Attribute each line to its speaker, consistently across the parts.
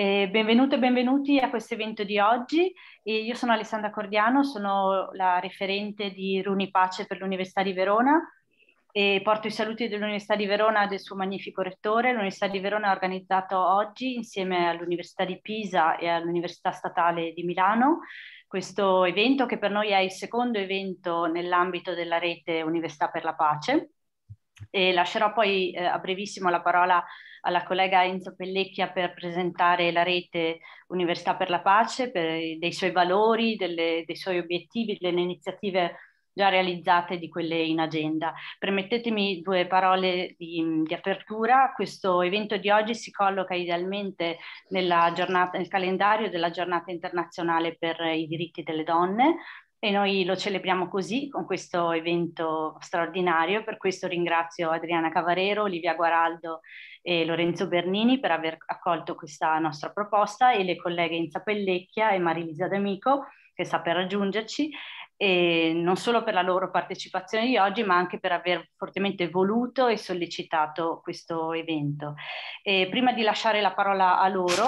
Speaker 1: Eh, benvenute e benvenuti a questo evento di oggi. Eh, io sono Alessandra Cordiano, sono la referente di Runi Pace per l'Università di Verona e porto i saluti dell'Università di Verona e del suo magnifico rettore. L'Università di Verona ha organizzato oggi, insieme all'Università di Pisa e all'Università Statale di Milano, questo evento che per noi è il secondo evento nell'ambito della rete Università per la Pace e lascerò poi eh, a brevissimo la parola alla collega Enzo Pellecchia per presentare la rete Università per la Pace, per, dei suoi valori, delle, dei suoi obiettivi, delle iniziative già realizzate di quelle in agenda. Permettetemi due parole di, di apertura. Questo evento di oggi si colloca idealmente giornata, nel calendario della giornata internazionale per i diritti delle donne, e noi lo celebriamo così con questo evento straordinario. Per questo ringrazio Adriana Cavarero, Olivia Guaraldo e Lorenzo Bernini per aver accolto questa nostra proposta e le colleghe Inza Pellecchia e Marilisa D'Amico che sta per raggiungerci, e non solo per la loro partecipazione di oggi, ma anche per aver fortemente voluto e sollecitato questo evento. E prima di lasciare la parola a loro,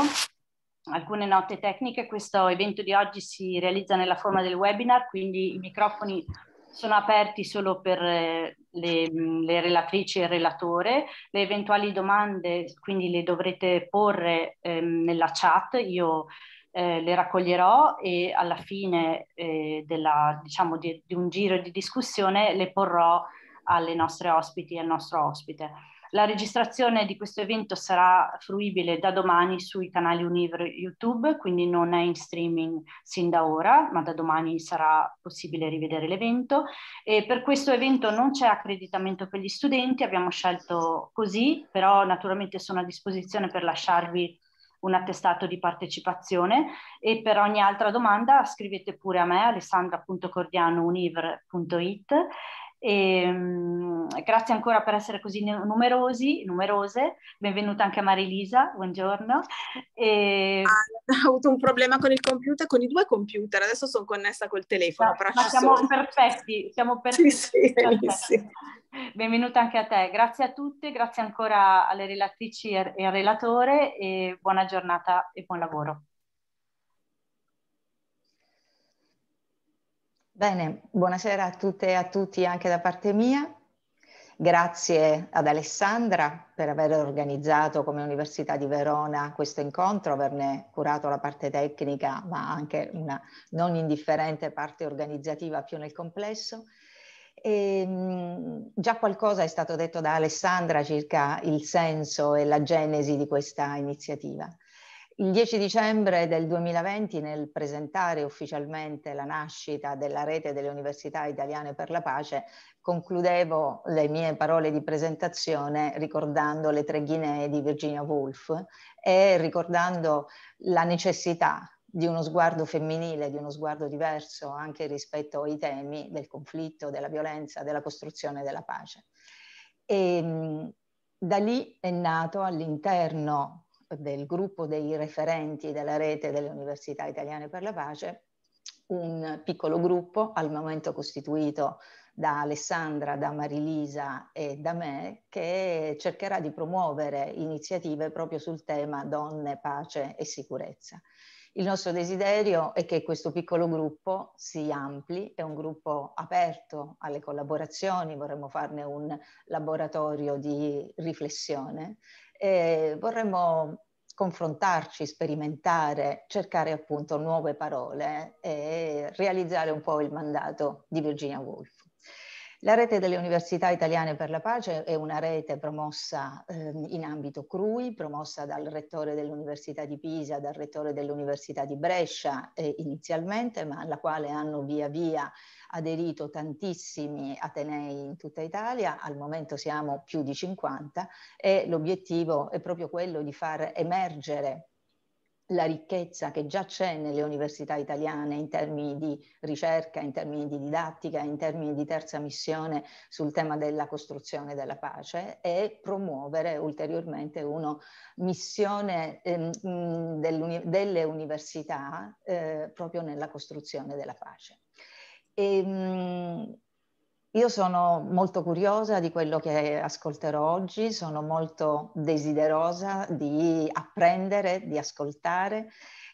Speaker 1: alcune note tecniche. Questo evento di oggi si realizza nella forma del webinar, quindi i microfoni sono aperti solo per eh, le, le relatrici e il relatore. Le eventuali domande quindi le dovrete porre ehm, nella chat. Io eh, le raccoglierò e alla fine eh, della, diciamo, di, di un giro di discussione le porrò alle nostre ospiti e al nostro ospite. La registrazione di questo evento sarà fruibile da domani sui canali Univre YouTube, quindi non è in streaming sin da ora, ma da domani sarà possibile rivedere l'evento. E per questo evento non c'è accreditamento per gli studenti, abbiamo scelto così, però naturalmente sono a disposizione per lasciarvi un attestato di partecipazione e per ogni altra domanda scrivete pure a me alessandra.cordianouniver.it e, ehm, grazie ancora per essere così numerosi, numerose. Benvenuta anche a Marilisa, buongiorno. E... Ehm ah, ho avuto un problema con il computer, con i due computer, adesso sono connessa col telefono. Ma, ma siamo sono. perfetti, siamo perfetti. Sì, sì, Benvenuta anche a te, grazie a tutte, grazie ancora alle relatrici e al relatore e buona giornata e buon lavoro.
Speaker 2: Bene, buonasera a tutte e a tutti anche da parte mia. Grazie ad Alessandra per aver organizzato come Università di Verona questo incontro, averne curato la parte tecnica, ma anche una non indifferente parte organizzativa più nel complesso. E, ehm, già qualcosa è stato detto da Alessandra circa il senso e la genesi di questa iniziativa. Il 10 dicembre del 2020, nel presentare ufficialmente la nascita della rete delle università italiane per la pace, concludevo le mie parole di presentazione ricordando le tre Guinee di Virginia Woolf e ricordando la necessità di uno sguardo femminile, di uno sguardo diverso anche rispetto ai temi del conflitto, della violenza, della costruzione della pace. E, ehm, da lì è nato all'interno del gruppo dei referenti della rete delle università italiane per la pace, un piccolo gruppo al momento costituito da Alessandra, da Marilisa e da me, che cercherà di promuovere iniziative proprio sul tema donne, pace e sicurezza. Il nostro desiderio è che questo piccolo gruppo si ampli, è un gruppo aperto alle collaborazioni, vorremmo farne un laboratorio di riflessione eh, vorremmo confrontarci, sperimentare, cercare appunto nuove parole eh, e realizzare un po' il mandato di Virginia Woolf. La rete delle università italiane per la pace è una rete promossa eh, in ambito CRUI, promossa dal rettore dell'Università di Pisa, dal rettore dell'Università di Brescia eh, inizialmente, ma alla quale hanno via via aderito tantissimi atenei in tutta Italia, al momento siamo più di 50 e l'obiettivo è proprio quello di far emergere la ricchezza che già c'è nelle università italiane in termini di ricerca, in termini di didattica, in termini di terza missione sul tema della costruzione della pace e promuovere ulteriormente una missione eh, delle università eh, proprio nella costruzione della pace. E, ehm, mh, io sono molto curiosa di quello che ascolterò oggi, sono molto desiderosa di apprendere, di ascoltare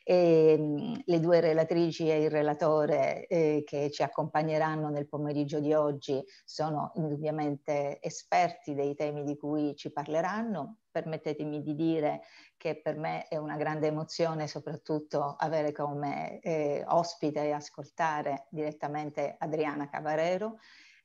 Speaker 2: e ehm, le due relatrici e il relatore eh, che ci accompagneranno nel pomeriggio di oggi sono indubbiamente esperti dei temi di cui ci parleranno. Permettetemi di dire che per me è una grande emozione soprattutto avere come eh, ospite e ascoltare direttamente Adriana Cavarero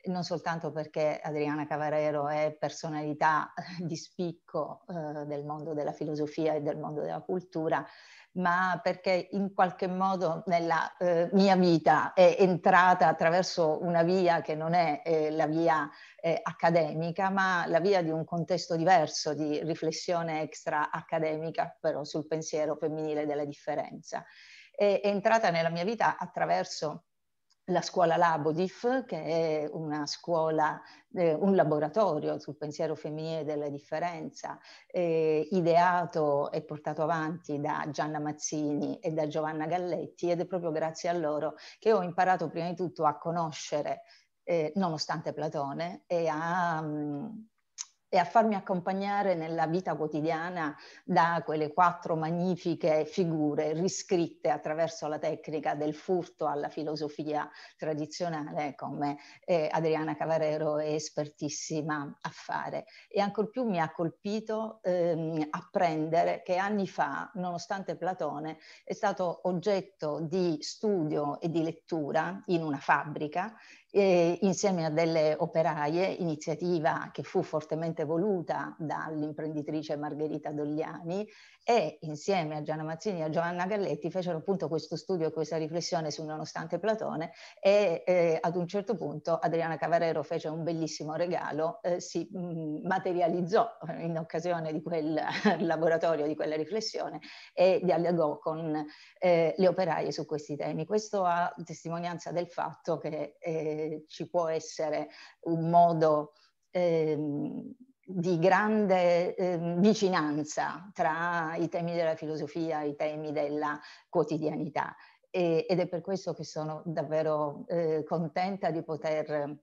Speaker 2: non soltanto perché Adriana Cavarero è personalità di spicco eh, del mondo della filosofia e del mondo della cultura, ma perché in qualche modo nella eh, mia vita è entrata attraverso una via che non è eh, la via eh, accademica, ma la via di un contesto diverso di riflessione extra accademica, però sul pensiero femminile della differenza. È, è entrata nella mia vita attraverso la scuola Labodif, che è una scuola, eh, un laboratorio sul pensiero femminile della differenza, eh, ideato e portato avanti da Gianna Mazzini e da Giovanna Galletti ed è proprio grazie a loro che ho imparato prima di tutto a conoscere, eh, nonostante Platone, e a... Mm, e a farmi accompagnare nella vita quotidiana da quelle quattro magnifiche figure riscritte attraverso la tecnica del furto alla filosofia tradizionale come eh, Adriana Cavarero è espertissima a fare. E ancor più mi ha colpito ehm, apprendere che anni fa, nonostante Platone, è stato oggetto di studio e di lettura in una fabbrica eh, insieme a delle operaie, iniziativa che fu fortemente voluta dall'imprenditrice Margherita Dogliani e insieme a Gianna Mazzini e a Giovanna Galletti fecero appunto questo studio e questa riflessione su Nonostante Platone e eh, ad un certo punto Adriana Cavarero fece un bellissimo regalo, eh, si mh, mm, materializzò in occasione di quel laboratorio, di quella riflessione e dialogò con eh, le operaie su questi temi. Questo ha testimonianza del fatto che eh, ci può essere un modo... Ehm, di grande eh, vicinanza tra i temi della filosofia e i temi della quotidianità e, ed è per questo che sono davvero eh, contenta di poter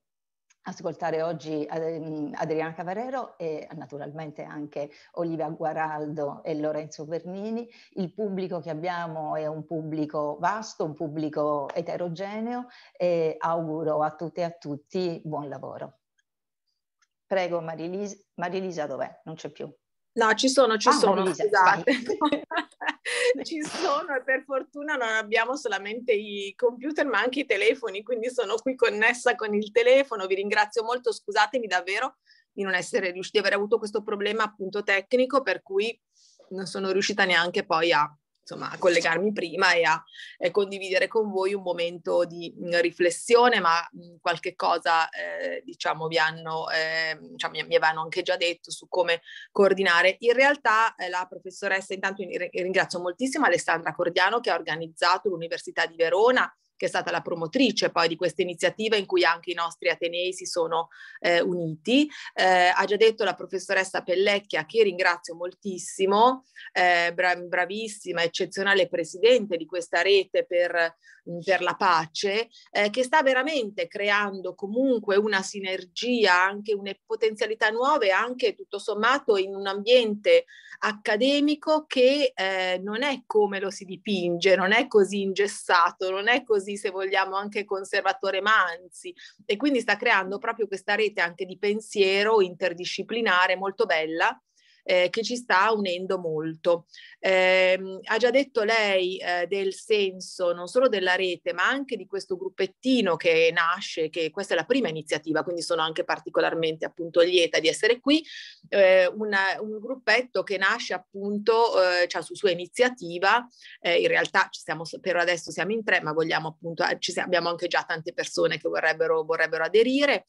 Speaker 2: ascoltare oggi ehm, Adriana Cavarero e naturalmente anche Olivia Guaraldo e Lorenzo Bernini. Il pubblico che abbiamo è un pubblico vasto, un pubblico eterogeneo e auguro a tutte e a tutti buon lavoro. Prego Marilisa, Marilisa dov'è? Non c'è più.
Speaker 3: No, ci sono, ci ah, sono, Marilisa,
Speaker 2: scusate. ci sono
Speaker 3: e per fortuna non abbiamo solamente i computer ma anche i telefoni, quindi sono qui connessa con il telefono. Vi ringrazio molto, scusatemi davvero di non essere riuscita, di aver avuto questo problema appunto tecnico per cui non sono riuscita neanche poi a insomma, a collegarmi prima e a e condividere con voi un momento di mm, riflessione, ma mm, qualche cosa, eh, diciamo, vi hanno, eh, diciamo, mi, mi, avevano anche già detto su come coordinare. In realtà eh, la professoressa, intanto ringrazio moltissimo Alessandra Cordiano che ha organizzato l'Università di Verona, che è stata la promotrice poi di questa iniziativa in cui anche i nostri atenei si sono eh, uniti. Eh, ha già detto la professoressa Pellecchia, che ringrazio moltissimo, eh, bra- bravissima, eccezionale presidente di questa rete per, per la pace, eh, che sta veramente creando comunque una sinergia, anche una potenzialità nuove, anche tutto sommato in un ambiente accademico che eh, non è come lo si dipinge, non è così ingessato, non è così così, se vogliamo, anche conservatore, ma anzi, e quindi sta creando proprio questa rete anche di pensiero interdisciplinare molto bella eh, che ci sta unendo molto. Eh, ha già detto lei eh, del senso non solo della rete, ma anche di questo gruppettino che nasce, che questa è la prima iniziativa, quindi sono anche particolarmente appunto lieta di essere qui, eh, una, un gruppetto che nasce appunto, cioè su sua iniziativa, eh, in realtà siamo, per adesso siamo in tre, ma vogliamo appunto, abbiamo anche già tante persone che vorrebbero, vorrebbero aderire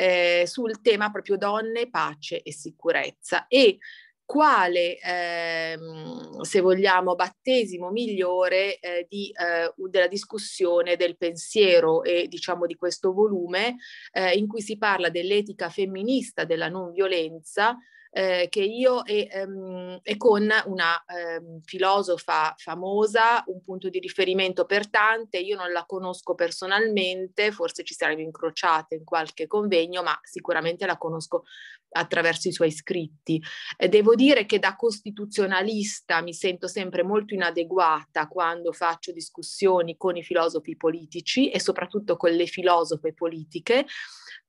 Speaker 3: eh, sul tema proprio donne, pace e sicurezza e quale, ehm, se vogliamo, battesimo migliore eh, di, eh, della discussione del pensiero e diciamo di questo volume eh, in cui si parla dell'etica femminista della non violenza eh, che io e, ehm, e con una ehm, filosofa famosa, un punto di riferimento per tante, io non la conosco personalmente, forse ci saremo incrociate in qualche convegno, ma sicuramente la conosco attraverso i suoi scritti. Eh, devo dire che da costituzionalista mi sento sempre molto inadeguata quando faccio discussioni con i filosofi politici e soprattutto con le filosofe politiche,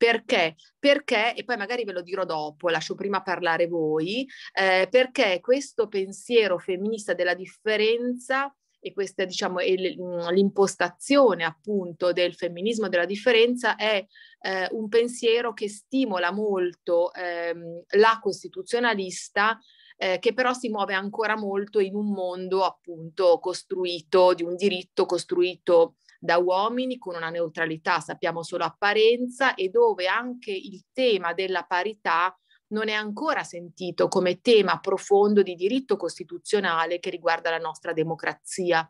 Speaker 3: perché? Perché, e poi magari ve lo dirò dopo, lascio prima parlare voi, eh, perché questo pensiero femminista della differenza e questa diciamo mm, l'impostazione appunto del femminismo della differenza è eh, un pensiero che stimola molto ehm, la costituzionalista eh, che però si muove ancora molto in un mondo appunto costruito di un diritto costruito da uomini con una neutralità, sappiamo solo apparenza e dove anche il tema della parità non è ancora sentito come tema profondo di diritto costituzionale che riguarda la nostra democrazia.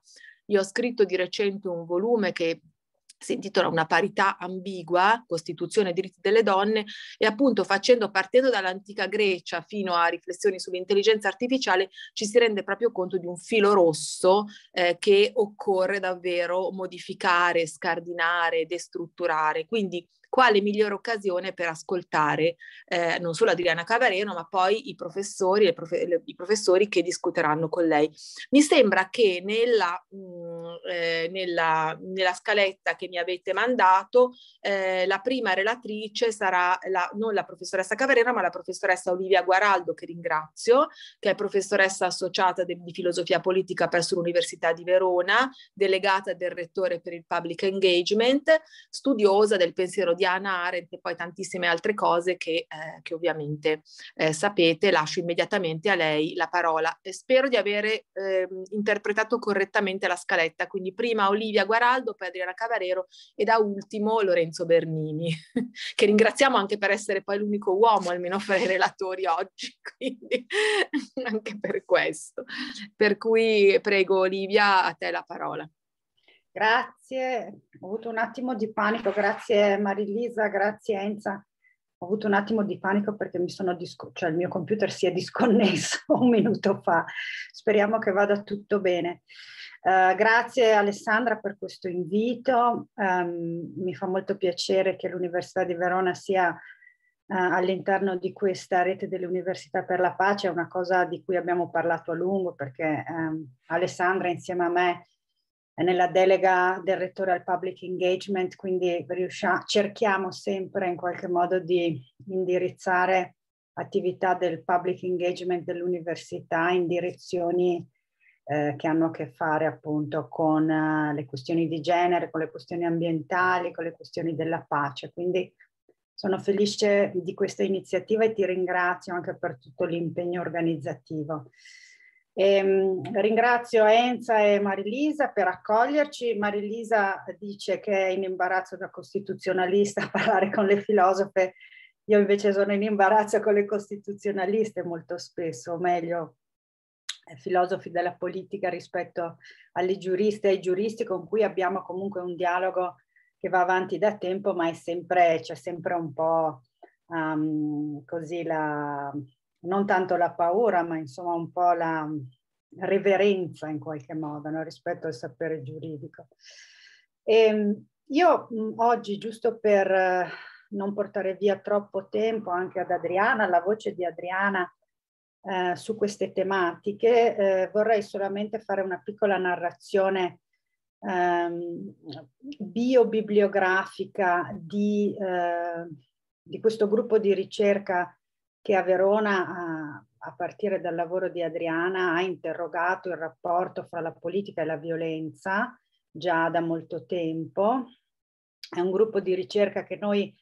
Speaker 3: Io ho scritto di recente un volume che sentito Una parità ambigua, Costituzione e diritti delle donne, e appunto facendo, partendo dall'antica Grecia fino a riflessioni sull'intelligenza artificiale, ci si rende proprio conto di un filo rosso eh, che occorre davvero modificare, scardinare, destrutturare. Quindi quale migliore occasione per ascoltare eh, non solo Adriana Cavareno, ma poi i professori, profe- le, i professori che discuteranno con lei. Mi sembra che nella, mh, mm, eh, nella, nella scaletta che mi avete mandato, eh, la prima relatrice sarà la, non la professoressa Cavareno, ma la professoressa Olivia Guaraldo, che ringrazio, che è professoressa associata de- di filosofia politica presso l'Università di Verona, delegata del rettore per il public engagement, studiosa del pensiero di di Anna Arendt e poi tantissime altre cose che, eh, che ovviamente eh, sapete. Lascio immediatamente a lei la parola. spero di avere eh, interpretato correttamente la scaletta, quindi prima Olivia Guaraldo, poi Adriana Cavarero e da ultimo Lorenzo Bernini, che ringraziamo anche per essere poi l'unico uomo almeno fra i relatori oggi, quindi anche per questo. Per cui prego Olivia, a te la parola.
Speaker 4: Grazie, ho avuto un attimo di panico, grazie Marilisa, grazie Enza. Ho avuto un attimo di panico perché mi sono disco- cioè il mio computer si è disconnesso un minuto fa. Speriamo che vada tutto bene. Uh, grazie Alessandra per questo invito. Um, mi fa molto piacere che l'Università di Verona sia eh, all'interno di questa rete delle università per la pace è una cosa di cui abbiamo parlato a lungo perché ehm, Alessandra insieme a me nella delega del rettore al public engagement, quindi riusciamo, cerchiamo sempre in qualche modo di indirizzare attività del public engagement dell'università in direzioni eh, che hanno a che fare appunto con uh, le questioni di genere, con le questioni ambientali, con le questioni della pace. Quindi sono felice di questa iniziativa e ti ringrazio anche per tutto l'impegno organizzativo. E, ehm, ringrazio Enza e Marilisa per accoglierci. Marilisa dice che è in imbarazzo da costituzionalista a parlare con le filosofe. Io invece sono in imbarazzo con le costituzionaliste molto spesso, o meglio, eh, filosofi della politica rispetto alle giuriste e ai giuristi con cui abbiamo comunque un dialogo che va avanti da tempo, ma è sempre, c'è sempre un po' um, così la, non tanto la paura, ma insomma un po' la mm,
Speaker 5: reverenza
Speaker 4: in qualche modo no? rispetto al sapere giuridico. E ehm, io mm, oggi, giusto per eh, non portare via troppo tempo anche ad Adriana, alla voce di Adriana eh, su queste tematiche, eh, vorrei solamente fare una piccola narrazione ehm, biobibliografica di, eh, di questo gruppo di ricerca che a Verona, a partire dal lavoro di Adriana, ha interrogato il rapporto fra la politica e la violenza già da molto tempo. È un gruppo di ricerca che noi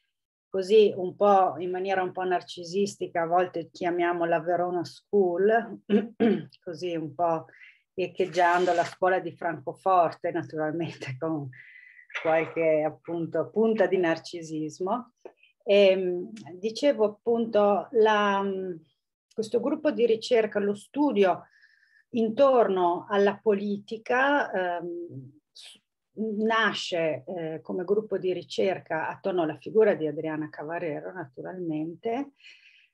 Speaker 4: così un po' in maniera un po' narcisistica a volte chiamiamo la Verona School, così un po' echeggiando la scuola di Francoforte naturalmente con qualche appunto punta di narcisismo e, ehm, dicevo appunto, la, mm, questo gruppo di ricerca, lo studio intorno alla politica ehm, nasce eh, come gruppo di ricerca attorno alla figura di Adriana Cavarero, naturalmente,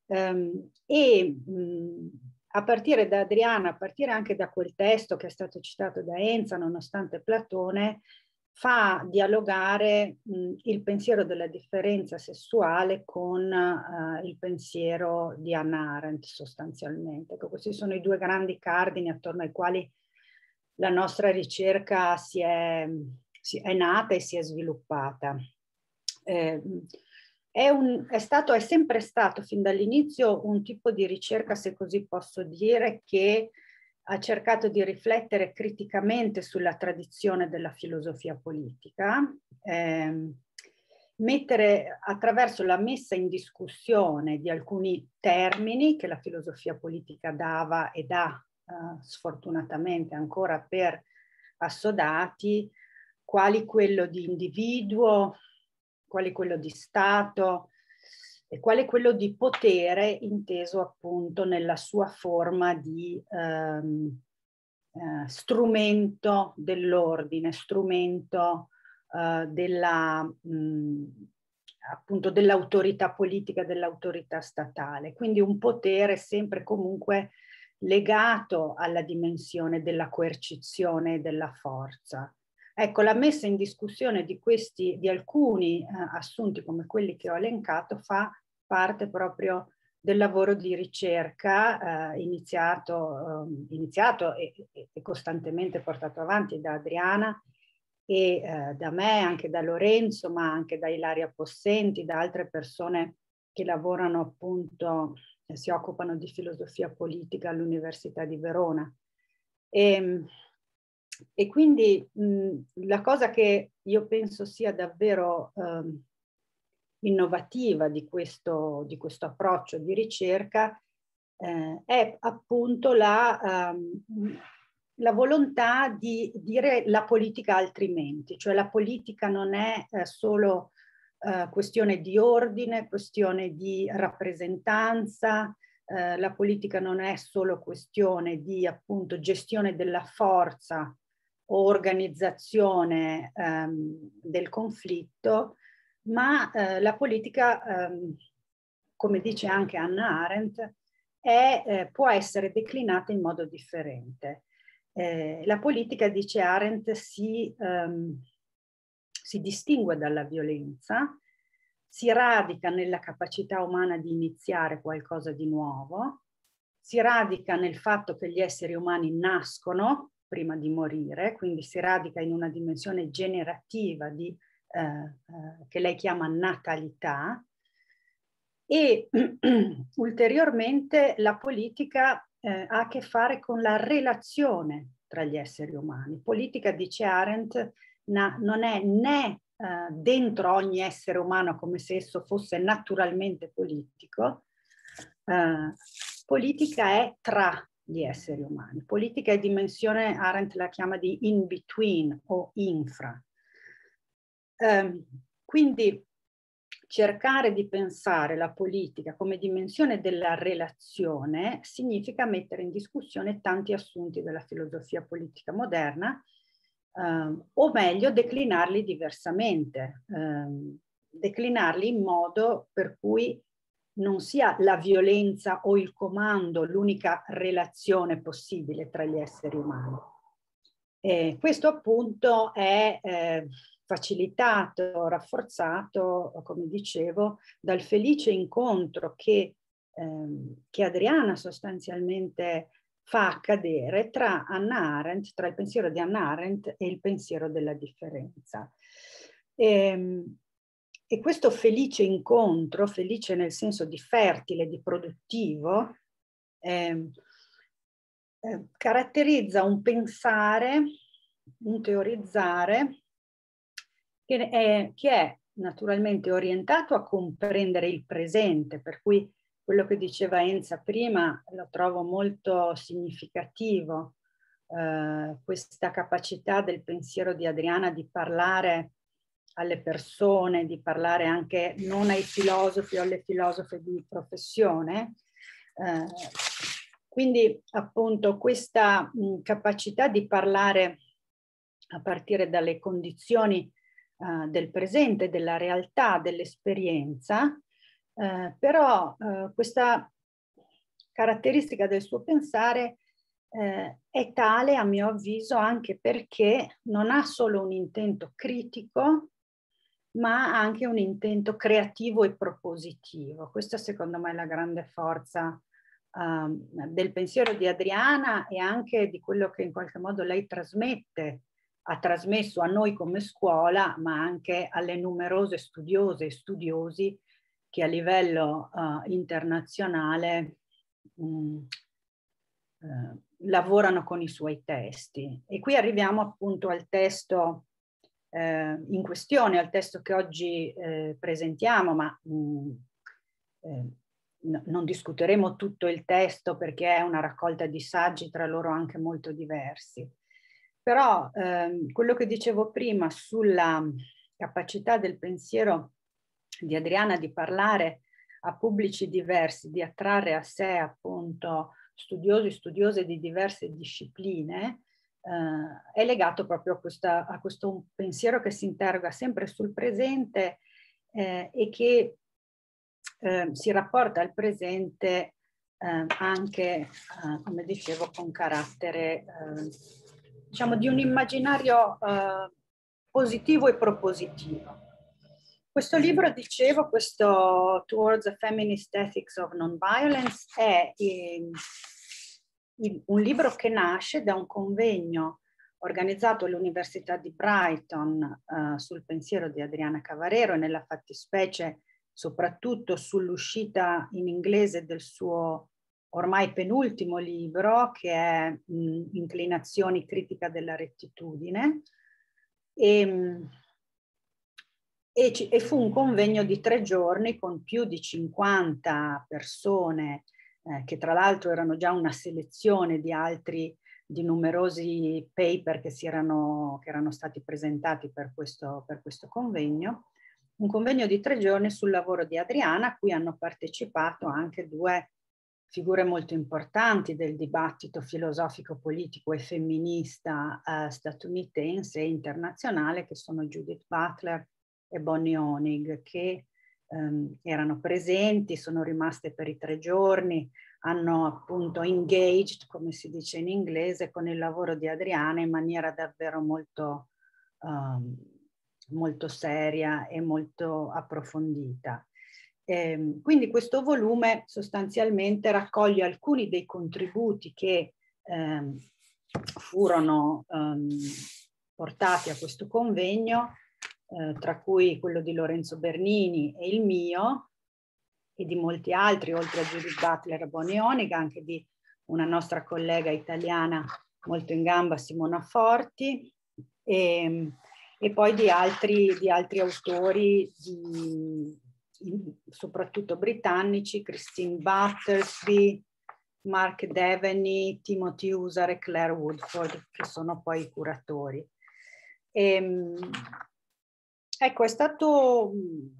Speaker 4: ehm, e mh, mm, a partire da Adriana, a partire anche da quel testo che è stato citato da Enza, nonostante Platone, fa dialogare mh, il pensiero della differenza sessuale con uh, il pensiero di Anna Arendt sostanzialmente. Ecco, questi sono i due grandi cardini attorno ai quali la nostra ricerca si è, si è nata e si è sviluppata. Eh, è, un, è, stato, è sempre stato fin dall'inizio un tipo di ricerca, se così posso dire, che ha cercato di riflettere criticamente sulla tradizione della filosofia politica, eh, mettere attraverso la messa in discussione di alcuni termini che la filosofia politica dava e dà eh, sfortunatamente ancora per assodati, quali quello di individuo, quali quello di Stato, e qual è quello di potere inteso appunto nella sua forma di ehm, eh, strumento dell'ordine, strumento eh, della, mh, mm, appunto dell'autorità politica, dell'autorità statale. Quindi un potere sempre comunque legato alla dimensione della coercizione e della forza. Ecco, la messa in discussione di, questi, di alcuni eh, assunti come quelli che ho elencato fa parte proprio del lavoro di ricerca eh, iniziato, eh, iniziato e, e, costantemente portato avanti da Adriana e eh, da me, anche da Lorenzo, ma anche da Ilaria Possenti, da altre persone che lavorano appunto, eh, si occupano di filosofia politica all'Università di Verona. E, ehm, e quindi
Speaker 6: mh,
Speaker 4: la cosa che io penso sia davvero eh, innovativa di questo, di questo, approccio di ricerca eh, è appunto la, um, la, volontà di dire la politica altrimenti, cioè la politica non è eh, solo eh, questione di ordine, questione di rappresentanza, eh, la politica non è solo questione di appunto gestione della forza organizzazione ehm, del conflitto, ma eh, la politica, ehm, come dice anche Anna Arendt, è, eh, può essere declinata in modo differente. Eh, la politica, dice Arendt, si, ehm, si distingue dalla violenza, si radica nella capacità umana di iniziare qualcosa di nuovo, si radica nel fatto che gli esseri umani nascono prima di morire, quindi si radica in una dimensione generativa di, eh, eh, che lei chiama natalità e ulteriormente la politica eh, ha a che fare con la relazione tra gli esseri umani. Politica, dice Arendt, na, non è né eh, dentro ogni essere umano come se esso fosse naturalmente politico, eh, politica è tra di esseri umani. Politica e dimensione Arendt la chiama di in between o infra. Um, quindi cercare di pensare la politica come dimensione della relazione significa mettere in discussione tanti assunti della filosofia politica moderna, um, o meglio declinarli diversamente, um, declinarli in modo per cui non sia la violenza o il comando l'unica relazione possibile tra gli esseri umani. Eh, questo appunto è eh, facilitato, rafforzato, come dicevo, dal felice incontro che, ehm, che Adriana sostanzialmente fa accadere tra Anna Arendt, tra il pensiero di Anna Arendt e il pensiero della differenza. Ehm, e questo felice incontro, felice nel senso di fertile, di produttivo, eh, eh, caratterizza un pensare, un teorizzare che è, che è naturalmente orientato a comprendere il presente, per cui quello che diceva Enza prima lo trovo molto significativo, eh, questa capacità del pensiero di Adriana di parlare alle persone, di parlare anche non ai filosofi o alle filosofe di professione. Eh, quindi appunto questa mh, capacità di parlare a partire dalle condizioni uh, del presente, della realtà, dell'esperienza, uh, però uh, questa caratteristica del suo pensare è tale, a mio avviso, anche perché non ha solo un intento critico, ma anche un intento creativo e propositivo. Questa secondo me è la grande forza um, del pensiero di Adriana e anche di quello che in qualche modo lei trasmette, ha trasmesso a noi come scuola, ma anche alle numerose studiose e studiosi che a livello uh, internazionale mh, mm, eh, lavorano con i suoi testi. E qui arriviamo appunto al testo eh, in questione, al testo che oggi eh, presentiamo, ma
Speaker 1: mh, mm, eh,
Speaker 4: non discuteremo tutto il testo perché è una raccolta di saggi tra loro anche molto diversi. Però ehm, quello che dicevo prima sulla capacità del pensiero di Adriana di parlare a pubblici diversi, di attrarre a sé appunto studiosi, e studiose di diverse discipline, eh, è legato proprio a, questa, a, questo pensiero che si interroga sempre sul presente eh, e che ehm, si rapporta al presente ehm, anche, eh, come dicevo, con carattere ehm, diciamo di un immaginario eh, positivo e propositivo. Questo mm-hmm. libro, dicevo, questo Towards a Feminist Ethics of Nonviolence, è eh, un libro che nasce da un convegno organizzato all'Università di Brighton eh, sul pensiero di Adriana Cavarero e nella fattispecie soprattutto sull'uscita in inglese del suo ormai penultimo libro che è mh, mm, Inclinazioni critica della rettitudine e, mm, e, ci, e fu un convegno di tre giorni con più di 50 persone eh, che tra l'altro erano già una selezione di altri, di numerosi paper che, erano, che erano, stati presentati per questo, per questo convegno, un convegno di tre giorni sul lavoro di Adriana, a cui hanno partecipato anche due figure molto importanti del dibattito filosofico, politico e femminista eh, statunitense e internazionale, che sono Judith Butler e Bonnie Honig, che ehm, erano presenti, sono rimaste per i tre giorni, hanno appunto engaged, come si dice in inglese, con il lavoro di Adriana in maniera davvero molto, ehm, molto seria e molto approfondita. Eh, quindi questo volume sostanzialmente raccoglie alcuni dei contributi che ehm, furono ehm, portati a questo convegno eh, tra cui quello di Lorenzo Bernini e il mio, e di molti altri, oltre a Judith Butler e Bonnie Onega, anche di una nostra collega italiana molto in gamba, Simona Forti, e, e poi di altri, di altri autori, di, soprattutto britannici, Christine Battersby, Mark Deveny, Timothy Usar e Claire Woodford, che sono poi i curatori. E, ehm, Ecco, è stato,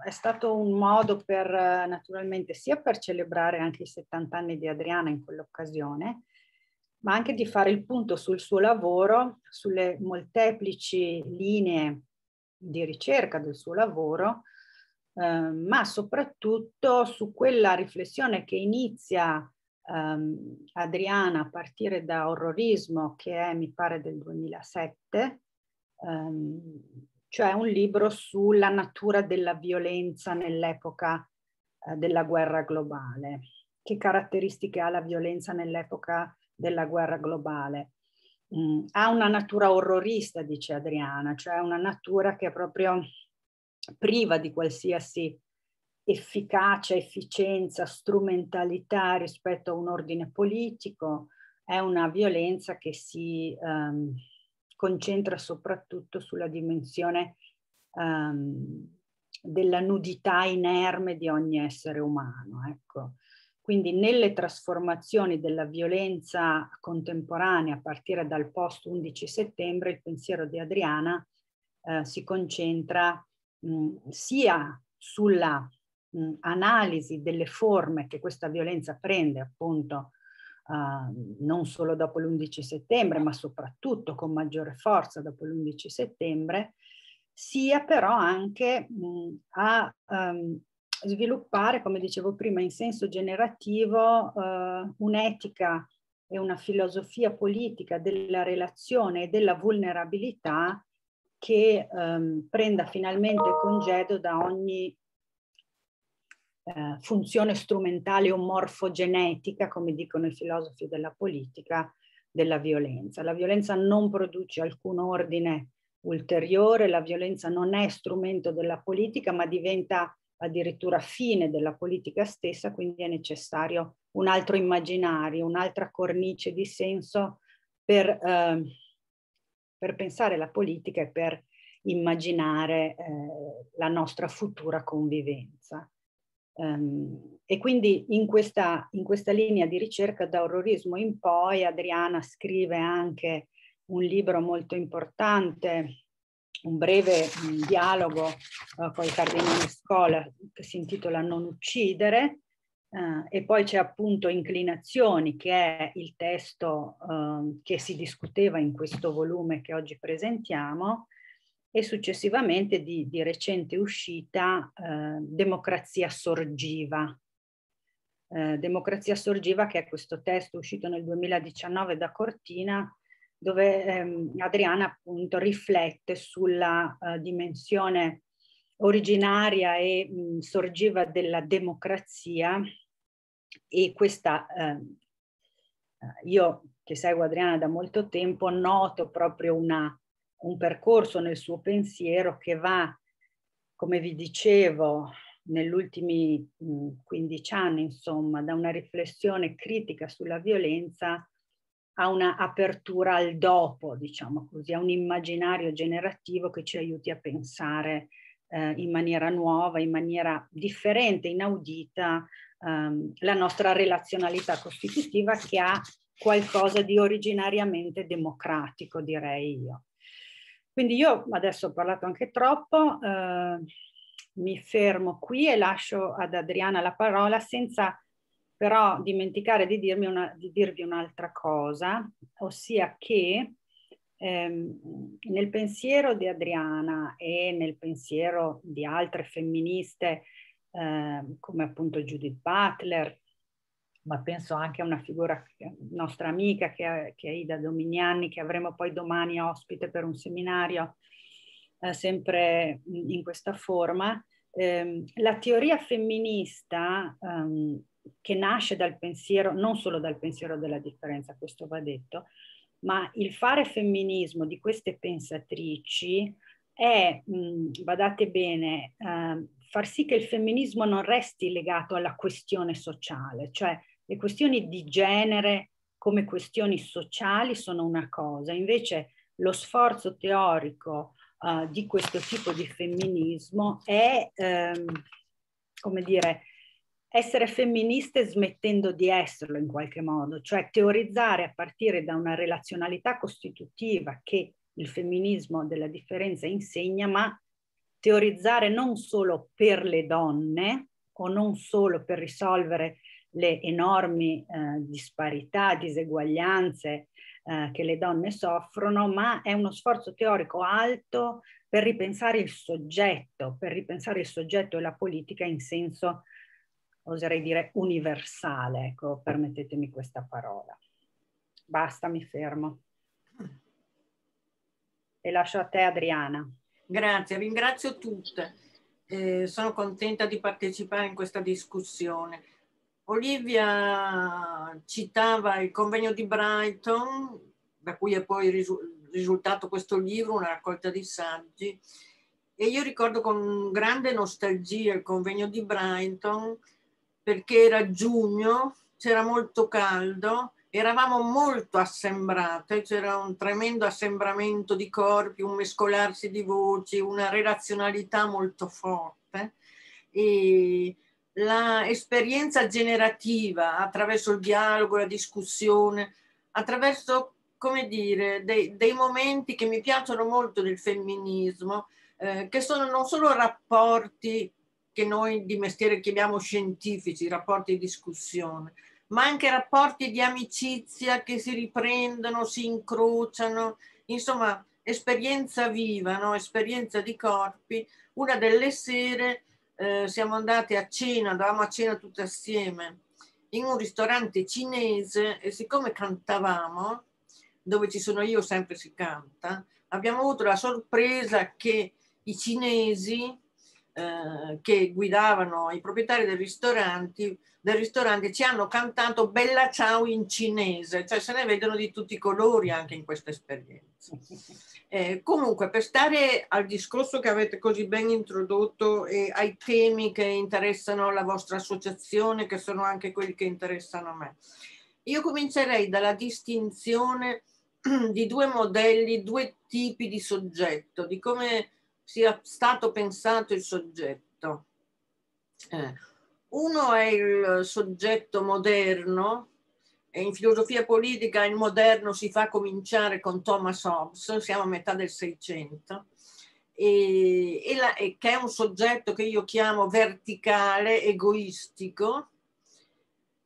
Speaker 4: è stato, un modo per naturalmente sia per celebrare anche i 70 anni di Adriana in quell'occasione, ma anche di fare il punto sul suo lavoro, sulle molteplici linee di ricerca del suo lavoro, eh, ma soprattutto su quella riflessione che inizia ehm, Adriana a partire da Orrorismo, che è, mi pare, del 2007. Ehm, cioè un libro sulla natura della violenza nell'epoca eh, della guerra globale. Che caratteristiche ha la violenza nell'epoca della guerra globale? Mm, ha una natura orrorista, dice Adriana, cioè una natura che è proprio priva di qualsiasi efficacia, efficienza, strumentalità rispetto a un ordine politico, è una violenza che si... Um, concentra soprattutto sulla dimensione um, della nudità inerme di ogni essere umano. Ecco. Quindi nelle trasformazioni della violenza contemporanea a partire dal post 11 settembre il pensiero di Adriana eh, si concentra mh, mm, sia sulla mh, mm, analisi delle forme che questa violenza prende appunto uh, non solo dopo l'11 settembre, ma soprattutto con maggiore forza dopo l'11 settembre, sia però anche mh, a um, sviluppare, come dicevo prima, in senso generativo uh, un'etica e una filosofia politica della relazione e della vulnerabilità che um, prenda finalmente congedo da ogni eh, funzione strumentale o morfogenetica, come dicono i filosofi della politica, della violenza. La violenza non produce alcun ordine ulteriore, la violenza non è strumento della politica, ma diventa addirittura fine della politica stessa, quindi è necessario un altro immaginario, un'altra cornice di senso per, eh, per pensare la politica e per immaginare eh, la nostra futura convivenza. Um, e quindi in questa, in questa, linea di ricerca da horrorismo in poi Adriana scrive anche un libro molto importante, un breve un dialogo uh, con il cardinale Scola che si intitola Non uccidere, Uh, e poi c'è appunto Inclinazioni, che è il testo uh, che si discuteva in questo volume che oggi presentiamo, e successivamente di, di recente uscita eh, Democrazia Sorgiva. Eh, Democrazia Sorgiva che è questo testo uscito nel 2019 da Cortina dove ehm, Adriana appunto riflette sulla uh, dimensione originaria e mh, mm, sorgiva della democrazia e questa ehm, eh, io che seguo Adriana da molto tempo noto proprio una un percorso nel suo pensiero che va, come vi dicevo, negli ultimi 15 mm, anni, insomma, da una riflessione critica sulla violenza a una apertura al dopo, diciamo così, a un immaginario generativo che ci aiuti a pensare eh, in maniera nuova, in maniera differente, inaudita, ehm, la nostra relazionalità costitutiva che ha qualcosa di originariamente democratico, direi io. Quindi io adesso ho parlato anche troppo, eh, mi fermo qui e lascio ad Adriana la parola senza però dimenticare di, una, di dirvi un'altra cosa, ossia che ehm, nel pensiero di Adriana e nel pensiero di altre femministe eh, come appunto Judith Butler, ma penso anche a una figura nostra amica che è, che è Ida Dominiani, che avremo poi domani ospite per un seminario, eh, sempre in questa forma. Eh, la teoria femminista ehm, che nasce dal pensiero, non solo dal pensiero della differenza, questo va detto, ma il fare femminismo di queste pensatrici è, mh, mm, badate bene, eh, far sì che il femminismo non resti legato alla questione sociale, cioè le questioni di genere come questioni sociali sono una cosa, invece lo sforzo teorico uh, di questo tipo di femminismo è, ehm, come dire, essere femministe smettendo di esserlo in qualche modo, cioè teorizzare a partire da una relazionalità costitutiva che il femminismo della differenza insegna, ma teorizzare non solo per le donne o non solo per risolvere le enormi eh, disparità, diseguaglianze eh, che le donne soffrono, ma è uno sforzo teorico alto per ripensare il soggetto, per ripensare il soggetto e la politica in senso, oserei dire, universale. Ecco, permettetemi questa parola. Basta, mi fermo. E lascio a te Adriana.
Speaker 7: Grazie, ringrazio tutte. Eh, sono contenta di partecipare in questa discussione Olivia citava il convegno di Brighton, da cui è poi risultato questo libro, una raccolta di saggi, e io ricordo con grande nostalgia il convegno di Brighton perché era giugno, c'era molto caldo, eravamo molto assembrate, c'era un tremendo assembramento di corpi, un mescolarsi di voci, una relazionalità molto forte e l'esperienza generativa attraverso il dialogo, la discussione, attraverso, come dire, dei, dei momenti che mi piacciono molto del femminismo, eh, che sono non solo rapporti che noi di mestiere chiamiamo scientifici, rapporti di discussione, ma anche rapporti di amicizia che si riprendono, si incrociano, insomma, esperienza viva, no? esperienza di corpi. Una delle sere eh, siamo andati a cena, andavamo a cena tutti assieme in un ristorante cinese e siccome cantavamo, dove ci sono io sempre si canta, abbiamo avuto la sorpresa che i cinesi eh, che guidavano i proprietari del ristorante, del ristorante ci hanno cantato Bella Ciao in cinese, cioè se ne vedono di tutti i colori anche in questa esperienza. Eh, comunque, per stare al discorso che avete così ben introdotto e eh, ai temi che interessano la vostra associazione, che sono anche quelli che interessano a me, io comincerei dalla distinzione di due modelli, due tipi di soggetto, di come sia stato pensato il soggetto. Eh, uno è il soggetto moderno, in filosofia politica il moderno si fa cominciare con Thomas Hobbes, siamo a metà del Seicento, e, e, la, e che è un soggetto che io chiamo verticale, egoistico,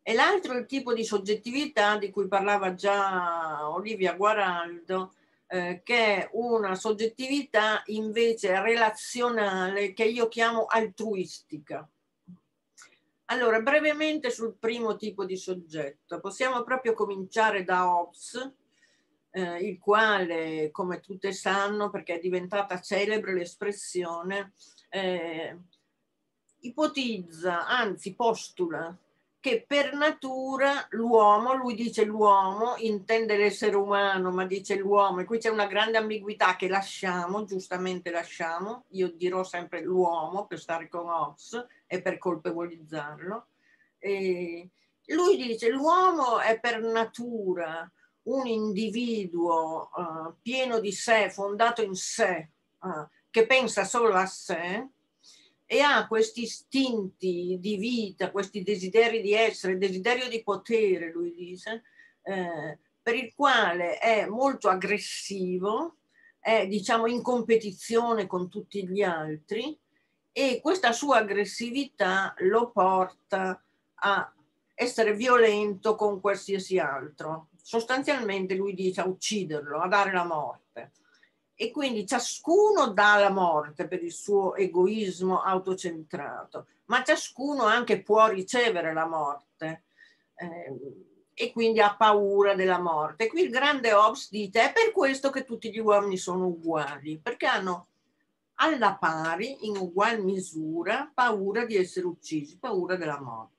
Speaker 7: e l'altro è il tipo di soggettività di cui parlava già Olivia Guaraldo, eh, che è una soggettività invece relazionale che io chiamo altruistica. Allora, brevemente sul primo tipo di soggetto, possiamo proprio cominciare da Hobbes, eh, il quale, come tutte sanno, perché è diventata celebre l'espressione, eh, ipotizza, anzi postula, che per natura l'uomo, lui dice l'uomo, intende l'essere umano, ma dice l'uomo, e qui c'è una grande ambiguità che lasciamo, giustamente lasciamo, io dirò sempre l'uomo per stare con Hobbes, e per colpevolizzarlo. E lui dice l'uomo è per natura un individuo uh, pieno di sé, fondato in sé, uh, che pensa solo a sé e ha questi istinti di vita, questi desideri di essere, desiderio di potere, lui dice, eh, per il quale è molto aggressivo, è diciamo in competizione con tutti gli altri e questa sua aggressività lo porta a essere violento con qualsiasi altro. Sostanzialmente lui dice a ucciderlo, a dare la morte. E quindi ciascuno dà la morte per il suo egoismo autocentrato, ma ciascuno anche può ricevere la morte eh, e quindi ha paura della morte. Qui il grande Hobbes dice è per questo che tutti gli uomini sono uguali, perché hanno alla pari, in ugual misura, paura di essere uccisi, paura della morte.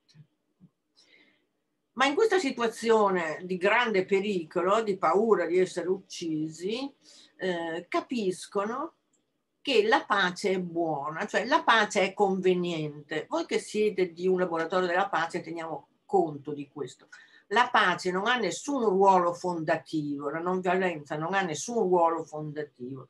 Speaker 7: Ma in questa situazione di grande pericolo, di paura di essere uccisi, eh, capiscono che la pace è buona, cioè la pace è conveniente. Voi che siete di un laboratorio della pace teniamo conto di questo. La pace non ha nessun ruolo fondativo, la non violenza non ha nessun ruolo fondativo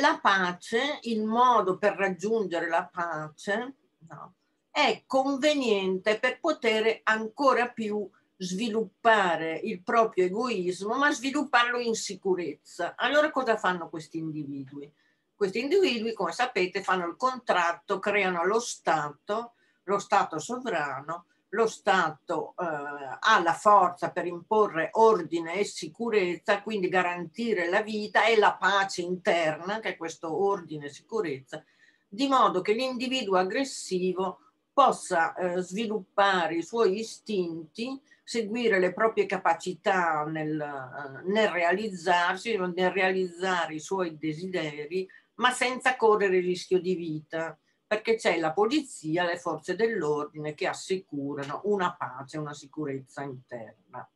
Speaker 7: la pace, il modo per raggiungere la pace no, è conveniente per poter ancora più sviluppare il proprio egoismo, ma svilupparlo in sicurezza. Allora cosa fanno questi individui? Questi individui, come sapete, fanno il contratto, creano lo Stato, lo Stato sovrano, lo Stato eh, ha la forza per imporre ordine e sicurezza, quindi garantire la vita e la pace interna, che è questo ordine e sicurezza, di modo che l'individuo aggressivo possa eh, sviluppare i suoi istinti, seguire le proprie capacità nel, eh, nel realizzarsi, nel realizzare i suoi desideri, ma senza correre il rischio di vita perché c'è la polizia, le forze dell'ordine che assicurano una pace, una sicurezza interna.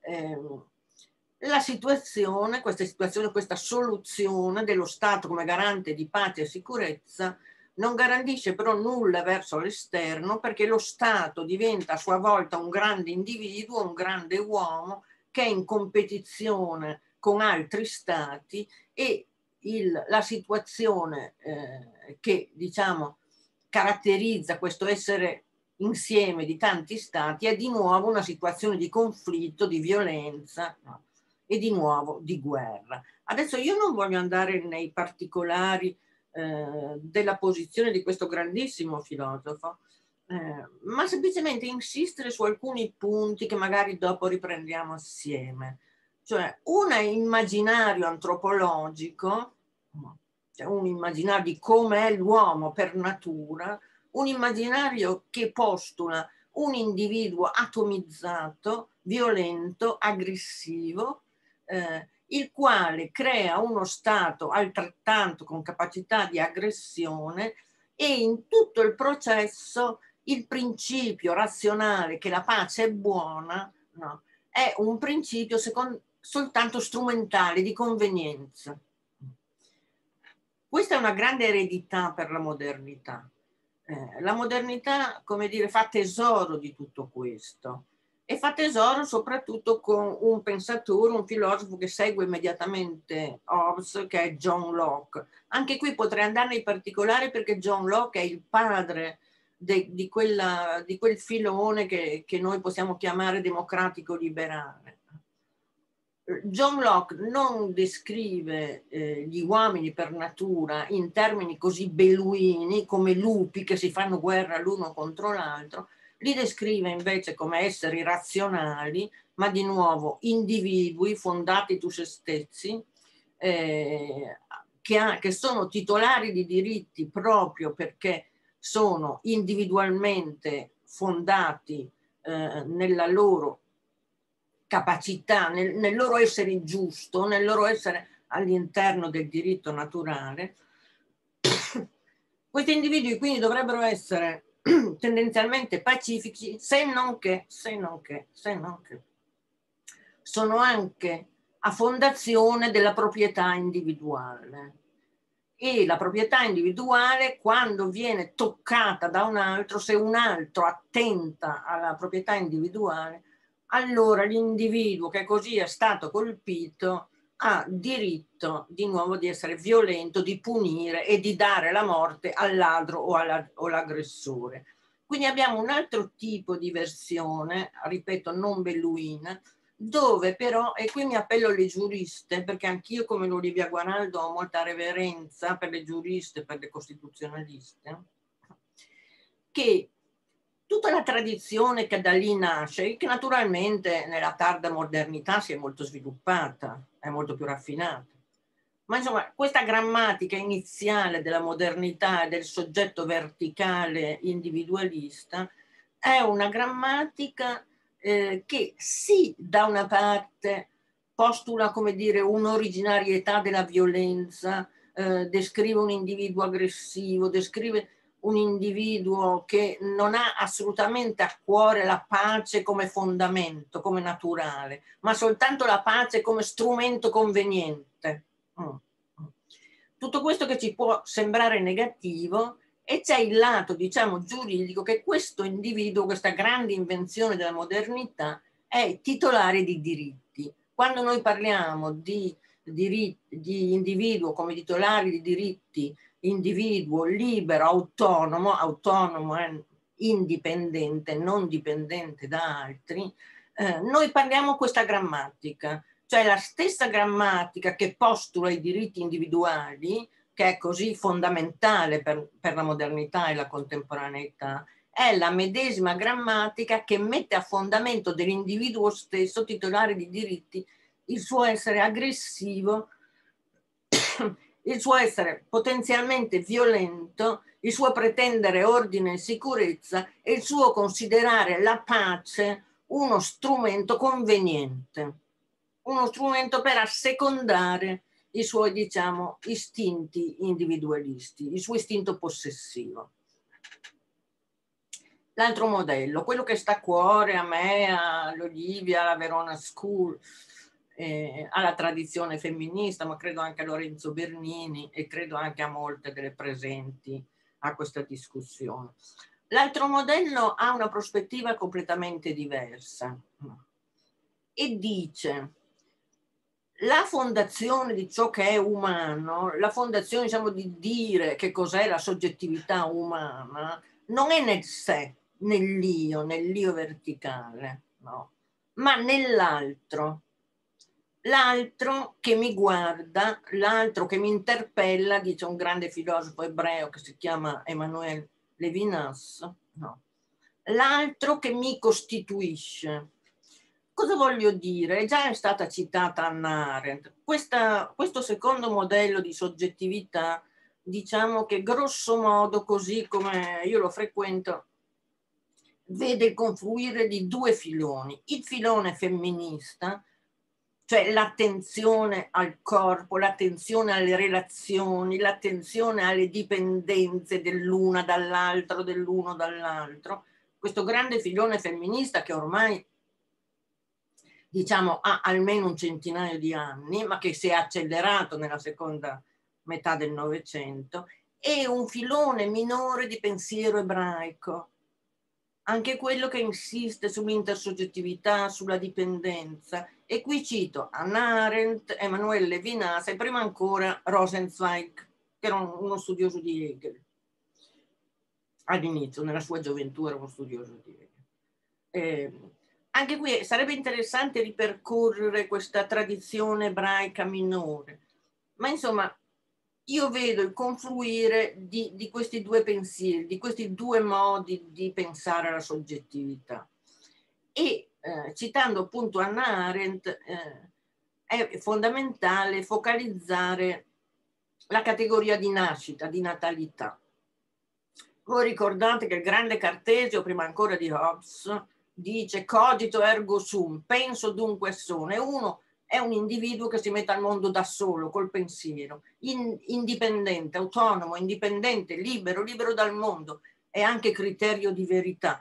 Speaker 7: Eh, la situazione, questa situazione, questa soluzione dello Stato come garante di pace e sicurezza non garantisce però nulla verso l'esterno perché lo Stato diventa a sua volta un grande individuo, un grande uomo che è in competizione con altri Stati e il, la situazione eh, che diciamo, caratterizza questo essere insieme di tanti stati è di nuovo una situazione di conflitto, di violenza no? e di nuovo di guerra. Adesso io non voglio andare nei particolari eh, della posizione di questo grandissimo filosofo, eh, ma semplicemente insistere su alcuni punti che magari dopo riprendiamo assieme. Cioè, una è immaginario antropologico cioè, un immaginario di come è l'uomo per natura, un immaginario che postula un individuo atomizzato, violento, aggressivo, eh, il quale crea uno Stato altrettanto con capacità di aggressione e in tutto il processo il principio razionale che la pace è buona no, è un principio secondo, soltanto strumentale di convenienza. Questa è una grande eredità per la modernità. Eh, la modernità, come dire, fa tesoro di tutto questo e fa tesoro soprattutto con un pensatore, un filosofo che segue immediatamente Hobbes, che è John Locke. Anche qui potrei andare nei particolari perché John Locke è il padre de, di, quella, di, quel filone che, che noi possiamo chiamare democratico-liberale. John Locke non descrive eh, gli uomini per natura in termini così beluini come lupi che si fanno guerra l'uno contro l'altro, li descrive invece come esseri razionali, ma di nuovo individui fondati su se stessi, eh, che, ha, che sono titolari di diritti proprio perché sono individualmente fondati eh, nella loro capacità, nel, nel loro essere giusto, nel loro essere all'interno del diritto naturale, questi individui quindi dovrebbero essere tendenzialmente pacifici, se non che, se non che, se non che sono anche a fondazione della proprietà individuale. E la proprietà individuale, quando viene toccata da un altro, se un altro attenta alla proprietà individuale, allora l'individuo che così è stato colpito ha diritto di nuovo di essere violento, di punire e di dare la morte al ladro o all'aggressore. Quindi abbiamo un altro tipo di versione, ripeto, non belluina, dove però, e qui mi appello alle giuriste, perché anch'io come l'Olivia Guaraldo ho molta reverenza per le giuriste, per le costituzionaliste, che tutta la tradizione che da lì nasce, che naturalmente nella tarda modernità si è molto sviluppata, è molto più raffinata. Ma insomma, questa grammatica iniziale della modernità e del soggetto verticale individualista è una grammatica eh, che sì, da una parte postula, come dire, un'originarietà della violenza, eh, descrive un individuo aggressivo, descrive un individuo che non ha assolutamente a cuore la pace come fondamento, come naturale, ma soltanto la pace come strumento conveniente. Mm, mm. Tutto questo che ci può sembrare negativo e c'è il lato, diciamo, giuridico che questo individuo, questa grande invenzione della modernità, è titolare di diritti. Quando noi parliamo di, di, di individuo come titolare di diritti individuo libero, autonomo, autonomo e indipendente, non dipendente da altri, eh, noi parliamo questa grammatica, cioè la stessa grammatica che postula i diritti individuali, che è così fondamentale per, per la modernità e la contemporaneità, è la medesima grammatica che mette a fondamento dell'individuo stesso, titolare di diritti, il suo essere aggressivo il suo essere potenzialmente violento, il suo pretendere ordine e sicurezza e il suo considerare la pace uno strumento conveniente, uno strumento per assecondare i suoi, diciamo, istinti individualisti, il suo istinto possessivo. L'altro modello, quello che sta a cuore a me, all'Olivia, alla Verona School, eh, alla tradizione femminista, ma credo anche a Lorenzo Bernini e credo anche a molte delle presenti a questa discussione. L'altro modello ha una prospettiva completamente diversa e dice la fondazione di ciò che è umano, la fondazione diciamo, di dire che cos'è la soggettività umana, non è nel sé, nell'io, nell'io verticale, no? ma nell'altro, l'altro che mi guarda, l'altro che mi interpella, dice un grande filosofo ebreo che si chiama Emanuele Levinas, no. l'altro che mi costituisce. Cosa voglio dire? Già è stata citata Anna Arendt. Questa, questo secondo modello di soggettività, diciamo che grosso modo, così come io lo frequento, vede il confluire di due filoni. Il filone femminista, cioè l'attenzione al corpo, l'attenzione alle relazioni, l'attenzione alle dipendenze dell'una dall'altro, dell'uno dall'altro, questo grande filone femminista che ormai diciamo ha almeno un centinaio di anni, ma che si è accelerato nella seconda metà del Novecento, è un filone minore di pensiero ebraico, anche quello che insiste sull'intersoggettività, sulla dipendenza. E qui cito Anna Arendt, Emanuele Levinas e prima ancora Rosenzweig, che era uno studioso di Hegel. All'inizio, nella sua gioventù, era uno studioso di Hegel. Eh, anche qui sarebbe interessante ripercorrere questa tradizione ebraica minore, ma insomma io vedo il confluire di, di, questi due pensieri, di questi due modi di pensare alla soggettività. E eh, citando appunto Anna Arendt, eh, è fondamentale focalizzare la categoria di nascita, di natalità. Voi ricordate che il grande Cartesio, prima ancora di Hobbes, dice cogito ergo sum, penso dunque sono, e uno è un individuo che si mette al mondo da solo, col pensiero, in, indipendente, autonomo, indipendente, libero, libero dal mondo, è anche criterio di verità.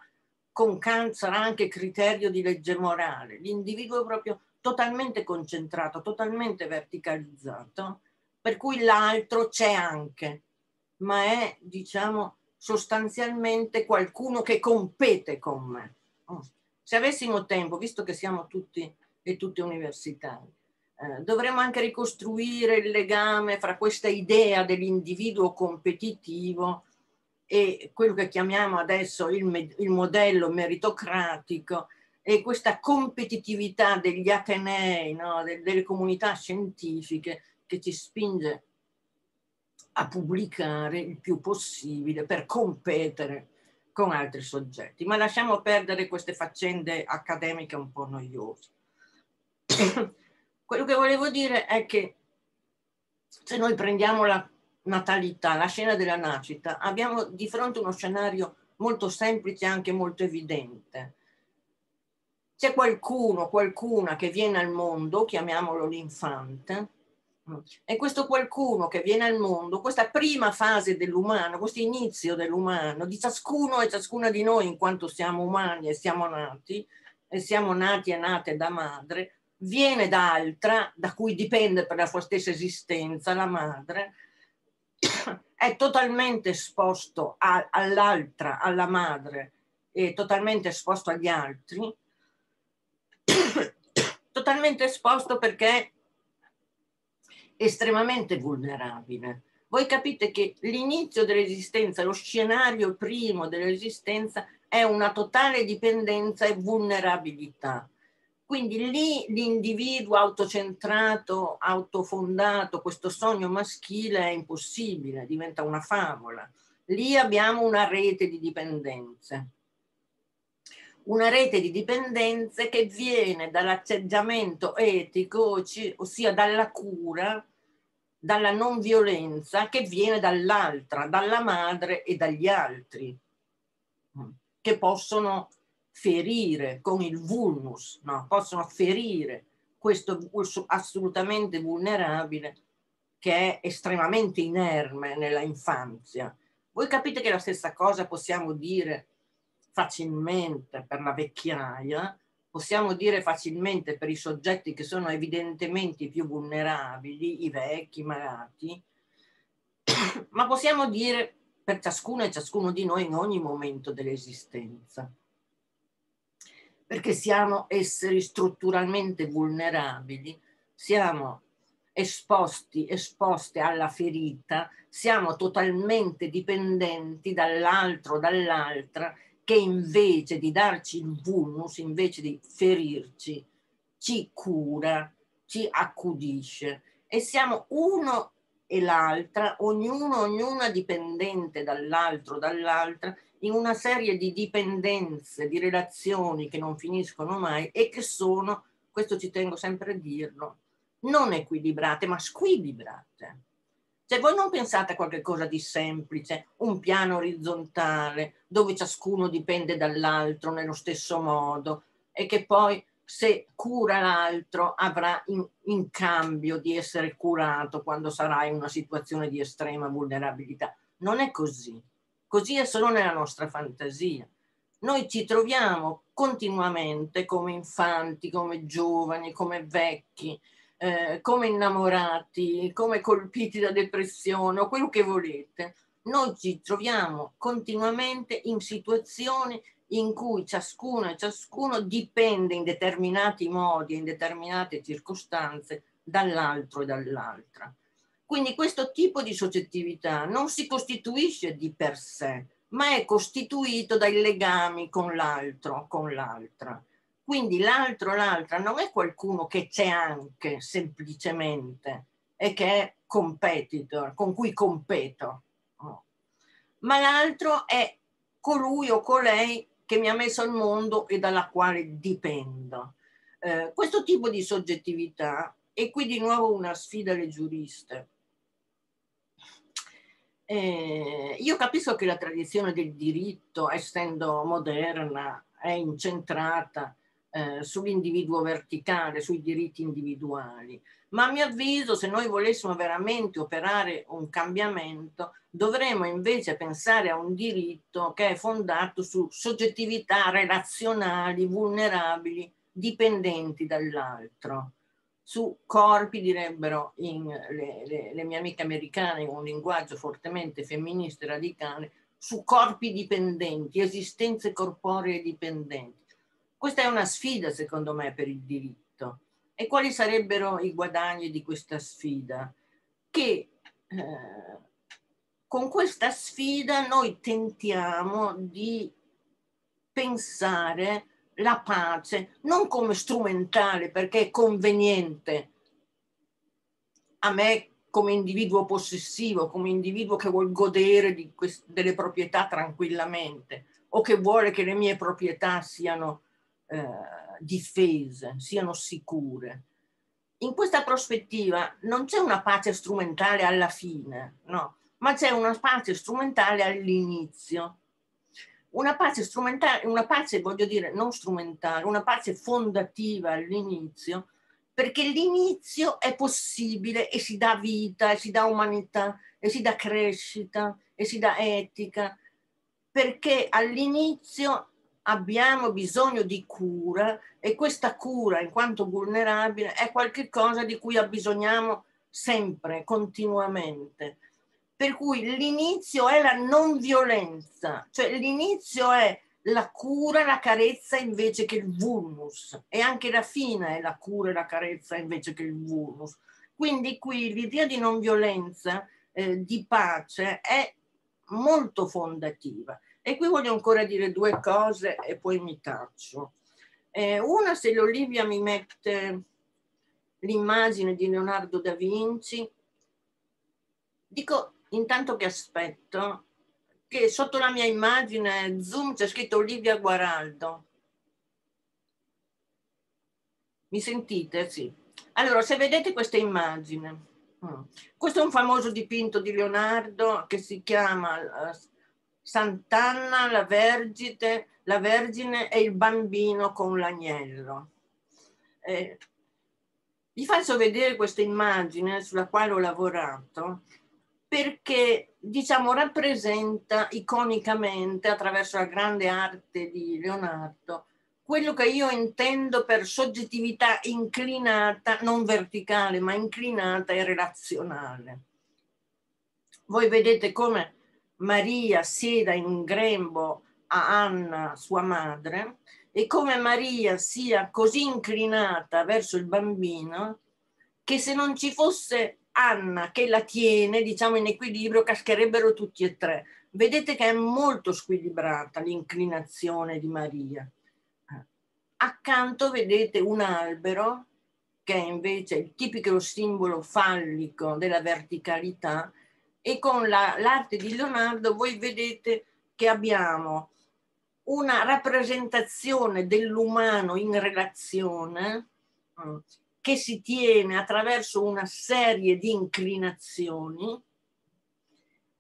Speaker 7: Con Kant sarà anche criterio di legge morale. L'individuo è proprio totalmente concentrato, totalmente verticalizzato, per cui l'altro c'è anche, ma è, diciamo, sostanzialmente qualcuno che compete con me. Mm. Se avessimo tempo, visto che siamo tutti e tutte universitarie. Eh, dovremmo anche ricostruire il legame fra questa idea dell'individuo competitivo e quello che chiamiamo adesso il, il modello meritocratico e questa competitività degli atenei, no? De delle comunità scientifiche che ci spinge a pubblicare il più possibile per competere con altri soggetti. Ma lasciamo perdere queste faccende accademiche un po' noiose. Quello che volevo dire è che se noi prendiamo la natalità, la scena della nascita, abbiamo di fronte uno scenario molto semplice e anche molto evidente. C'è qualcuno, qualcuna che viene al mondo, chiamiamolo l'infante, e questo qualcuno che viene al mondo, questa prima fase dell'umano, questo inizio dell'umano, di ciascuno e ciascuna di noi in quanto siamo umani e siamo nati, e siamo nati e nate da madre, viene da altra, da cui dipende per la sua stessa esistenza, la madre, è totalmente esposto all'altra, alla madre, è totalmente esposto agli altri, totalmente esposto perché è estremamente vulnerabile. Voi capite che l'inizio dell'esistenza, lo scenario primo dell'esistenza è una totale dipendenza e vulnerabilità. Quindi lì l'individuo autocentrato, autofondato, questo sogno maschile è impossibile, diventa una favola. Lì abbiamo una rete di dipendenze. Una rete di dipendenze che viene dall'atteggiamento etico, ossia dalla cura, dalla non violenza che viene dall'altra, dalla madre e dagli altri, che possono ferire con il vulnus, no? possono ferire questo pulso assolutamente vulnerabile che è estremamente inerme nella infanzia. Voi capite che la stessa cosa possiamo dire facilmente per la vecchiaia, possiamo dire facilmente per i soggetti che sono evidentemente più vulnerabili, i vecchi, i malati, ma possiamo dire per ciascuno e ciascuno di noi in ogni momento dell'esistenza perché siamo esseri strutturalmente vulnerabili, siamo esposti, esposte alla ferita, siamo totalmente dipendenti dall'altro, dall'altra, che invece di darci il vulnus, invece di ferirci, ci cura, ci accudisce e siamo uno e l'altra, ognuno, ognuna dipendente dall'altro, dall'altra, in una serie di dipendenze, di relazioni che non finiscono mai e che sono, questo ci tengo sempre a dirlo, non equilibrate, ma squilibrate. Cioè voi non pensate a qualcosa di semplice, un piano orizzontale, dove ciascuno dipende dall'altro nello stesso modo e che poi se cura l'altro avrà in, in, cambio di essere curato quando sarà in una situazione di estrema vulnerabilità. Non è così. Così è solo nella nostra fantasia. Noi ci troviamo continuamente come infanti, come giovani, come vecchi, eh, come innamorati, come colpiti da depressione o quello che volete. Noi ci troviamo continuamente in situazioni in cui ciascuno e ciascuno dipende in determinati modi e in determinate circostanze dall'altro e dall'altra. Quindi questo tipo di soggettività non si costituisce di per sé, ma è costituito dai legami con l'altro, con l'altra. Quindi l'altro, l'altra non è qualcuno che c'è anche semplicemente e che è competitor, con cui competo, no. ma l'altro è colui o colei che mi ha messo al mondo e dalla quale dipendo. Eh, questo tipo di soggettività, e qui di nuovo una sfida alle giuriste, eh, io capisco che la tradizione del diritto, essendo moderna, è incentrata eh, sull'individuo verticale, sui diritti individuali, ma a mio avviso se noi volessimo veramente operare un cambiamento, dovremmo invece pensare a un diritto che è fondato su soggettività relazionali, vulnerabili, dipendenti dall'altro su corpi, direbbero in, le, le, le, mie amiche americane, un linguaggio fortemente femminista e radicale, su corpi dipendenti, esistenze corporee dipendenti. Questa è una sfida, secondo me, per il diritto. E quali sarebbero i guadagni di questa sfida? Che eh, con questa sfida noi tentiamo di pensare la pace non come strumentale perché è conveniente a me come individuo possessivo, come individuo che vuol godere delle proprietà tranquillamente o che vuole che le mie proprietà siano eh, difese, siano sicure. In questa prospettiva non c'è una pace strumentale alla fine, no, ma c'è una pace strumentale all'inizio, una parte strumentale, una parte voglio dire non strumentale, una parte fondativa all'inizio, perché l'inizio è possibile e si dà vita, e si dà umanità, e si dà crescita, e si dà etica, perché all'inizio abbiamo bisogno di cura e questa cura, in quanto vulnerabile, è qualcosa di cui abbisogniamo sempre, continuamente per cui l'inizio è la non violenza, cioè l'inizio è la cura, la carezza invece che il vulnus e anche la fine è la cura e la carezza invece che il vulnus. Quindi qui l'idea di non violenza, eh, di pace, è molto fondativa. E qui voglio ancora dire due cose e poi mi taccio. Eh, una, se l'Olivia mi mette l'immagine di Leonardo da Vinci, dico intanto che aspetto, che sotto la mia immagine Zoom c'è scritto Olivia Guaraldo. Mi sentite? Sì. Allora, se vedete questa immagine, mm, questo è un famoso dipinto di Leonardo che si chiama eh, Sant'Anna, la Vergine, la Vergine e il bambino con l'agnello. Eh, vi faccio vedere questa immagine sulla quale ho lavorato perché diciamo, rappresenta iconicamente, attraverso la grande arte di Leonardo, quello che io intendo per soggettività inclinata, non verticale, ma inclinata e relazionale. Voi vedete come Maria sieda in grembo a Anna, sua madre, e come Maria sia così inclinata verso il bambino che se non ci fosse Anna che la tiene, diciamo, in equilibrio, cascherebbero tutti e tre. Vedete che è molto squilibrata l'inclinazione di Maria. Eh, accanto vedete un albero che è invece il tipico simbolo fallico della verticalità e con l'arte la, di Leonardo voi vedete che abbiamo una rappresentazione dell'umano in relazione mm, che si tiene attraverso una serie di inclinazioni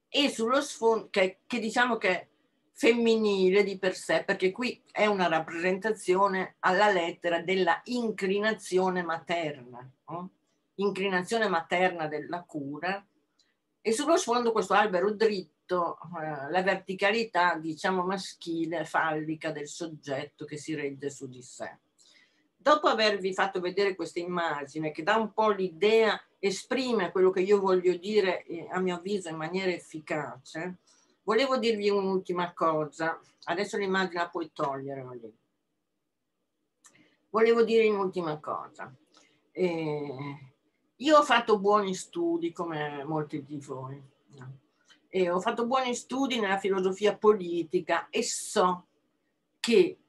Speaker 7: e sullo sfondo, che, che diciamo che è femminile di per sé, perché qui è una rappresentazione alla lettera della inclinazione materna, no? inclinazione materna della cura, e sullo sfondo questo albero dritto, eh, la verticalità, diciamo, maschile, fallica del soggetto che si regge su di sé. Dopo avervi fatto vedere questa immagine che dà un po' l'idea, esprime quello che io voglio dire eh, a mio avviso in maniera efficace, volevo dirvi un'ultima cosa. Adesso l'immagine la puoi togliere, Lì. Volevo dire un'ultima cosa. Eh, io ho fatto buoni studi, come molti di voi. No? ho fatto buoni studi nella filosofia politica e so che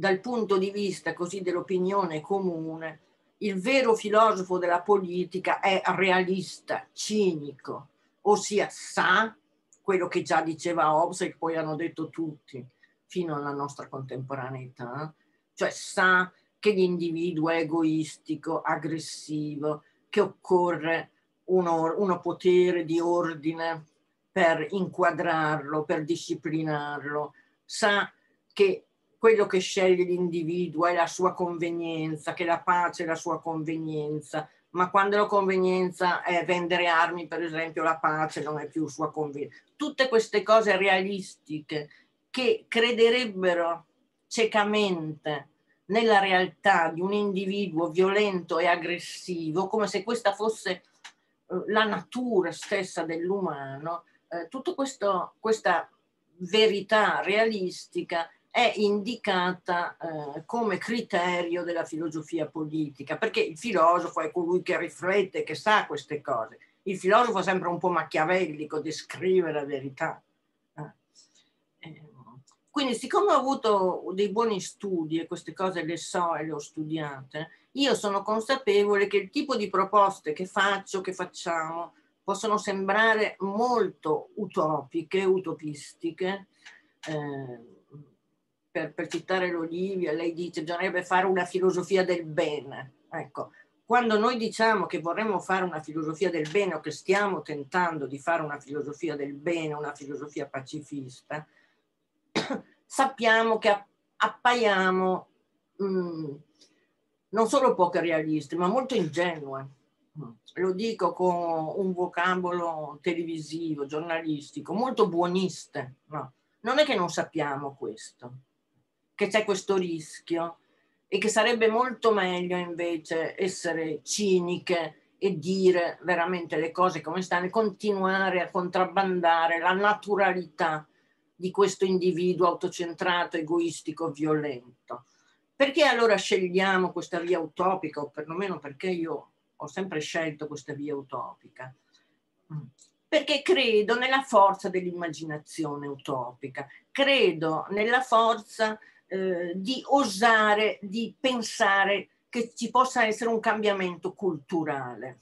Speaker 7: dal punto di vista così dell'opinione comune, il vero filosofo della politica è realista, cinico, ossia sa quello che già diceva Hobbes e poi hanno detto tutti fino alla nostra contemporaneità, eh. cioè sa che l'individuo è egoistico, aggressivo, che occorre uno, uno potere di ordine per inquadrarlo, per disciplinarlo, sa che quello che sceglie l'individuo è la sua convenienza, che la pace è la sua convenienza, ma quando la convenienza è vendere armi, per esempio, la pace non è più sua convenienza. Tutte queste cose realistiche che crederebbero ciecamente nella realtà di un individuo violento e aggressivo, come se questa fosse eh, la natura stessa dell'umano, eh, tutta questa verità realistica è indicata eh, come criterio della filosofia politica, perché il filosofo è colui che riflette, che sa queste cose. Il filosofo è sempre un po' machiavellico, descrive la verità. Eh. Eh, quindi, siccome ho avuto dei buoni studi e queste cose le so e le ho studiate, io sono consapevole che il tipo di proposte che faccio, che facciamo, possono sembrare molto utopiche, utopistiche, eh, per, per citare l'Olivia, lei dice bisognerebbe fare una filosofia del bene. Ecco, quando noi diciamo che vorremmo fare una filosofia del bene o che stiamo tentando di fare una filosofia del bene, una filosofia pacifista, sappiamo che appaiamo mh, mm, non solo poco realisti, ma molto ingenue. Lo dico con un vocabolo televisivo, giornalistico, molto buoniste. No? Non è che non sappiamo questo, che c'è questo rischio e che sarebbe molto meglio invece essere ciniche e dire veramente le cose come stanno e continuare a contrabbandare la naturalità di questo individuo autocentrato, egoistico, violento. Perché allora scegliamo questa via utopica, o perlomeno perché io ho sempre scelto questa via utopica? Mm. Perché credo nella forza dell'immaginazione utopica, credo nella forza eh, di osare, di pensare che ci possa essere un cambiamento culturale.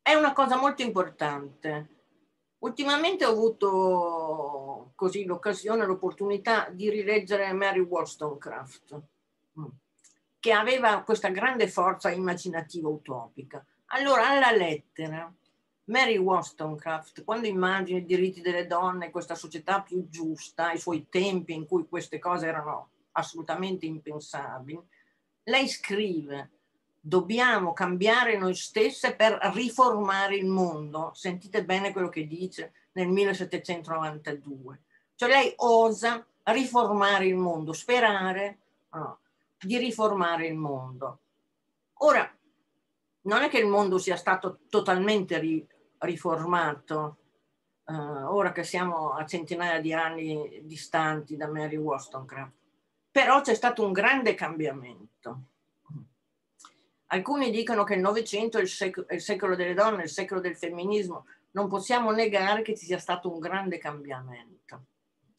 Speaker 7: È una cosa molto importante. Ultimamente ho avuto così l'occasione, l'opportunità di rileggere Mary Wollstonecraft, mm, che aveva questa grande forza immaginativa utopica. Allora, alla lettera, Mary Wollstonecraft, quando immagina i diritti delle donne, questa società più giusta, i suoi tempi in cui queste cose erano assolutamente impensabili, lei scrive dobbiamo cambiare noi stesse per riformare il mondo. Sentite bene quello che dice nel 1792. Cioè lei osa riformare il mondo, sperare no, di riformare il mondo. Ora, non è che il mondo sia stato totalmente ri, riformato, eh, ora che siamo a centinaia di anni distanti da Mary Wollstonecraft, però c'è stato un grande cambiamento. Alcuni dicono che il Novecento è il secolo delle donne, il secolo del femminismo. Non possiamo negare che ci sia stato un grande cambiamento,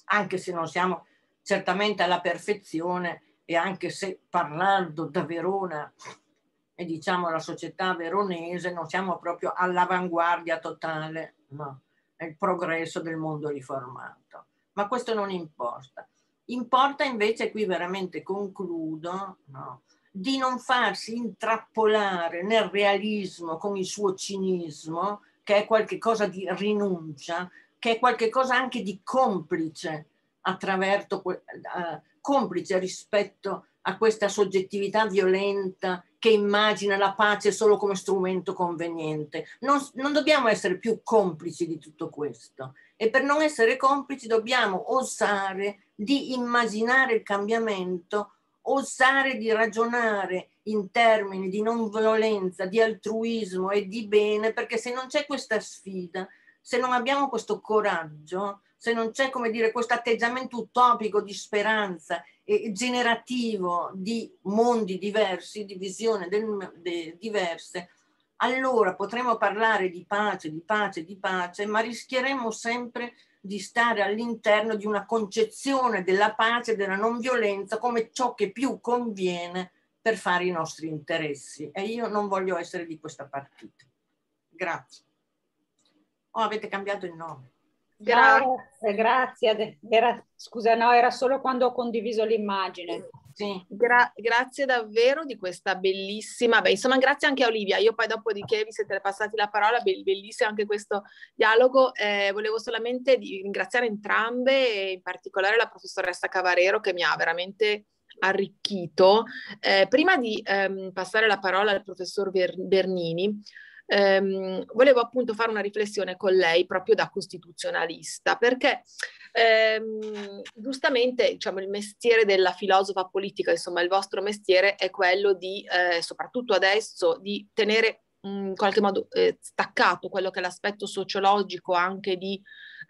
Speaker 7: anche se non siamo certamente alla perfezione e anche se parlando da Verona e diciamo la società veronese non siamo proprio all'avanguardia totale, no, è progresso del mondo riformato. Ma questo non importa. Importa invece, qui veramente concludo, no, di non farsi intrappolare nel realismo con il suo cinismo, che è qualcosa di rinuncia, che è qualcosa anche di complice, attraverso, eh, complice rispetto a questa soggettività violenta che immagina la pace solo come strumento conveniente. Non, non dobbiamo essere più complici di tutto questo e per non essere complici dobbiamo osare di immaginare il cambiamento, osare di ragionare in termini di non violenza, di altruismo e di bene, perché se non c'è questa sfida, se non abbiamo questo coraggio, se non c'è come dire questo atteggiamento utopico di speranza e generativo di mondi diversi, di visioni diverse, allora potremo parlare di pace, di pace, di pace, ma rischieremo sempre di stare all'interno di una concezione della pace e della non violenza come ciò che più conviene per fare i nostri interessi. E io non voglio essere di questa partita. Grazie. Oh, avete cambiato il nome. Grazie,
Speaker 4: grazie.
Speaker 3: Era, scusa, no, era solo quando ho condiviso l'immagine. Sì. Gra- grazie davvero di questa bellissima, beh, insomma grazie anche a Olivia, io poi dopodiché vi siete passati la parola, be- bellissimo anche questo dialogo, eh, volevo solamente ringraziare entrambe e in particolare la professoressa Cavarero che mi ha veramente arricchito. Eh, prima di ehm, passare la parola al professor Ver- Bernini, ehm, volevo appunto fare una riflessione con lei proprio da costituzionalista, perché ehm, giustamente diciamo, il mestiere della filosofa politica, insomma il vostro mestiere è quello di, eh, soprattutto adesso, di tenere mm, in qualche modo eh, staccato quello che è l'aspetto sociologico anche di,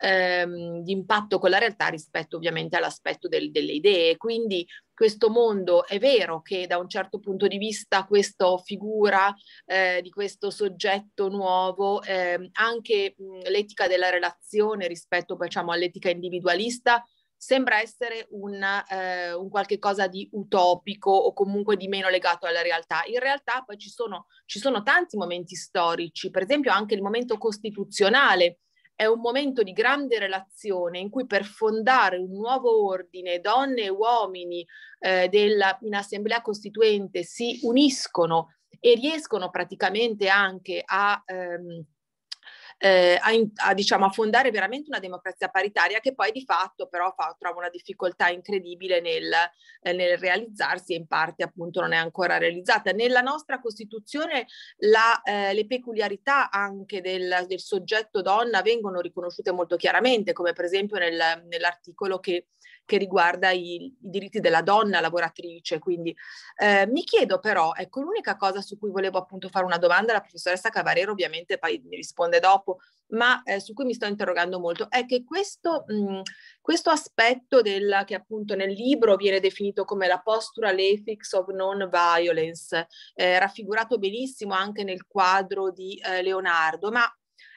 Speaker 3: ehm, di impatto con la realtà rispetto ovviamente all'aspetto del, delle idee. Quindi questo mondo. È vero che da un certo punto di vista questa figura eh, di questo soggetto nuovo, eh, anche mh, mm, l'etica della relazione rispetto diciamo, all'etica individualista, sembra essere una, eh, un, qualche cosa di utopico o comunque di meno legato alla realtà. In realtà poi ci sono, ci sono tanti momenti storici, per esempio anche il momento costituzionale è un momento di grande relazione in cui per fondare un nuovo ordine donne e uomini eh, della, in assemblea costituente si uniscono e riescono praticamente anche a... Ehm, eh, a, a, diciamo, a fondare veramente una democrazia paritaria che poi di fatto però fa, trova una difficoltà incredibile nel, eh, nel realizzarsi e in parte appunto non è ancora realizzata. Nella nostra Costituzione la, eh, le peculiarità anche del, del, soggetto donna vengono riconosciute molto chiaramente, come per esempio nel, nell'articolo che che riguarda i, i diritti della donna lavoratrice. Quindi eh, mi chiedo però, ecco, l'unica cosa su cui volevo appunto fare una domanda alla professoressa Cavarero, ovviamente poi mi risponde dopo, ma eh, su cui mi sto interrogando molto, è che questo, mh, mm, questo aspetto del, che appunto nel libro viene definito come la postural ethics of non-violence, eh, raffigurato benissimo anche nel quadro di eh, Leonardo, ma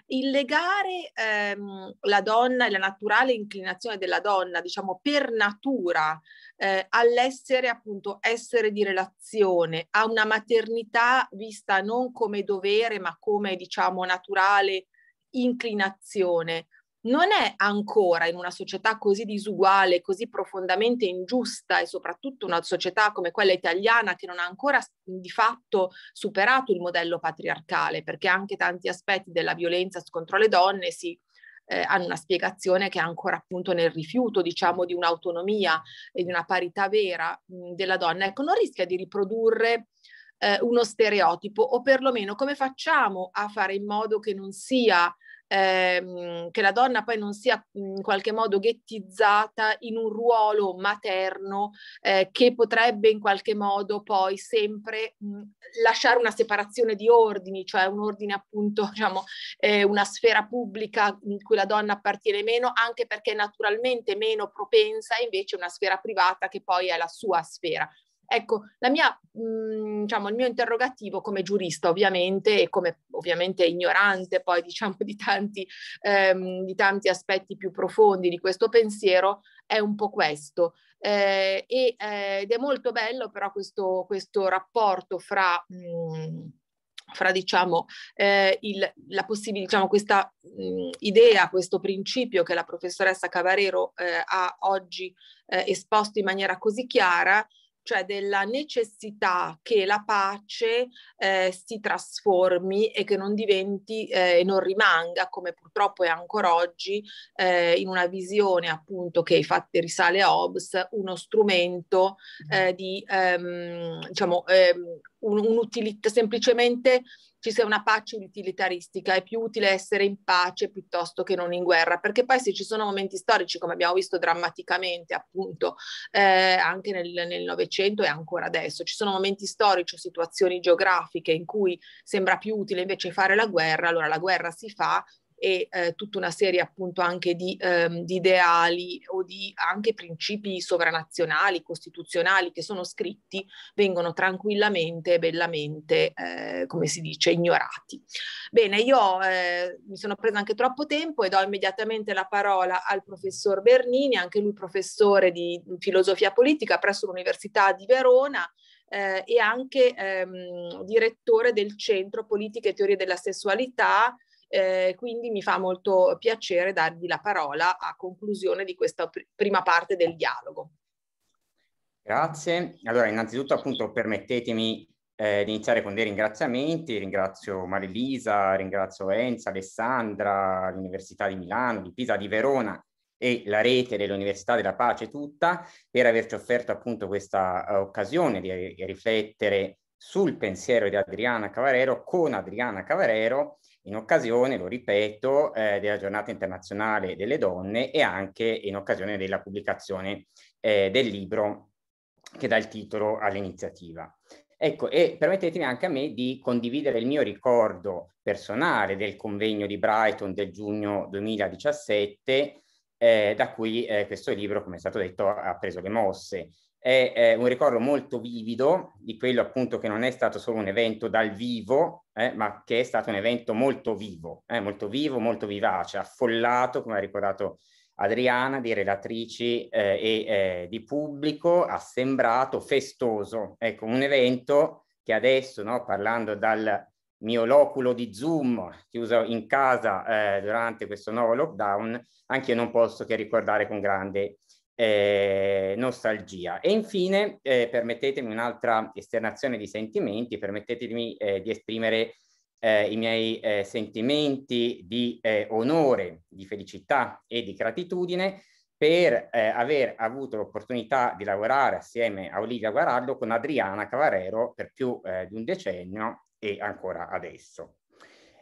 Speaker 3: il legare ehm, la donna e la naturale inclinazione della donna, diciamo per natura, eh, all'essere appunto essere di relazione, a una maternità vista non come dovere ma come diciamo naturale inclinazione, non è ancora in una società così disuguale, così profondamente ingiusta e soprattutto una società come quella italiana che non ha ancora di fatto superato il modello patriarcale, perché anche tanti aspetti della violenza contro le donne si eh, hanno una spiegazione che è ancora appunto nel rifiuto, diciamo, di un'autonomia e di una parità vera mh, mm, della donna. Ecco, non rischia di riprodurre eh, uno stereotipo o perlomeno come facciamo a fare in modo che non sia ehm, che la donna poi non sia mhmm, in qualche modo ghettizzata in un ruolo materno eh, che potrebbe in qualche modo poi sempre mh, mhmm, lasciare una separazione di ordini, cioè un ordine appunto, diciamo, eh, una sfera pubblica in cui la donna appartiene meno, anche perché naturalmente meno propensa invece una sfera privata che poi è la sua sfera. Ecco, mia, mh, mm, diciamo, il mio interrogativo come giurista ovviamente e come ovviamente ignorante poi diciamo di tanti, ehm, di tanti aspetti più profondi di questo pensiero è un po' questo. Eh, e, eh, ed è molto bello però questo, questo rapporto fra... Mh,
Speaker 1: mm,
Speaker 3: fra diciamo, eh, il, la possibile, diciamo, questa mh, mm, idea, questo principio che la professoressa Cavarero eh, ha oggi eh, esposto in maniera così chiara cioè della necessità che la pace eh, si trasformi e che non diventi eh, e eh, non rimanga, come purtroppo è ancora oggi, eh, in una visione appunto che infatti risale a Hobbes, uno strumento mm. eh, di ehm, diciamo, ehm, un, un utilità, semplicemente ci sia una pace utilitaristica, è più utile essere in pace piuttosto che non in guerra, perché poi se ci sono momenti storici, come abbiamo visto drammaticamente appunto eh, anche nel Novecento e ancora adesso, ci sono momenti storici o situazioni geografiche in cui sembra più utile invece fare la guerra, allora la guerra si fa e eh, tutta una serie appunto anche di, ehm, di ideali o di anche principi sovranazionali, costituzionali che sono scritti, vengono tranquillamente e bellamente, eh, come si dice, ignorati. Bene, io eh, mi sono presa anche troppo tempo e do immediatamente la parola al professor Bernini, anche lui professore di filosofia politica presso l'Università di Verona. Eh, e anche ehm, direttore del Centro Politiche e Teorie della Sessualità eh, quindi mi fa molto piacere dargli la parola a conclusione di questa pr- prima parte del dialogo.
Speaker 8: Grazie. Allora, innanzitutto appunto permettetemi eh, di iniziare con dei ringraziamenti. Ringrazio Marilisa, ringrazio Enza, Alessandra, l'Università di Milano, di Pisa, di Verona e la rete dell'Università della Pace tutta per averci offerto appunto questa uh, occasione di eh, riflettere sul pensiero di Adriana Cavarero con Adriana Cavarero in occasione, lo ripeto, eh, della giornata internazionale delle donne e anche in occasione della pubblicazione eh, del libro che dà il titolo all'iniziativa. Ecco, e permettetemi anche a me di condividere il mio ricordo personale del convegno di Brighton del giugno 2017, eh, da cui eh, questo libro, come è stato detto, ha preso le mosse è, è un ricordo molto vivido di quello appunto che non è stato solo un evento dal vivo, eh, ma che è stato un evento molto vivo, eh, molto vivo, molto vivace, affollato, come ha ricordato Adriana, di relatrici eh, e eh, di pubblico, assemblato, festoso. Ecco, un evento che adesso, no, parlando dal mio loculo di Zoom chiuso in casa eh, durante questo nuovo lockdown, anche io non posso che ricordare con grande eh, nostalgia. E infine, eh, permettetemi un'altra esternazione di sentimenti, permettetemi eh, di esprimere eh, i miei eh, sentimenti di eh, onore, di felicità e di gratitudine per aver avuto l'opportunità di lavorare assieme a Olivia Guaraldo con Adriana Cavarero per più di un decennio e ancora adesso.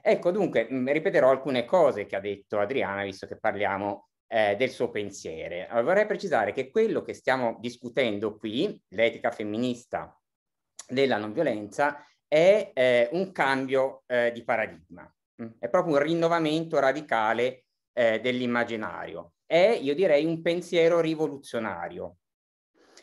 Speaker 8: Ecco dunque, mm, ripeterò alcune cose che ha detto Adriana, visto che parliamo eh, del suo pensiero. Allora, vorrei precisare che quello che stiamo discutendo qui, l'etica femminista della non violenza, è eh, un cambio eh, di paradigma, mm. è proprio un rinnovamento radicale eh, dell'immaginario, è io direi un pensiero rivoluzionario.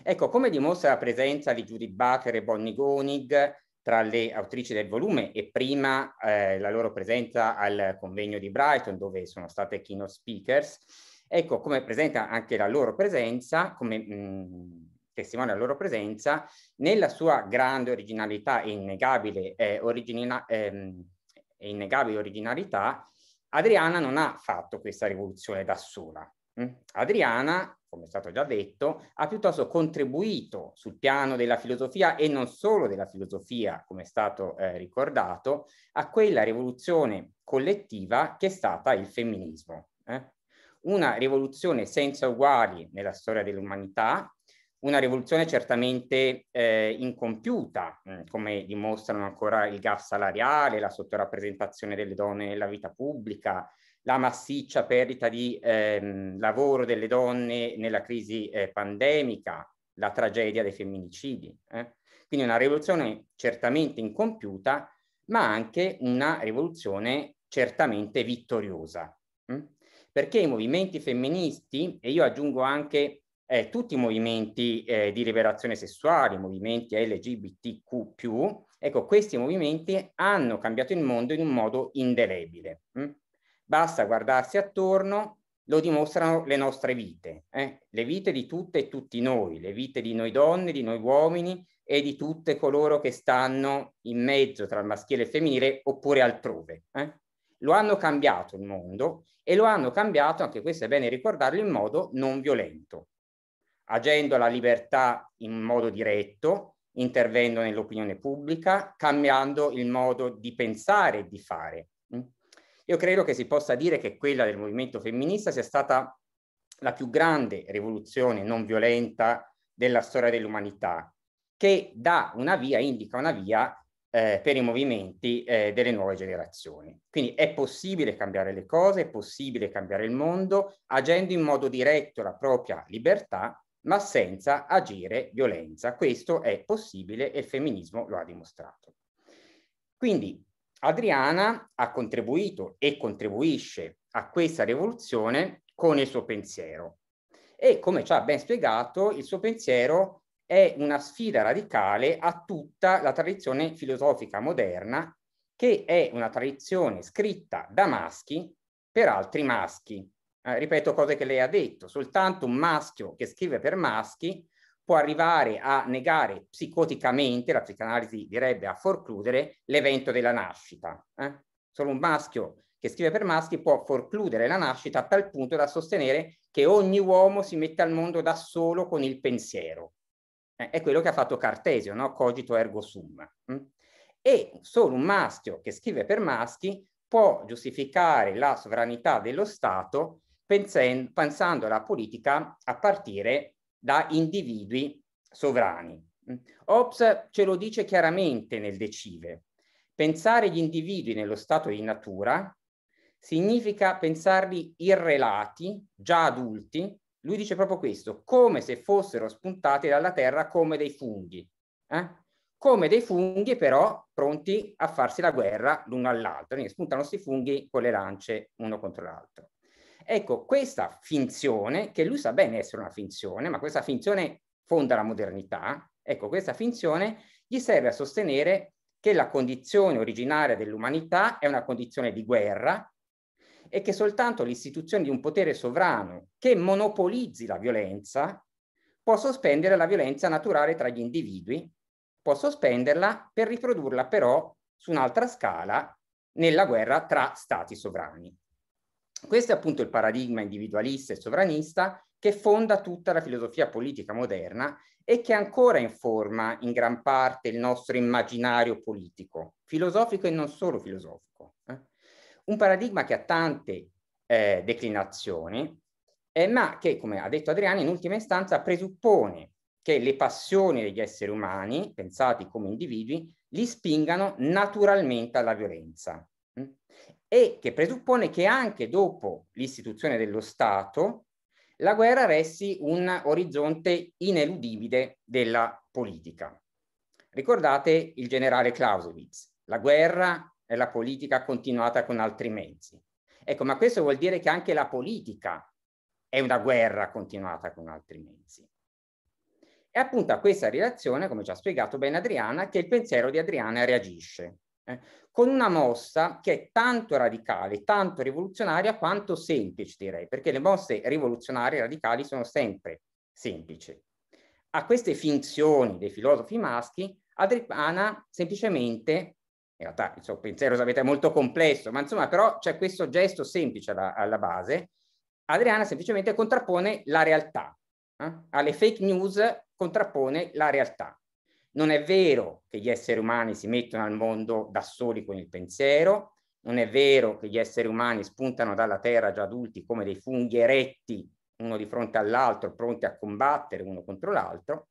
Speaker 8: Ecco, come dimostra la presenza di Judith Butler e Bonnie Gonig tra le autrici del volume e prima eh, la loro presenza al convegno di Brighton dove sono state keynote speakers, Ecco, come presenta anche la loro presenza, come mh, mhmm, testimonia la loro presenza, nella sua grande originalità e innegabile, eh, origina, ehm, innegabile originalità, Adriana non ha fatto questa rivoluzione da sola. Adriana, come è stato già detto, ha piuttosto contribuito sul piano della filosofia e non solo della filosofia, come è stato eh, ricordato, a quella rivoluzione collettiva che è stata il femminismo. Eh? una rivoluzione senza uguali nella storia dell'umanità, una rivoluzione certamente eh, incompiuta, mm, come dimostrano ancora il gas salariale, la sottorappresentazione delle donne nella vita pubblica, la massiccia perdita di ehm, lavoro delle donne nella crisi eh, pandemica, la tragedia dei femminicidi. Eh. Quindi una rivoluzione certamente incompiuta, ma anche una rivoluzione certamente vittoriosa perché i movimenti femministi, e io aggiungo anche eh, tutti i movimenti eh, di liberazione sessuale, i movimenti LGBTQ, ecco, questi movimenti hanno cambiato il mondo in un modo indelebile. Hm? Basta guardarsi attorno, lo dimostrano le nostre vite, eh? le vite di tutte e tutti noi, le vite di noi donne, di noi uomini e di tutte coloro che stanno in mezzo tra il maschile e il femminile oppure altrove. Eh? Lo hanno cambiato il mondo e lo hanno cambiato, anche questo è bene ricordarlo, in modo non violento, agendo alla libertà in modo diretto, intervenendo nell'opinione pubblica, cambiando il modo di pensare e di fare. Mm? Io credo che si possa dire che quella del movimento femminista sia stata la più grande rivoluzione non violenta della storia dell'umanità, che dà una via, indica una via eh, per i movimenti eh, delle nuove generazioni. Quindi è possibile cambiare le cose, è possibile cambiare il mondo agendo in modo diretto la propria libertà, ma senza agire violenza. Questo è possibile e il femminismo lo ha dimostrato. Quindi Adriana ha contribuito e contribuisce a questa rivoluzione con il suo pensiero. E come ci ha ben spiegato, il suo pensiero è una sfida radicale a tutta la tradizione filosofica moderna, che è una tradizione scritta da maschi per altri maschi. Eh, ripeto cose che lei ha detto, soltanto un maschio che scrive per maschi può arrivare a negare psicoticamente, la psicanalisi direbbe a forcludere, l'evento della nascita. Eh? Solo un maschio che scrive per maschi può forcludere la nascita a tal punto da sostenere che ogni uomo si mette al mondo da solo con il pensiero eh, è quello che ha fatto Cartesio, no? cogito ergo sum. Mh? Mm? E solo un maschio che scrive per maschi può giustificare la sovranità dello Stato pensen- pensando alla politica a partire da individui sovrani. Mm? Hobbes ce lo dice chiaramente nel Decive. Pensare gli individui nello stato di natura significa pensarli irrelati, già adulti, lui dice proprio questo, come se fossero spuntati dalla terra come dei funghi, eh? come dei funghi però pronti a farsi la guerra l'uno all'altro, quindi spuntano questi funghi con le lance uno contro l'altro. Ecco, questa finzione, che lui sa bene essere una finzione, ma questa finzione fonda la modernità, ecco, questa finzione gli serve a sostenere che la condizione originaria dell'umanità è una condizione di guerra è che soltanto l'istituzione di un potere sovrano che monopolizzi la violenza può sospendere la violenza naturale tra gli individui, può sospenderla per riprodurla però su un'altra scala nella guerra tra stati sovrani. Questo è appunto il paradigma individualista e sovranista che fonda tutta la filosofia politica moderna e che ancora informa in gran parte il nostro immaginario politico, filosofico e non solo filosofico un paradigma che ha tante eh, declinazioni, eh, ma che, come ha detto Adriano, in ultima istanza presuppone che le passioni degli esseri umani, pensati come individui, li spingano naturalmente alla violenza mm? e che presuppone che anche dopo l'istituzione dello Stato la guerra resti un orizzonte ineludibile della politica. Ricordate il generale Clausewitz, la guerra la politica continuata con altri mezzi. Ecco, ma questo vuol dire che anche la politica è una guerra continuata con altri mezzi. E appunto a questa relazione, come ci ha spiegato bene Adriana, che il pensiero di Adriana reagisce, eh, con una mossa che è tanto radicale, tanto rivoluzionaria quanto semplice, direi, perché le mosse rivoluzionarie radicali sono sempre semplici. A queste finzioni dei filosofi maschi, Adriana semplicemente in realtà il suo pensiero sapete è molto complesso, ma insomma però c'è questo gesto semplice alla, alla base. Adriana semplicemente contrappone la realtà, eh? alle fake news contrappone la realtà. Non è vero che gli esseri umani si mettono al mondo da soli con il pensiero, non è vero che gli esseri umani spuntano dalla terra già adulti come dei funghi eretti, uno di fronte all'altro, pronti a combattere uno contro l'altro.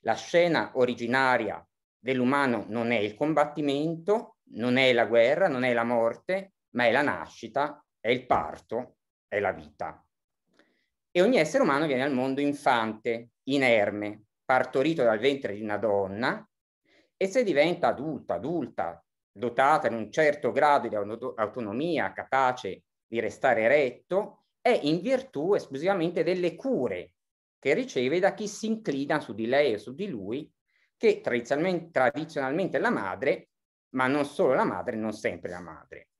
Speaker 8: La scena originaria dell'umano non è il combattimento, non è la guerra, non è la morte, ma è la nascita, è il parto, è la vita. E ogni essere umano viene al mondo infante, inerme, partorito dal ventre di una donna e se diventa adulta, adulta, dotata in un certo grado di autonomia, capace di restare eretto, è in virtù esclusivamente delle cure che riceve da chi si inclina su di lei o su di lui che tradizionalmente, tradizionalmente la madre, ma non solo la madre, non sempre la madre.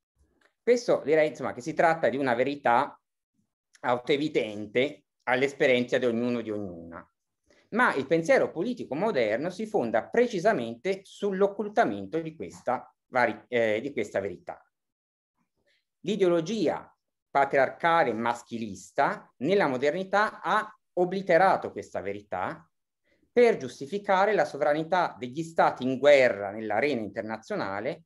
Speaker 8: Questo direi insomma, che si tratta di una verità autoevidente all'esperienza di ognuno di ognuna. Ma il pensiero politico moderno si fonda precisamente sull'occultamento di questa, vari, eh, di questa verità. L'ideologia patriarcale maschilista nella modernità ha obliterato questa verità per giustificare la sovranità degli stati in guerra nell'arena internazionale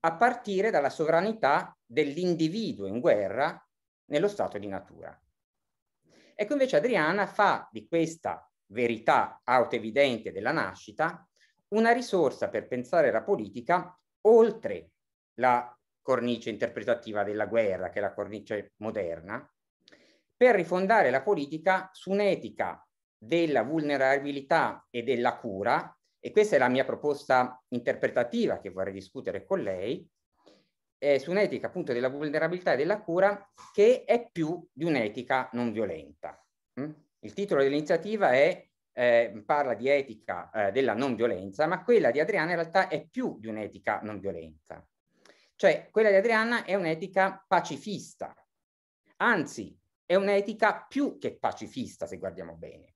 Speaker 8: a partire dalla sovranità dell'individuo in guerra nello stato di natura. Ecco invece Adriana fa di questa verità autoevidente della nascita una risorsa per pensare la politica oltre la cornice interpretativa della guerra, che è la cornice moderna, per rifondare la politica su un'etica della vulnerabilità e della cura, e questa è la mia proposta interpretativa che vorrei discutere con lei, è eh, su un'etica appunto della vulnerabilità e della cura che è più di un'etica non violenta. Mm? Il titolo dell'iniziativa è eh, parla di etica eh, della non violenza, ma quella di Adriana in realtà è più di un'etica non violenta. Cioè, quella di Adriana è un'etica pacifista, anzi, è un'etica più che pacifista, se guardiamo bene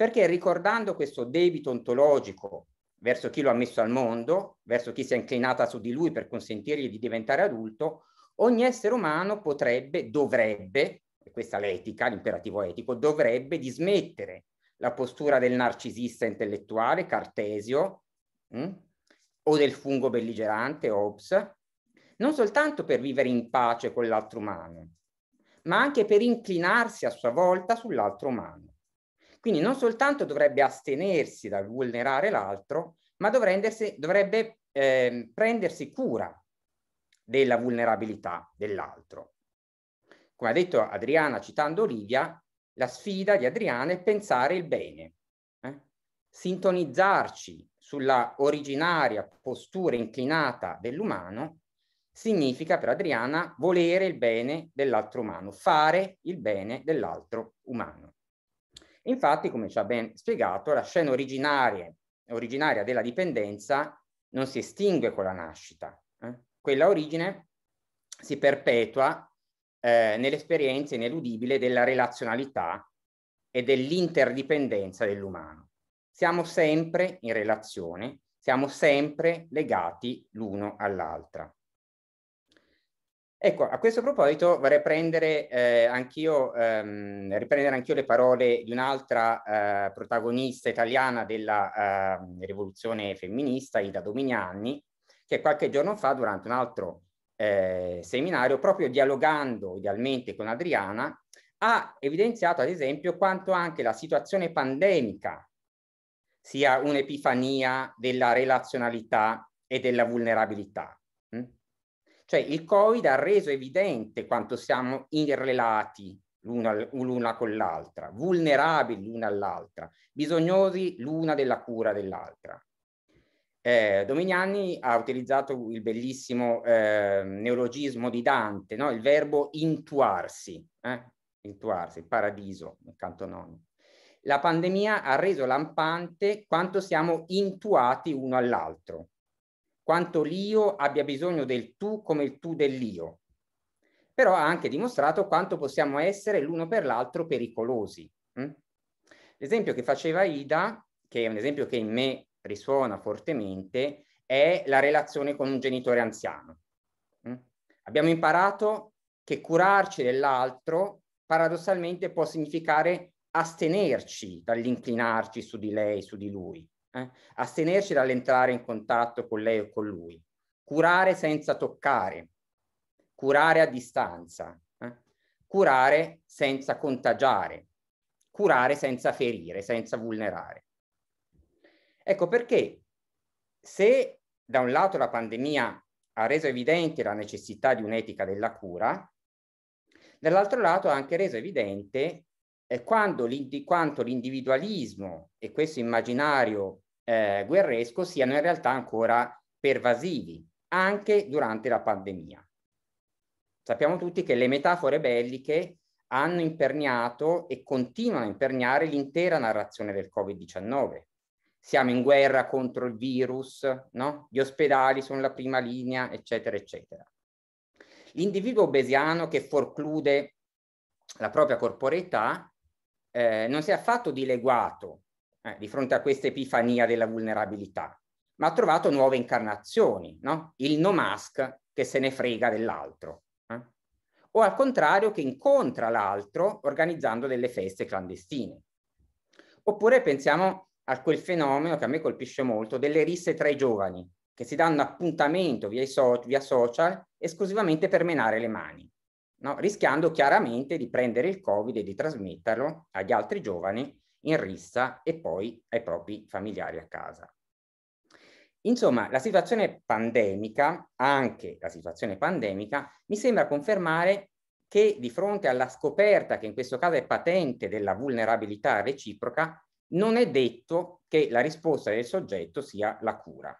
Speaker 8: perché ricordando questo debito ontologico verso chi lo ha messo al mondo, verso chi si è inclinata su di lui per consentirgli di diventare adulto, ogni essere umano potrebbe, dovrebbe, e questa è l'etica, l'imperativo etico, dovrebbe dismettere la postura del narcisista intellettuale, Cartesio, mh? Hm, o del fungo belligerante, Hobbes, non soltanto per vivere in pace con l'altro umano, ma anche per inclinarsi a sua volta sull'altro umano. Quindi non soltanto dovrebbe astenersi dal vulnerare l'altro, ma dovrebbe, eh, prendersi cura della vulnerabilità dell'altro. Come ha detto Adriana citando Olivia, la sfida di Adriana è pensare il bene, eh? sintonizzarci sulla originaria postura inclinata dell'umano significa per Adriana volere il bene dell'altro umano, fare il bene dell'altro umano. Infatti, come ci ha ben spiegato, la scena originaria, originaria della dipendenza non si estingue con la nascita. Eh? Quella origine si perpetua eh, nell'esperienza ineludibile della relazionalità e dell'interdipendenza dell'umano. Siamo sempre in relazione, siamo sempre legati l'uno all'altra. Ecco, a questo proposito vorrei prendere, eh, anch'io, ehm, riprendere anch'io le parole di un'altra eh, protagonista italiana della eh, rivoluzione femminista, Ida Dominianni, che qualche giorno fa durante un altro eh, seminario, proprio dialogando idealmente con Adriana, ha evidenziato ad esempio quanto anche la situazione pandemica sia un'epifania della relazionalità e della vulnerabilità cioè il Covid ha reso evidente quanto siamo irrelati l'una, l'una con l'altra, vulnerabili l'una all'altra, bisognosi l'una della cura dell'altra. Eh, Domeniani ha utilizzato il bellissimo eh, neologismo di Dante, no? il verbo intuarsi, eh? intuarsi, paradiso, canto nono. La pandemia ha reso lampante quanto siamo intuati uno all'altro quanto l'io abbia bisogno del tu come il tu dell'io, però ha anche dimostrato quanto possiamo essere l'uno per l'altro pericolosi. Mm? L'esempio che faceva Ida, che è un esempio che in me risuona fortemente, è la relazione con un genitore anziano. Mm? Abbiamo imparato che curarci dell'altro paradossalmente può significare astenerci dall'inclinarci su di lei, su di lui eh? astenerci dall'entrare in contatto con lei o con lui, curare senza toccare, curare a distanza, eh? curare senza contagiare, curare senza ferire, senza vulnerare. Ecco perché se da un lato la pandemia ha reso evidente la necessità di un'etica della cura, dall'altro lato ha anche reso evidente e quando quanto l'individualismo e questo immaginario eh, guerresco siano in realtà ancora pervasivi, anche durante la pandemia. Sappiamo tutti che le metafore belliche hanno imperniato e continuano a imperniare l'intera narrazione del Covid-19. Siamo in guerra contro il virus, no? gli ospedali sono la prima linea, eccetera, eccetera. L'individuo obesiano che forclude la propria corporeità eh, non si è affatto dileguato eh, di fronte a questa epifania della vulnerabilità, ma ha trovato nuove incarnazioni, no? il no mask che se ne frega dell'altro, eh? o al contrario che incontra l'altro organizzando delle feste clandestine. Oppure pensiamo a quel fenomeno che a me colpisce molto delle risse tra i giovani, che si danno appuntamento via, so via social esclusivamente per menare le mani no? rischiando chiaramente di prendere il Covid e di trasmetterlo agli altri giovani in rissa e poi ai propri familiari a casa. Insomma, la situazione pandemica, anche la situazione pandemica, mi sembra confermare che di fronte alla scoperta, che in questo caso è patente, della vulnerabilità reciproca, non è detto che la risposta del soggetto sia la cura.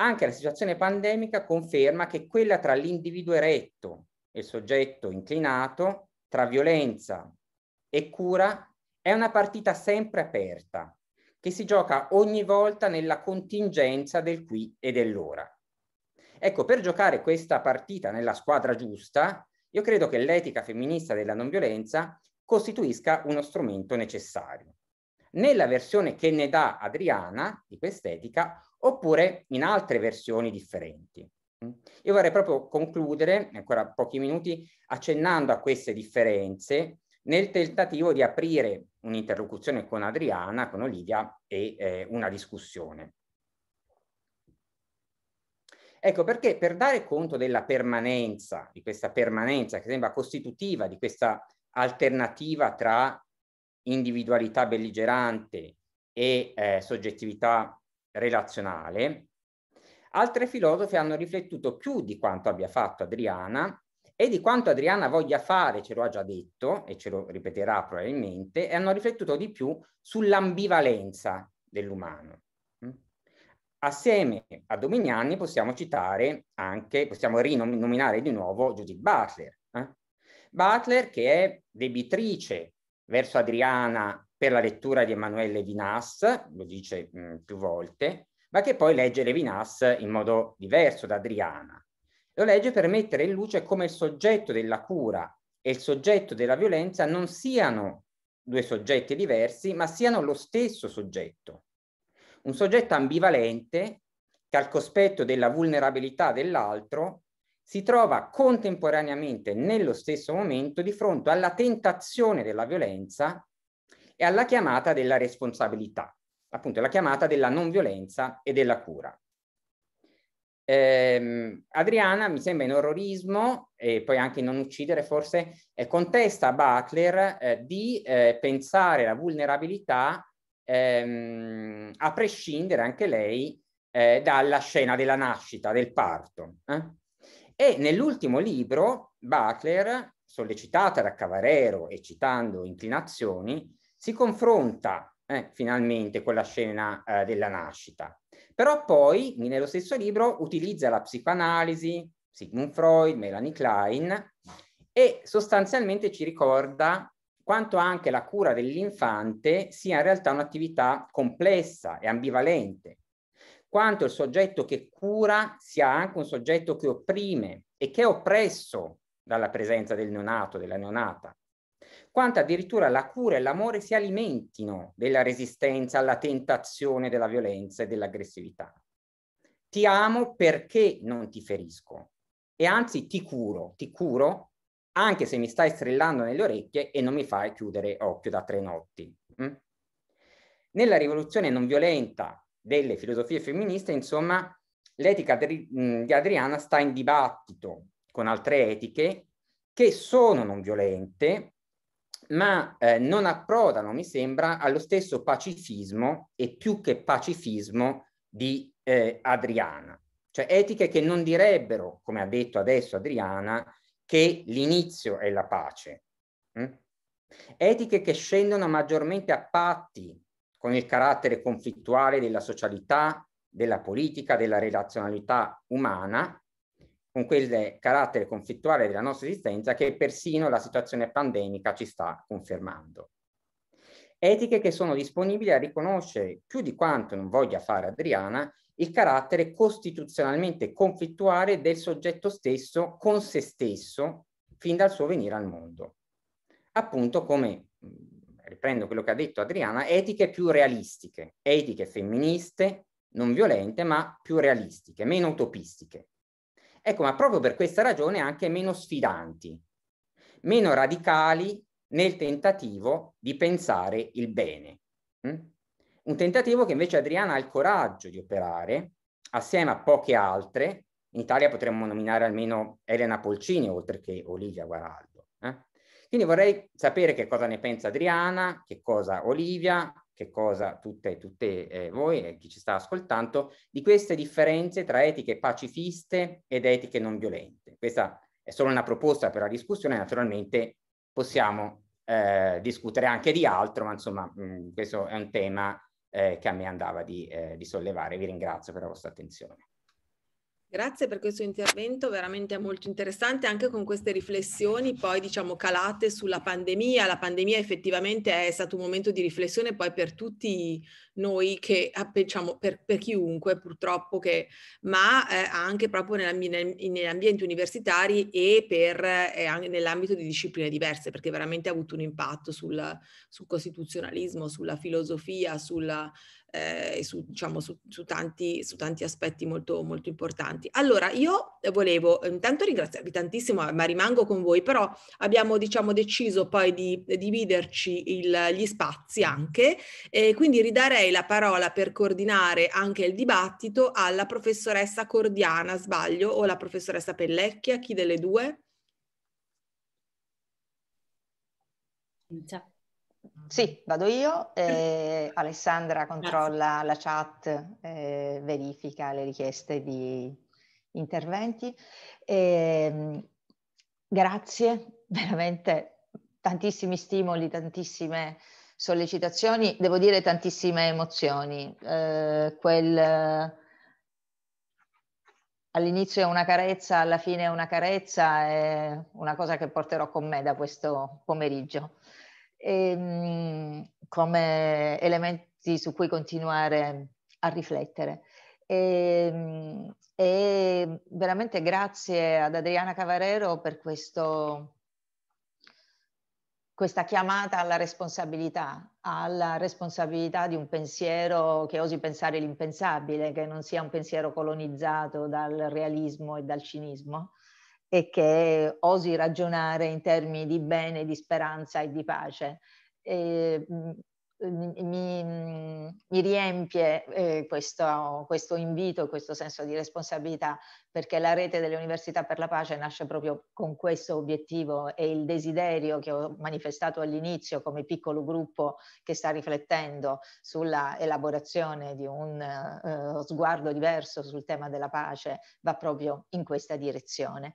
Speaker 8: Anche la situazione pandemica conferma che quella tra l'individuo eretto il soggetto inclinato tra violenza e cura è una partita sempre aperta che si gioca ogni volta nella contingenza del qui e dell'ora. Ecco, per giocare questa partita nella squadra giusta, io credo che l'etica femminista della non violenza costituisca uno strumento necessario. Nella versione che ne dà Adriana di quest'etica, oppure in altre versioni differenti. Mm. Io vorrei proprio concludere, ancora pochi minuti, accennando a queste differenze nel tentativo di aprire un'interlocuzione con Adriana, con Olivia e eh, una discussione. Ecco perché per dare conto della permanenza, di questa permanenza che sembra costitutiva di questa alternativa tra individualità belligerante e eh, soggettività relazionale, altre filosofe hanno riflettuto più di quanto abbia fatto Adriana e di quanto Adriana voglia fare, ce lo ha già detto e ce lo ripeterà probabilmente, e hanno riflettuto di più sull'ambivalenza dell'umano. Mm. Assieme a Domignani possiamo citare anche, possiamo rinominare di nuovo Judith Butler. Eh? Butler che è debitrice verso Adriana per la lettura di Emanuele Vinas, lo dice mh, mm, più volte, ma che poi legge Levinas in modo diverso da Adriana. Lo legge per mettere in luce come il soggetto della cura e il soggetto della violenza non siano due soggetti diversi, ma siano lo stesso soggetto. Un soggetto ambivalente che al cospetto della vulnerabilità dell'altro si trova contemporaneamente nello stesso momento di fronte alla tentazione della violenza e alla chiamata della responsabilità appunto la chiamata della non violenza e della cura. Eh, Adriana, mi sembra in orrorismo e poi anche in non uccidere forse, eh, contesta a Butler eh, di eh, pensare la vulnerabilità ehm, a prescindere anche lei eh, dalla scena della nascita, del parto. Eh? E nell'ultimo libro Butler, sollecitata da Cavarero e citando inclinazioni, si confronta eh, finalmente la scena eh, della nascita. Però poi, nello stesso libro, utilizza la psicoanalisi, Sigmund Freud, Melanie Klein, e sostanzialmente ci ricorda quanto anche la cura dell'infante sia in realtà un'attività complessa e ambivalente, quanto il soggetto che cura sia anche un soggetto che opprime e che è oppresso dalla presenza del neonato, della neonata, quanto addirittura la cura e l'amore si alimentino della resistenza alla tentazione della violenza e dell'aggressività. Ti amo perché non ti ferisco e anzi ti curo, ti curo anche se mi stai strillando nelle orecchie e non mi fai chiudere occhio da tre notti. Mm? Nella rivoluzione non violenta delle filosofie femministe, insomma, l'etica di mm, Adriana sta in dibattito con altre etiche che sono non violente, ma eh, non approdano, mi sembra, allo stesso pacifismo e più che pacifismo di eh, Adriana. Cioè etiche che non direbbero, come ha detto adesso Adriana, che l'inizio è la pace. Mm? Etiche che scendono maggiormente a patti con il carattere conflittuale della socialità, della politica, della relazionalità umana, con quel carattere conflittuale della nostra esistenza che persino la situazione pandemica ci sta confermando. Etiche che sono disponibili a riconoscere, più di quanto non voglia fare Adriana, il carattere costituzionalmente conflittuale del soggetto stesso con se stesso fin dal suo venire al mondo. Appunto come, mm, riprendo quello che ha detto Adriana, etiche più realistiche, etiche femministe, non violente, ma più realistiche, meno utopistiche. Ecco, ma proprio per questa ragione anche meno sfidanti, meno radicali nel tentativo di pensare il bene. Hm? Un tentativo che invece Adriana ha il coraggio di operare, assieme a poche altre, in Italia potremmo nominare almeno Elena Polcini, oltre che Olivia Guaraldo. Eh? Quindi vorrei sapere che cosa ne pensa Adriana, che cosa Olivia, che cosa tutte, e tutte eh, voi e chi ci sta ascoltando, di queste differenze tra etiche pacifiste ed etiche non violente. Questa è solo una proposta per la discussione, naturalmente possiamo eh, discutere anche di altro, ma insomma mh, mm, questo è un tema eh, che a me andava di, eh, di sollevare. Vi ringrazio per la vostra attenzione.
Speaker 3: Grazie per questo intervento, veramente molto interessante, anche con queste riflessioni poi diciamo calate sulla pandemia. La pandemia effettivamente è stato un momento di riflessione poi per tutti noi, che, ah, diciamo, per, per chiunque purtroppo, che, ma eh, anche proprio negli ambienti universitari e per, eh, nell'ambito di discipline diverse, perché veramente ha avuto un impatto sul, sul costituzionalismo, sulla filosofia, sulla eh, su, diciamo, su, su, tanti, su, tanti, aspetti molto, molto importanti. Allora, io volevo eh, intanto ringraziarvi tantissimo, ma rimango con voi, però abbiamo diciamo, deciso poi di dividerci il, gli spazi anche, e quindi ridarei la parola per coordinare anche il dibattito alla professoressa Cordiana, sbaglio, o la professoressa Pellecchia, chi delle due?
Speaker 2: Già. Sì, vado io. Eh, Alessandra controlla Grazie. la chat, eh, verifica le richieste di interventi. Eh, grazie, veramente tantissimi stimoli, tantissime sollecitazioni, devo dire tantissime emozioni. Eh, quel, all'inizio è una carezza, alla fine è una carezza, è una cosa che porterò con me da questo pomeriggio e, ehm, come elementi su cui continuare a riflettere. E, ehm, e veramente grazie ad Adriana Cavarero per questo, questa chiamata alla responsabilità, alla responsabilità di un pensiero che osi pensare l'impensabile, che non sia un pensiero colonizzato dal realismo e dal cinismo e che osi ragionare in termini di bene, di speranza e di pace. E, mm, mi, mm, mi, riempie eh, questo, questo, invito, questo senso di responsabilità, perché la rete delle università per la pace nasce proprio con questo obiettivo e il desiderio che ho manifestato all'inizio come piccolo gruppo che sta riflettendo sulla elaborazione di un uh, sguardo diverso sul tema della pace va proprio in questa direzione.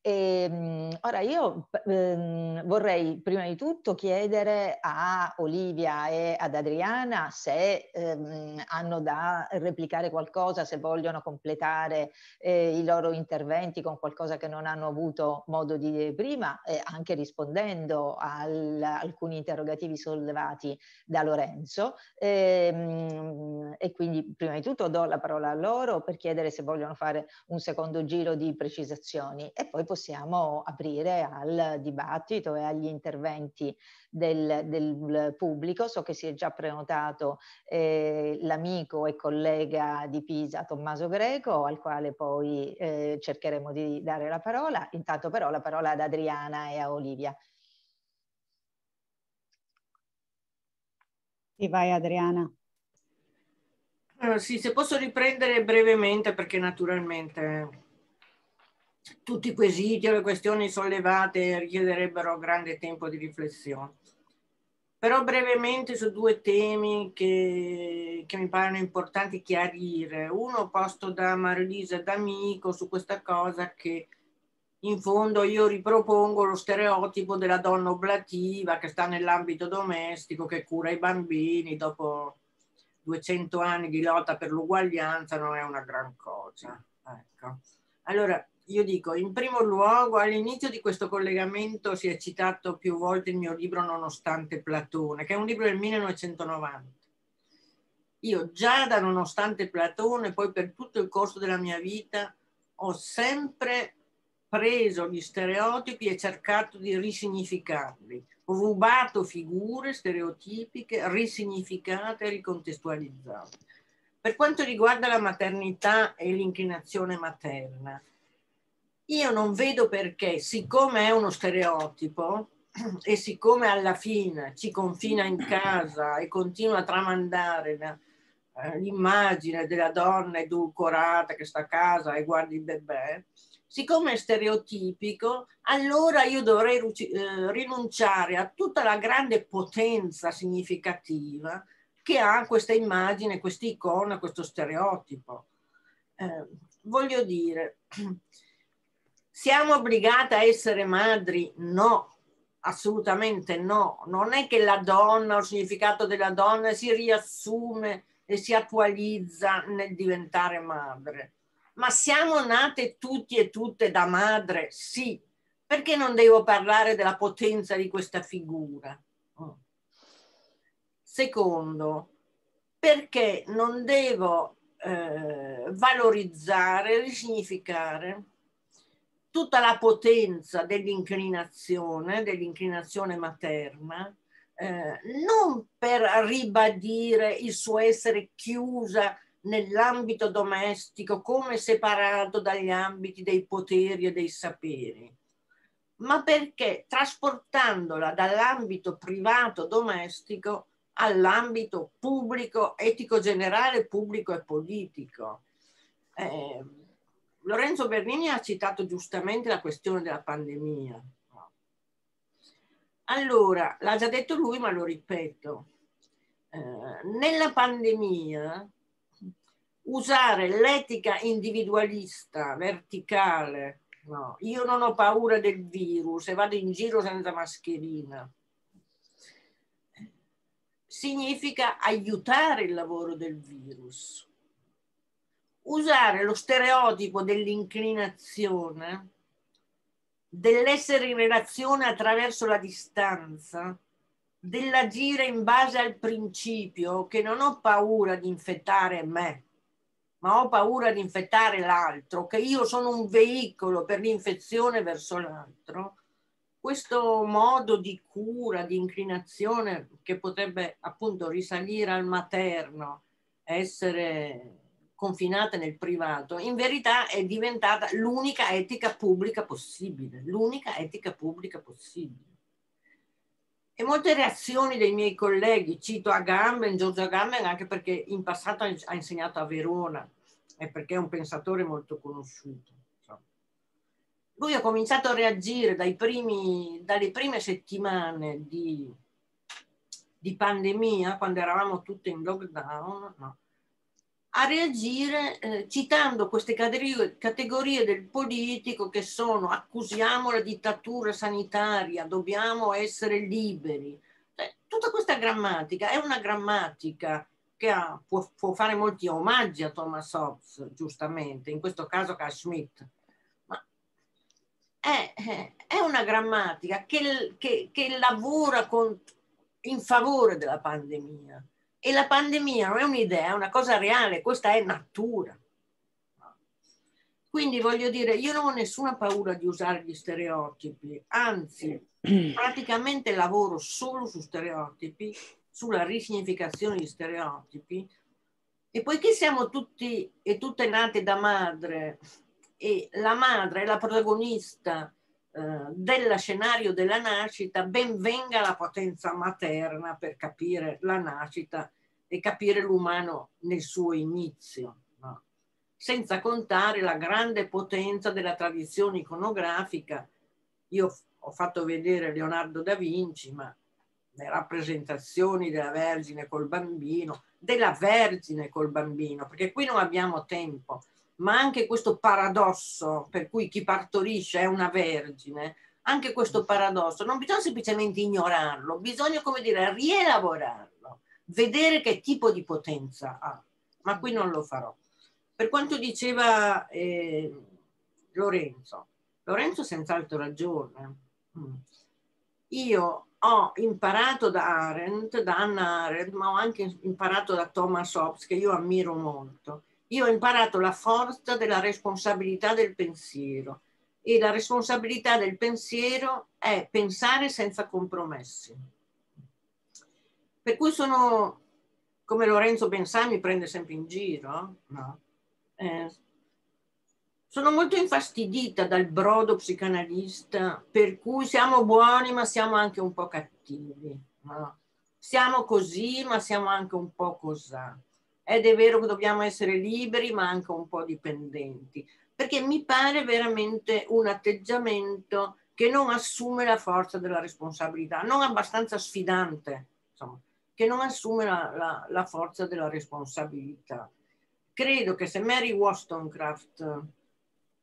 Speaker 2: E, ehm, mh, ora io mh, ehm, vorrei prima di tutto chiedere a Olivia e ad Adriana se ehm, hanno da replicare qualcosa, se vogliono completare eh, i loro interventi con qualcosa che non hanno avuto modo di dire prima, e anche rispondendo a al, alcuni interrogativi sollevati da Lorenzo. E, ehm, e quindi prima di tutto do la parola a loro per chiedere se vogliono fare un secondo giro di precisazioni e poi possiamo aprire al dibattito e agli interventi del, del pubblico. So che si è già prenotato eh, l'amico e collega di Pisa Tommaso Greco, al quale poi eh, cercheremo di dare la parola. Intanto però la parola ad Adriana e a Olivia. E vai Adriana.
Speaker 7: Uh, sì, se posso riprendere brevemente perché naturalmente tutti i quesiti o le questioni sollevate richiederebbero grande tempo di riflessione però brevemente su due temi che, che mi paiono importanti chiarire. Uno posto da Marilisa D'Amico su questa cosa che in fondo io ripropongo lo stereotipo della donna oblativa che sta nell'ambito domestico, che cura i bambini dopo 200 anni di lotta per l'uguaglianza, non è una gran cosa. Ecco. Allora, io dico, in primo luogo, all'inizio di questo collegamento si è citato più volte il mio libro Nonostante Platone, che è un libro del 1990. Io già da Nonostante Platone, poi per tutto il corso della mia vita, ho sempre preso gli stereotipi e cercato di risignificarli, Ho rubato figure stereotipiche, risignificate e ricontestualizzate. Per quanto riguarda la maternità e l'inclinazione materna, io non vedo perché, siccome è uno stereotipo e siccome alla fine ci confina in casa e continua a tramandare eh, l'immagine della donna edulcorata che sta a casa e guarda il bebè, siccome è stereotipico, allora io dovrei eh, rinunciare a tutta la grande potenza significativa che ha questa immagine, questa icona, questo stereotipo. Eh, voglio dire, Siamo obbligate a essere madri? No, assolutamente no. Non è che la donna, il significato della donna si riassume e si attualizza nel diventare madre. Ma siamo nate tutti e tutte da madre? Sì. Perché non devo parlare della potenza di questa figura? Mm. Secondo, perché non devo eh, valorizzare, risignificare tutta la potenza dell'inclinazione, dell'inclinazione materna, eh, non per ribadire il suo essere chiusa nell'ambito domestico come separato dagli ambiti dei poteri e dei saperi, ma perché trasportandola dall'ambito privato domestico all'ambito pubblico, etico generale, pubblico e politico. Eh, Lorenzo Bernini ha citato giustamente la questione della pandemia. Allora, l'ha già detto lui, ma lo ripeto. Eh, nella pandemia usare l'etica individualista, verticale, no, io non ho paura del virus e vado in giro senza mascherina, significa aiutare il lavoro del virus usare lo stereotipo dell'inclinazione, dell'essere in relazione attraverso la distanza, dell'agire in base al principio che non ho paura di infettare me, ma ho paura di infettare l'altro, che io sono un veicolo per l'infezione verso l'altro, questo modo di cura, di inclinazione che potrebbe appunto risalire al materno, essere confinata nel privato, in verità è diventata l'unica etica pubblica possibile, l'unica etica pubblica possibile. E molte reazioni dei miei colleghi, cito Agamben, Giorgio Agamben, anche perché in passato ha insegnato a Verona e perché è un pensatore molto conosciuto. Lui ha cominciato a reagire primi, dalle prime settimane di, di pandemia, quando eravamo tutti in lockdown, no? a reagire eh, citando queste categorie, del politico che sono accusiamo la dittatura sanitaria, dobbiamo essere liberi. Eh, tutta questa grammatica è una grammatica che ha, può, può, fare molti omaggi a Thomas Hobbes, giustamente, in questo caso a Schmidt, ma è, è una grammatica che, che, che lavora con, in favore della pandemia e la pandemia non è un'idea, è una cosa reale, questa è natura. Quindi voglio dire, io non ho nessuna paura di usare gli stereotipi, anzi, praticamente lavoro solo su stereotipi, sulla risignificazione di stereotipi. E poiché siamo tutti e tutte nate da madre e la madre è la protagonista eh, dello scenario della nascita, ben venga la potenza materna per capire la nascita e capire l'umano nel suo inizio, no? senza contare la grande potenza della tradizione iconografica. Io ho fatto vedere Leonardo da Vinci, ma le rappresentazioni della Vergine col bambino, della Vergine col bambino, perché qui non abbiamo tempo, ma anche questo paradosso per cui chi partorisce è una Vergine, anche questo paradosso non bisogna semplicemente ignorarlo, bisogna, come dire, rielaborarlo vedere che tipo di potenza ha, ma qui non lo farò. Per quanto diceva eh, Lorenzo, Lorenzo senz'altro ragione. Mm. Io ho imparato da Arendt, da Anna Arendt, ma ho anche imparato da Thomas Hobbes, che io ammiro molto. Io ho imparato la forza della responsabilità del pensiero e la responsabilità del pensiero è pensare senza compromessi per cui sono, come Lorenzo mi prende sempre in giro, no? eh, sono molto infastidita dal brodo psicanalista per cui siamo buoni ma siamo anche un po' cattivi. No? Siamo così ma siamo anche un po' cos'ha. Ed è vero che dobbiamo essere liberi ma anche un po' dipendenti, perché mi pare veramente un atteggiamento che non assume la forza della responsabilità, non abbastanza sfidante. Insomma, che non assume la, la, la forza della responsabilità. Credo che se Mary Wollstonecraft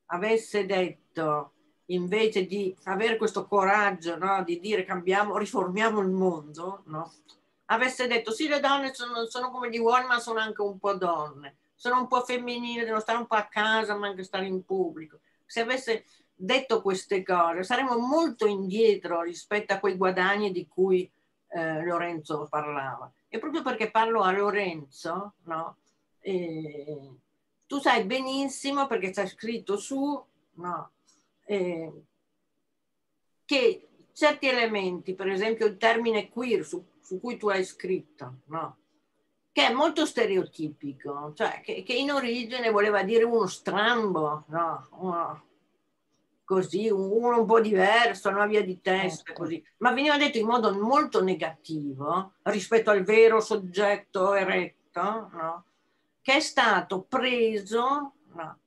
Speaker 7: avesse detto invece di avere questo coraggio no, di dire cambiamo, riformiamo il mondo, no? avesse detto sì le donne sono, sono, come gli uomini ma sono anche un po' donne, sono un po' femminile, devono stare un po' a casa ma anche stare in pubblico. Se avesse detto queste cose saremmo molto indietro rispetto a quei guadagni di cui eh, Lorenzo parlava. E proprio perché parlo a Lorenzo, no? Eh, tu sai benissimo, perché c'è scritto su, no? Eh, che certi elementi, per esempio il termine queer su, su cui tu hai scritto, no? che è molto stereotipico, cioè che, che, in origine voleva dire uno strambo, no? uno, così, uno un po' diverso, una via di testa, certo. così. Ma veniva detto in modo molto negativo rispetto al vero soggetto eretto, no? che è stato preso no?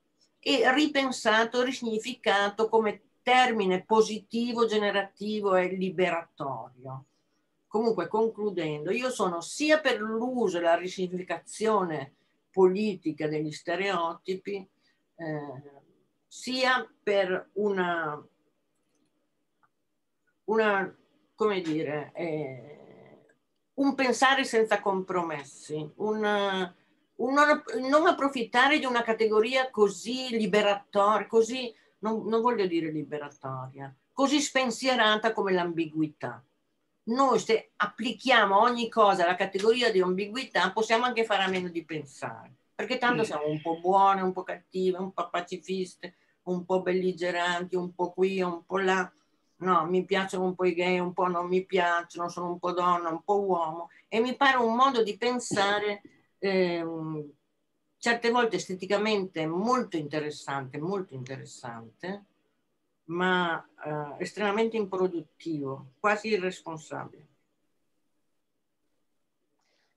Speaker 7: e ripensato, risignificato come termine positivo, generativo e liberatorio. Comunque, concludendo, io sono sia per l'uso e la risignificazione politica degli stereotipi, eh, sia per una, una come dire, eh, un pensare senza compromessi, una, un non, non, approfittare di una categoria così liberatoria, così, non, non voglio dire liberatoria, così spensierata come l'ambiguità. Noi se applichiamo ogni cosa alla categoria di ambiguità possiamo anche fare a meno di pensare, perché tanto mm. siamo un po' buone, un po' cattive, un po' pacifiste, un po' belligeranti, un po' qui, un po' là. No, mi piacciono un po' i gay, un po' non mi piacciono, sono un po' donna, un po' uomo. E mi pare un modo di pensare eh, certe volte esteticamente molto interessante, molto interessante, ma eh, estremamente improduttivo, quasi irresponsabile.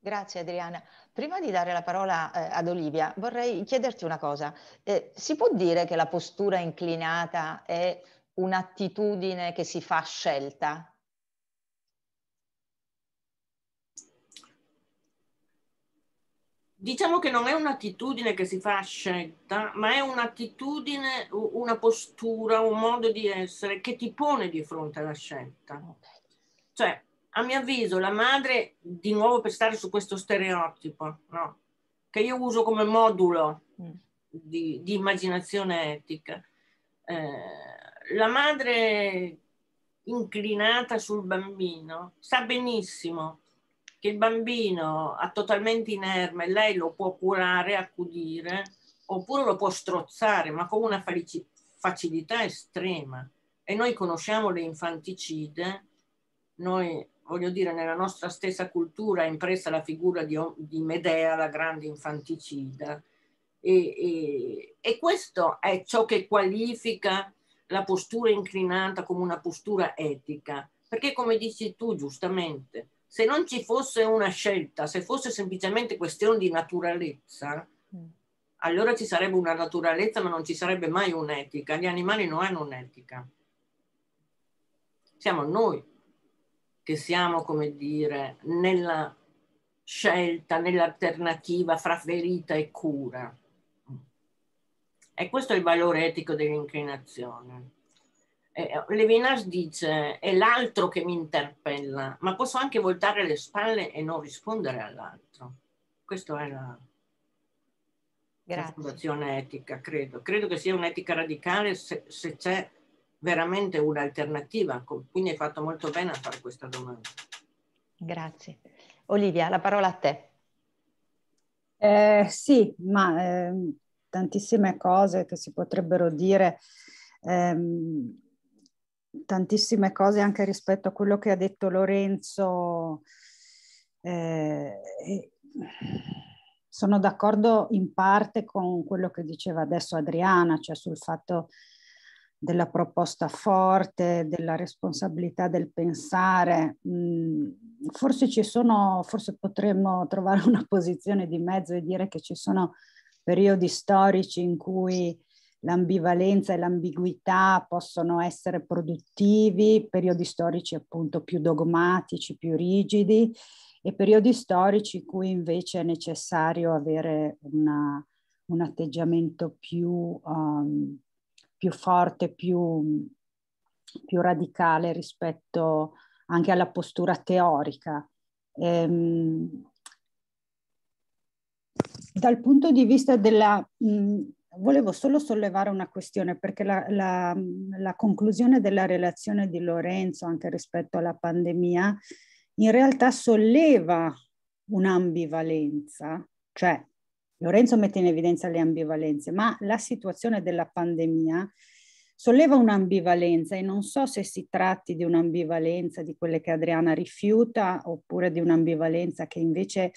Speaker 2: Grazie Adriana. Prima di dare la parola eh, ad Olivia, vorrei chiederti una cosa. Eh, si può dire che la postura inclinata è un'attitudine che si
Speaker 7: fa scelta? Diciamo che non è un'attitudine che si fa scelta, ma è un'attitudine, una postura, un modo di essere che ti pone di fronte alla scelta. Cioè, a mio avviso la madre, di nuovo per stare su questo stereotipo, no? che io uso come modulo mm. di, di immaginazione etica, eh, la madre inclinata sul bambino sa benissimo che il bambino ha totalmente inerme, lei lo può curare, accudire, oppure lo può strozzare, ma con una facilità estrema. E noi conosciamo le infanticide, noi voglio dire, nella nostra stessa cultura è impressa la figura di, di Medea, la grande infanticida. E, e, e, questo è ciò che qualifica la postura inclinata come una postura etica. Perché come dici tu giustamente, se non ci fosse una scelta, se fosse semplicemente questione di naturalezza, mm. allora ci sarebbe una naturalezza ma non ci sarebbe mai un'etica. Gli animali non hanno un'etica. Siamo noi che siamo, come dire, nella scelta, nell'alternativa fra ferita e cura. E questo è il valore etico dell'inclinazione. Eh, Levinas dice è l'altro che mi interpella, ma posso anche voltare le spalle e non rispondere all'altro. Questa è la, la fondazione etica, credo. Credo che sia un'etica radicale se, se c'è veramente un'alternativa, quindi hai fatto molto bene a fare questa domanda.
Speaker 2: Grazie.
Speaker 7: Olivia, la parola a te.
Speaker 4: Eh, sì, ma eh, tantissime cose che si potrebbero dire, eh, tantissime cose anche rispetto a quello che ha detto Lorenzo. Eh, sono d'accordo in parte con quello che diceva adesso Adriana, cioè sul fatto che della proposta forte, della responsabilità del pensare. Mm, forse ci sono, forse potremmo trovare una posizione di mezzo e dire che ci sono periodi storici in cui l'ambivalenza e l'ambiguità possono essere produttivi, periodi storici appunto più dogmatici, più rigidi e periodi storici in cui invece è necessario avere una, un atteggiamento più um, più forte, più, più radicale rispetto anche alla postura teorica. Ehm, dal punto di vista della... Mh, mm, volevo solo sollevare una questione perché la, la, la, conclusione della relazione di Lorenzo anche rispetto alla pandemia in realtà solleva un'ambivalenza, cioè Lorenzo mette in evidenza le ambivalenze, ma la situazione della pandemia solleva un'ambivalenza e non so se si tratti di un'ambivalenza di quelle che Adriana rifiuta oppure di un'ambivalenza che invece,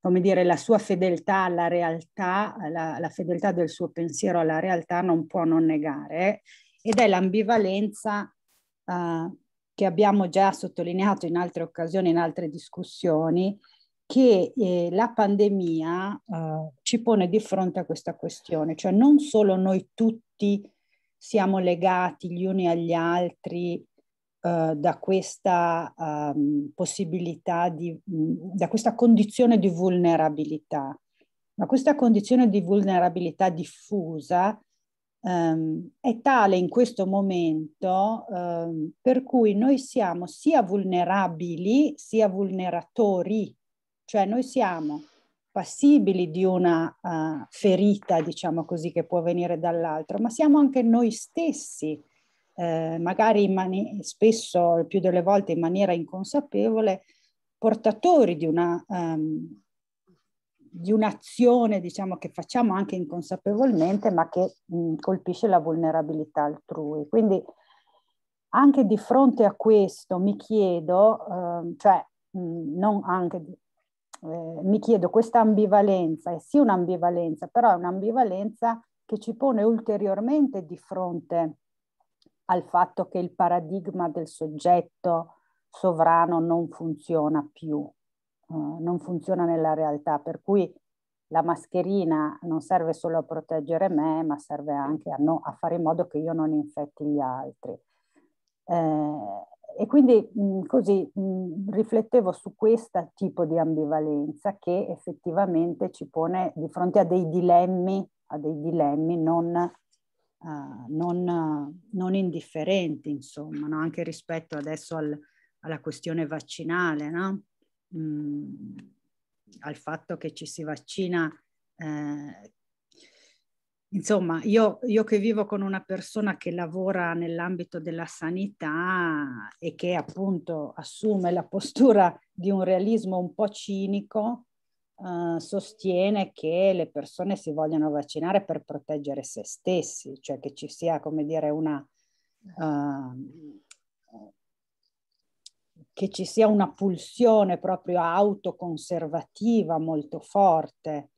Speaker 4: come dire, la sua fedeltà alla realtà, la, la fedeltà del suo pensiero alla realtà non può non negare ed è l'ambivalenza uh, che abbiamo già sottolineato in altre occasioni, in altre discussioni, che eh, la pandemia eh, ci pone di fronte a questa questione, cioè non solo noi tutti siamo legati gli uni agli altri eh, da questa ehm, possibilità di, mm, da questa condizione di vulnerabilità, ma questa condizione di vulnerabilità diffusa ehm, è tale in questo momento ehm, per cui noi siamo sia vulnerabili sia vulneratori cioè noi siamo passibili di una uh, ferita, diciamo così, che può venire dall'altro, ma siamo anche noi stessi, eh, magari mani- spesso, il più delle volte in maniera inconsapevole, portatori di una... Um, di un'azione diciamo che facciamo anche inconsapevolmente ma che mh, mm, colpisce la vulnerabilità altrui quindi anche di fronte a questo mi chiedo eh, cioè mh, mm, non anche eh, mi chiedo, questa ambivalenza è sì un'ambivalenza, però è un'ambivalenza che ci pone ulteriormente di fronte al fatto che il paradigma del soggetto sovrano non funziona più, eh, non funziona nella realtà, per cui la mascherina non serve solo a proteggere me, ma serve anche a, no, a fare in modo che io non infetti gli altri. Eh, e quindi mh, mhmm, così mh, mhmm, riflettevo su questo tipo di ambivalenza che effettivamente ci pone di fronte a dei dilemmi, a dei dilemmi non, uh, non, uh, non indifferenti, insomma, no? anche rispetto adesso al, alla questione vaccinale, no? mm, al fatto che ci si vaccina eh, insomma, io, io, che vivo con una persona che lavora nell'ambito della sanità e che appunto assume la postura di un realismo un po' cinico, eh, sostiene che le persone si vogliono vaccinare per proteggere se stessi, cioè che ci sia, come dire, una... Eh, che ci sia una pulsione proprio autoconservativa molto forte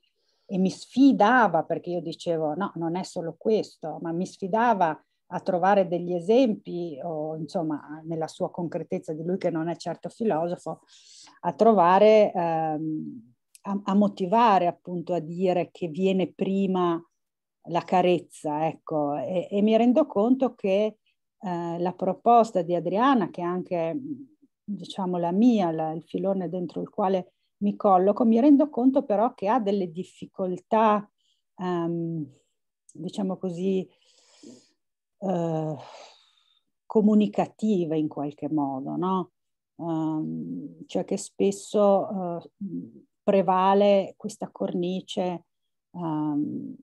Speaker 4: e mi sfidava perché io dicevo no, non è solo questo, ma mi sfidava a trovare degli esempi o insomma nella sua concretezza di lui che non è certo filosofo, a trovare, ehm, a, a, motivare appunto a dire che viene prima la carezza, ecco, e, e mi rendo conto che eh, la proposta di Adriana, che è anche diciamo la mia, la, il filone dentro il quale mi colloco, mi rendo conto però che ha delle difficoltà, um, diciamo così, uh, comunicative in qualche modo, no? Um, cioè che spesso uh, prevale questa cornice um,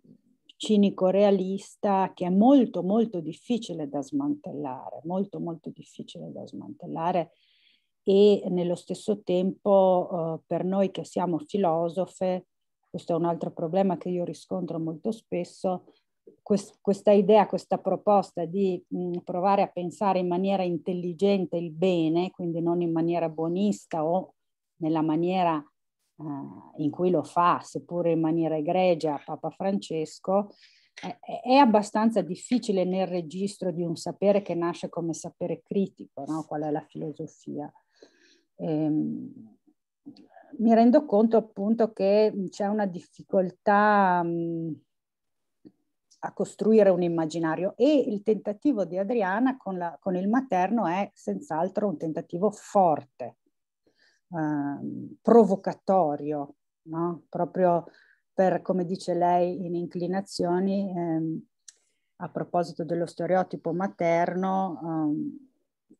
Speaker 4: cinico-realista che è molto molto difficile da smantellare, molto molto difficile da smantellare e nello stesso tempo eh, per noi che siamo filosofe, questo è un altro problema che io riscontro molto spesso, quest- questa idea, questa proposta di mh, mm, provare a pensare in maniera intelligente il bene, quindi non in maniera buonista o nella maniera eh, in cui lo fa, seppure in maniera egregia, Papa Francesco, è abbastanza difficile nel registro di un sapere che nasce come sapere critico, no? qual è la filosofia ehm, mi rendo conto appunto che c'è una difficoltà mh, mm, a costruire un immaginario e il tentativo di Adriana con, la, con il materno è senz'altro un tentativo forte, eh, provocatorio, no? proprio per, come dice lei, in inclinazioni, ehm, a proposito dello stereotipo materno, ehm,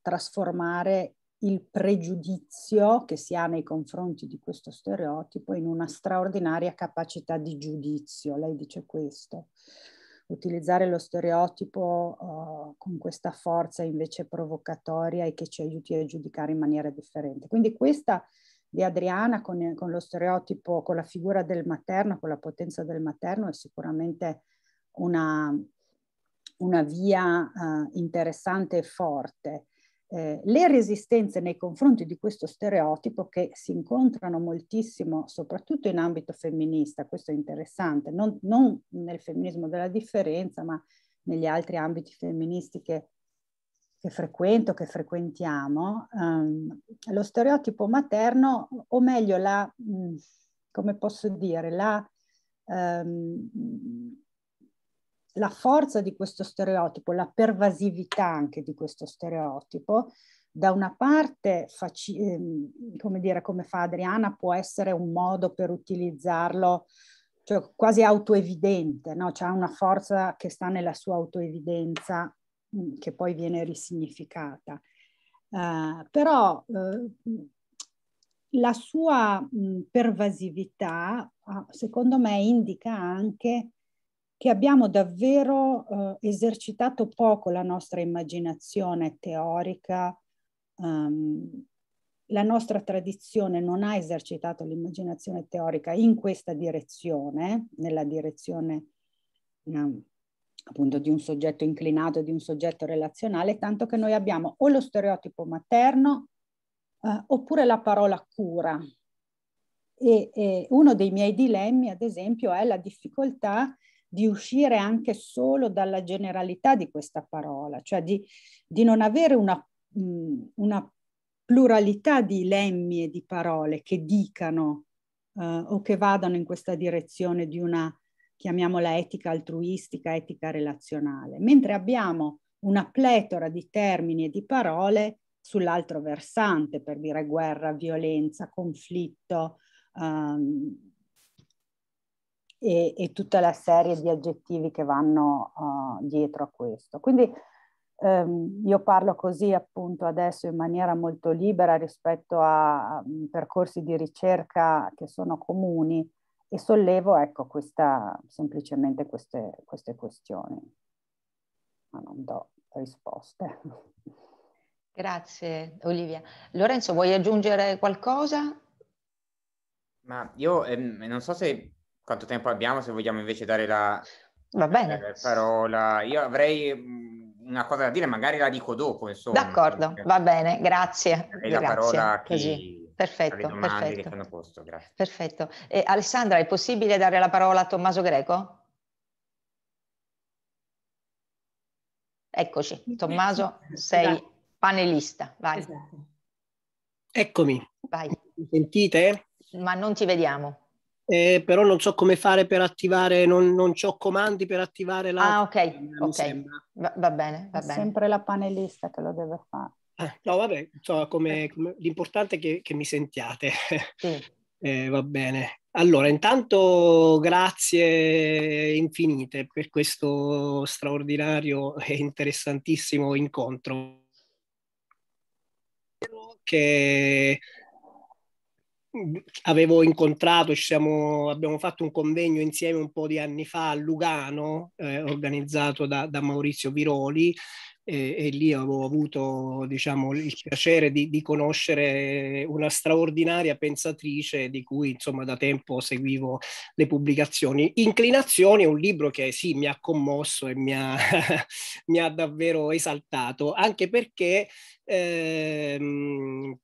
Speaker 4: trasformare il pregiudizio che si ha nei confronti di questo stereotipo in una straordinaria capacità di giudizio. Lei dice questo. Utilizzare lo stereotipo uh, con questa forza invece provocatoria e che ci aiuti a giudicare in maniera differente. Quindi questa di Adriana con, con, lo stereotipo, con la figura del materno, con la potenza del materno è sicuramente una, una via uh, interessante e forte eh, le resistenze nei confronti di questo stereotipo che si incontrano moltissimo, soprattutto in ambito femminista, questo è interessante, non, non nel femminismo della differenza, ma negli altri ambiti femministi che, che frequento, che frequentiamo, ehm, lo stereotipo materno, o meglio, la, mh, mm, come posso dire, la... Ehm, la forza di questo stereotipo, la pervasività anche di questo stereotipo, da una parte, ehm, come dire, come fa Adriana, può essere un modo per utilizzarlo cioè quasi autoevidente, no? c'è una forza che sta nella sua autoevidenza mm, che poi viene risignificata. Uh, però uh, la sua mh, mm, pervasività, uh, secondo me, indica anche che abbiamo davvero eh, esercitato poco la nostra immaginazione teorica, um, la nostra tradizione non ha esercitato l'immaginazione teorica in questa direzione, nella direzione um, appunto di un soggetto inclinato, di un soggetto relazionale, tanto che noi abbiamo o lo stereotipo materno eh, oppure la parola cura. E, e uno dei miei dilemmi, ad esempio, è la difficoltà di uscire anche solo dalla generalità di questa parola, cioè di, di non avere una, una, pluralità di lemmi e di parole che dicano eh, o che vadano in questa direzione di una, chiamiamola etica altruistica, etica relazionale, mentre abbiamo una pletora di termini e di parole sull'altro versante, per dire guerra, violenza, conflitto, ehm, e, e tutta la serie di aggettivi che vanno uh, dietro a questo. Quindi um, io parlo così appunto adesso in maniera molto libera rispetto a um, percorsi di ricerca che sono comuni e sollevo ecco questa, semplicemente queste, queste questioni, ma non do risposte.
Speaker 2: Grazie Olivia. Lorenzo, vuoi aggiungere qualcosa?
Speaker 8: Ma io ehm, non so se quanto tempo abbiamo se vogliamo invece dare la Va bene. Eh, parola. Io avrei mm, una cosa da dire, magari la dico dopo, insomma. D'accordo,
Speaker 2: va bene, grazie. E la parola a chi... Così. Perfetto, perfetto. Posto, perfetto. Eh, Alessandra, è possibile dare la parola a Tommaso Greco?
Speaker 9: Eccoci, Tommaso, sei esatto. panelista, vai. Esatto. Eccomi. Vai. Mi sentite? Ma non ti vediamo eh, però non so come fare per attivare, non, non ho comandi per attivare la... Ah, ok, ok,
Speaker 4: va, va, bene, va È bene. sempre la panelista che lo deve fare.
Speaker 9: Ah, no, vabbè, so, come, come, l'importante è che, che mi sentiate. Sì. eh, va bene. Allora, intanto grazie infinite per questo straordinario e interessantissimo incontro. Che avevo incontrato, siamo, abbiamo fatto un convegno insieme un po' di anni fa a Lugano, eh, organizzato da, da, Maurizio Viroli. E, e lì avevo avuto diciamo, il piacere di, di, conoscere una straordinaria pensatrice di cui insomma, da tempo seguivo le pubblicazioni. Inclinazioni è un libro che sì mi ha commosso e mi ha, mi ha davvero esaltato, anche perché ehm,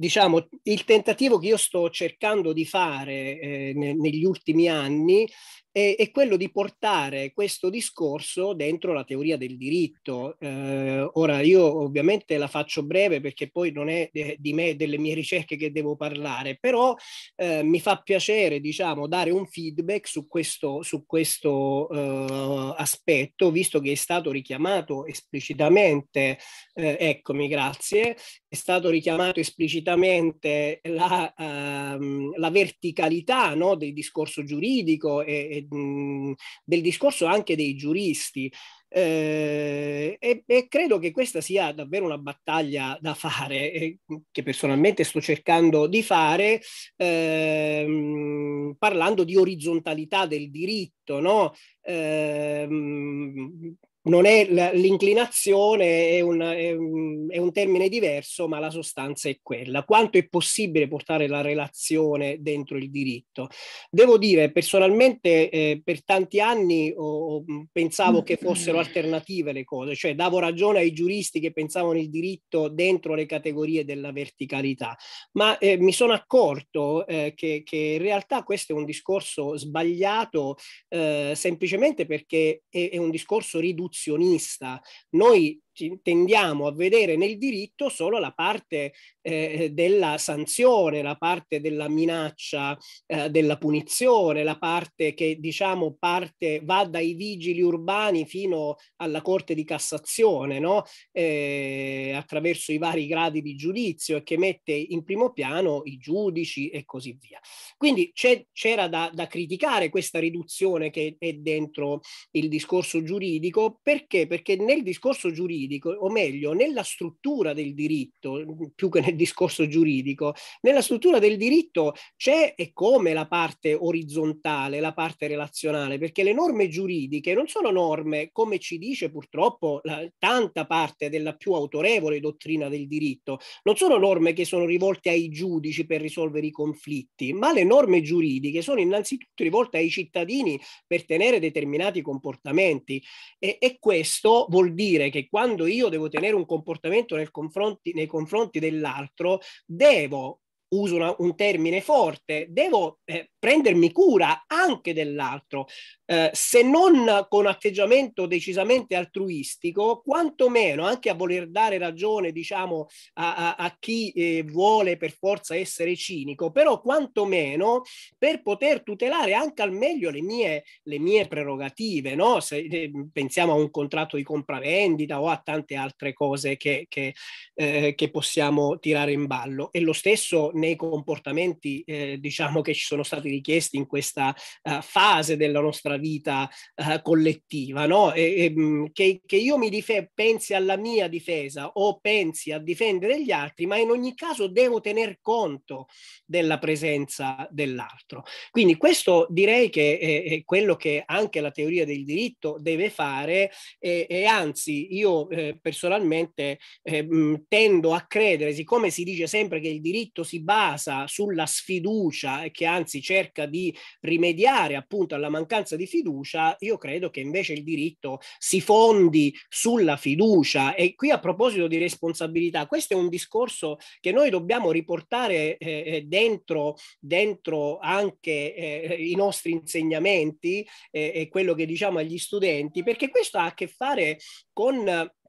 Speaker 9: diciamo, il tentativo che io sto cercando di fare eh, ne, negli ultimi anni è, è quello di portare questo discorso dentro la teoria del diritto. Eh, ora io ovviamente la faccio breve perché poi non è de, eh, di me, delle mie ricerche che devo parlare, però eh, mi fa piacere diciamo, dare un feedback su questo, su questo eh, aspetto, visto che è stato richiamato esplicitamente, eh, eccomi grazie, è stato richiamato esplicitamente la, ehm, la verticalità no, del discorso giuridico e, e del discorso anche dei giuristi. Eh, e, e, credo che questa sia davvero una battaglia da fare, eh, che personalmente sto cercando di fare, eh, parlando di orizzontalità del diritto, no? Ehm, non è l'inclinazione, è un, è, un, è un, termine diverso, ma la sostanza è quella. Quanto è possibile portare la relazione dentro il diritto? Devo dire, personalmente, eh, per tanti anni oh, pensavo che fossero alternative le cose, cioè davo ragione ai giuristi che pensavano il diritto dentro le categorie della verticalità, ma eh, mi sono accorto eh, che, che, in realtà questo è un discorso sbagliato eh, semplicemente perché è, è un discorso riduttivo rivoluzionista. Noi tendiamo a vedere nel diritto solo la parte eh, della sanzione, la parte della minaccia, eh, della punizione, la parte che diciamo parte, va dai vigili urbani fino alla Corte di Cassazione, no? eh, attraverso i vari gradi di giudizio e che mette in primo piano i giudici e così via. Quindi c'era da, da criticare questa riduzione che è dentro il discorso giuridico, perché? Perché nel discorso giuridico giuridico, o meglio, nella struttura del diritto, più che nel discorso giuridico, nella struttura del diritto c'è e come la parte orizzontale, la parte relazionale, perché le norme giuridiche non sono norme, come ci dice purtroppo la, tanta parte della più autorevole dottrina del diritto, non sono norme che sono rivolte ai giudici per risolvere i conflitti, ma le norme giuridiche sono innanzitutto rivolte ai cittadini per tenere determinati comportamenti e, e questo vuol dire che quando quando io devo tenere un comportamento confronti, nei confronti dell'altro, devo uso una, un termine forte, devo eh, prendermi cura anche dell'altro, eh, se non con atteggiamento decisamente altruistico, quantomeno anche a voler dare ragione, diciamo, a, a, a chi eh, vuole per forza essere cinico, però quantomeno per poter tutelare anche al meglio le mie, le mie prerogative, no? se eh, pensiamo a un contratto di compravendita o a tante altre cose che, che, eh, che possiamo tirare in ballo. E lo stesso nei comportamenti, eh, diciamo, che ci sono stati richiesti in questa uh, fase della nostra vita uh, collettiva, no? E, e, mm, che, che, io mi dife- pensi alla mia difesa o pensi a difendere gli altri, ma in ogni caso devo tener conto della presenza dell'altro. Quindi questo direi che è, è quello che anche la teoria del diritto deve fare e, e anzi io eh, personalmente eh, mh, mm, tendo a credere, siccome si dice sempre che il diritto si basa sulla sfiducia e che anzi c'è cerca di rimediare appunto alla mancanza di fiducia, io credo che invece il diritto si fondi sulla fiducia. E qui a proposito di responsabilità, questo è un discorso che noi dobbiamo riportare eh, eh dentro, dentro anche eh, i nostri insegnamenti eh, e quello che diciamo agli studenti, perché questo ha a che fare con,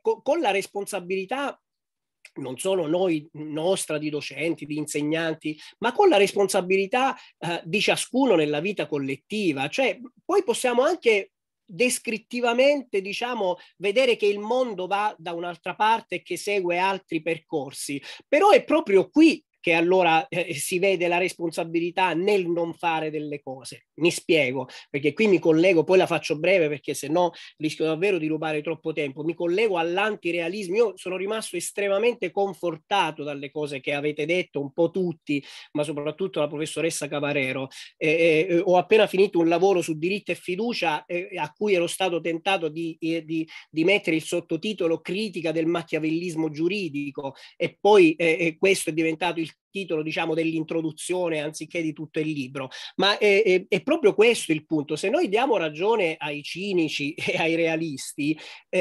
Speaker 9: con la responsabilità non solo noi, nostra, di docenti, di insegnanti, ma con la responsabilità eh, di ciascuno nella vita collettiva. Cioè, poi possiamo anche descrittivamente, diciamo, vedere che il mondo va da un'altra parte e che segue altri percorsi, però è proprio qui che allora eh, eh, si vede la responsabilità nel non fare delle cose. Mi spiego, perché qui mi collego, poi la faccio breve perché se no rischio davvero di rubare troppo tempo, mi collego all'antirealismo. Io sono rimasto estremamente confortato dalle cose che avete detto, un po' tutti, ma soprattutto la professoressa Cavarero. Eh, eh, ho appena finito un lavoro su diritto e fiducia a cui ero stato tentato di, di, di, mettere il sottotitolo critica del machiavellismo giuridico e poi eh, eh, questo è diventato il week titolo diciamo dell'introduzione anziché di tutto il libro ma è, eh, è, eh, è, proprio questo il punto se noi diamo ragione ai cinici e ai realisti eh,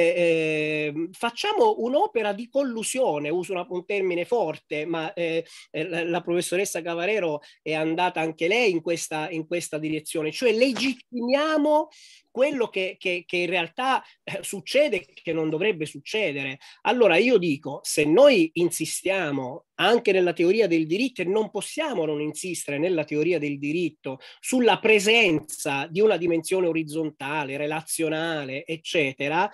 Speaker 9: eh, facciamo un'opera di collusione uso una, un termine forte ma eh, eh, la, la, professoressa Cavarero è andata anche lei in questa, in questa direzione cioè legittimiamo quello che, che, che in realtà succede che non dovrebbe succedere allora io dico se noi insistiamo anche nella teoria del del diritto e non possiamo non insistere nella teoria del diritto sulla presenza di una dimensione orizzontale, relazionale, eccetera,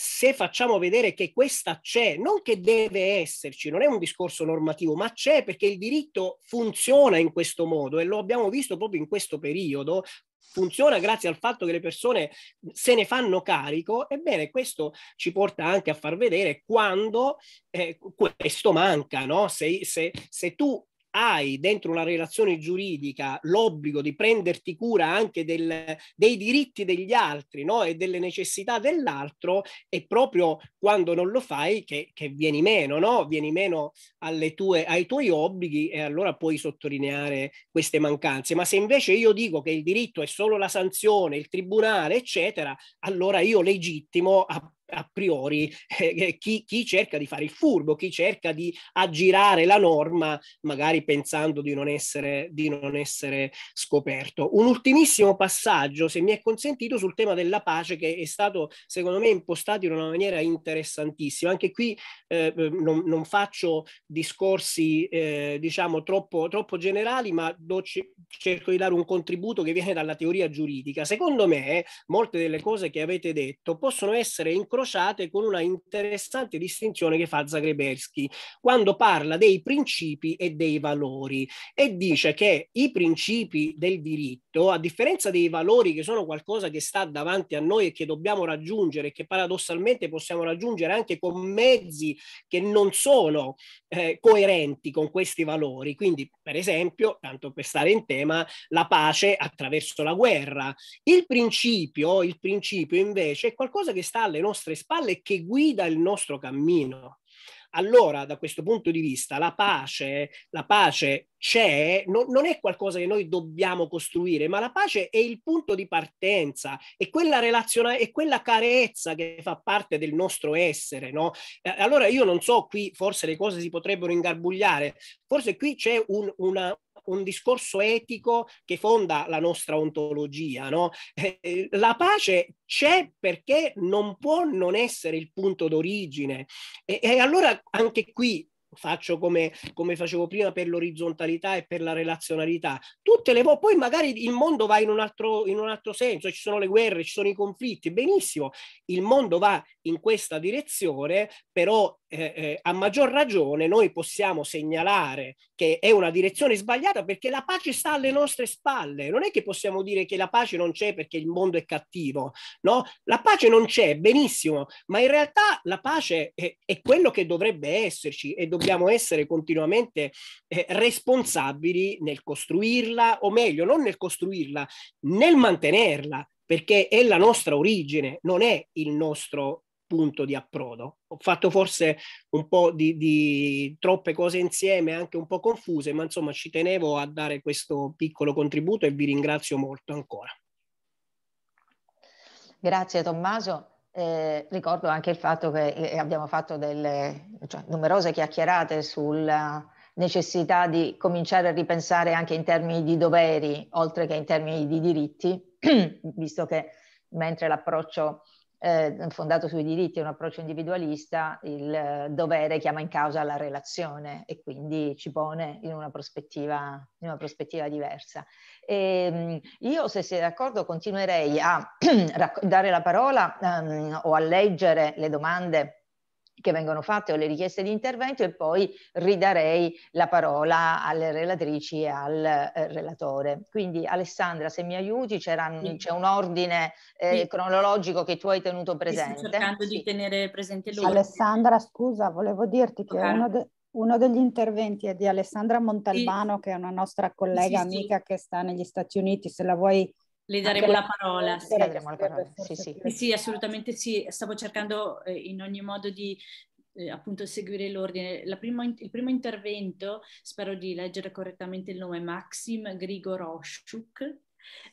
Speaker 9: se facciamo vedere che questa c'è, non che deve esserci, non è un discorso normativo, ma c'è perché il diritto funziona in questo modo e lo abbiamo visto proprio in questo periodo funziona grazie al fatto che le persone se ne fanno carico, ebbene questo ci porta anche a far vedere quando eh, questo manca, no? se, se, se tu hai dentro una relazione giuridica l'obbligo di prenderti cura anche del, dei diritti degli altri no? e delle necessità dell'altro, è proprio quando non lo fai che, che vieni meno, no? vieni meno tue, ai tuoi obblighi e allora puoi sottolineare queste mancanze. Ma se invece io dico che il diritto è solo la sanzione, il tribunale, eccetera, allora io legittimo a a priori eh, eh, chi, chi, cerca di fare il furbo, chi cerca di aggirare la norma, magari pensando di non essere, di non essere scoperto. Un ultimissimo passaggio, se mi è consentito, sul tema della pace che è stato secondo me impostato in una maniera interessantissima. Anche qui eh, eh non, non, faccio discorsi eh, diciamo troppo, troppo, generali, ma do, cerco di dare un contributo che viene dalla teoria giuridica. Secondo me molte delle cose che avete detto possono essere incrociate incrociate con una interessante distinzione che fa Zagrebelsky quando parla dei principi e dei valori e dice che i principi del diritto, a differenza dei valori che sono qualcosa che sta davanti a noi e che dobbiamo raggiungere, che paradossalmente possiamo raggiungere anche con mezzi che non sono eh, coerenti con questi valori, quindi per esempio, tanto per stare in tema, la pace attraverso la guerra. Il principio, il principio invece è qualcosa che sta alle nostre nostre spalle che guida il nostro cammino. Allora, da questo punto di vista, la pace, la pace c'è, no, non è qualcosa che noi dobbiamo costruire, ma la pace è il punto di partenza, è quella, relazione, è quella carezza che fa parte del nostro essere. No? Eh, allora, io non so, qui forse le cose si potrebbero ingarbugliare, forse qui c'è un, una, un discorso etico che fonda la nostra ontologia. No? Eh, eh, la pace c'è perché non può non essere il punto d'origine. E, e allora anche qui faccio come, come, facevo prima per l'orizzontalità e per la relazionalità. Tutte le poi magari il mondo va in un, altro, in un altro senso, ci sono le guerre, ci sono i conflitti, benissimo, il mondo va in questa direzione, però eh, eh, a maggior ragione noi possiamo segnalare che è una direzione sbagliata perché la pace sta alle nostre spalle, non è che possiamo dire che la pace non c'è perché il mondo è cattivo, no? La pace non c'è, benissimo, ma in realtà la pace è, è quello che dovrebbe esserci e dovrebbe dobbiamo essere continuamente eh, responsabili nel costruirla, o meglio, non nel costruirla, nel mantenerla, perché è la nostra origine, non è il nostro punto di approdo. Ho fatto forse un po' di, di, troppe cose insieme, anche un po' confuse, ma insomma ci tenevo a dare questo piccolo contributo e vi ringrazio molto ancora.
Speaker 2: Grazie Tommaso. Eh, ricordo anche il fatto che eh, abbiamo fatto delle cioè, numerose chiacchierate sulla necessità di cominciare a ripensare anche in termini di doveri, oltre che in termini di diritti, visto che mentre l'approccio eh, fondato sui diritti e un approccio individualista, il eh, dovere chiama in causa la relazione e quindi ci pone in una prospettiva, in una prospettiva diversa. E, ehm, io, se siete d'accordo, continuerei a dare la parola um, o a leggere le domande che vengono fatte o le richieste di intervento e poi ridarei la parola alle relatrici e al eh, relatore. Quindi Alessandra, se mi aiuti, c'è sì. un ordine eh, sì. cronologico che tu hai tenuto presente. Sto cercando sì. di tenere presente lui. Alessandra,
Speaker 4: scusa, volevo dirti che okay. uno, de uno, degli interventi è di Alessandra Montalbano, che è una nostra collega amica che sta negli Stati Uniti, se la vuoi
Speaker 1: le daremo la, parola. Sì, daremo la parola. Sì, sì. sì, assolutamente sì. Stavo cercando eh, in ogni modo di eh, appunto seguire l'ordine. Primo, il primo intervento, spero di leggere correttamente il nome, Maxim Grigoroshuk,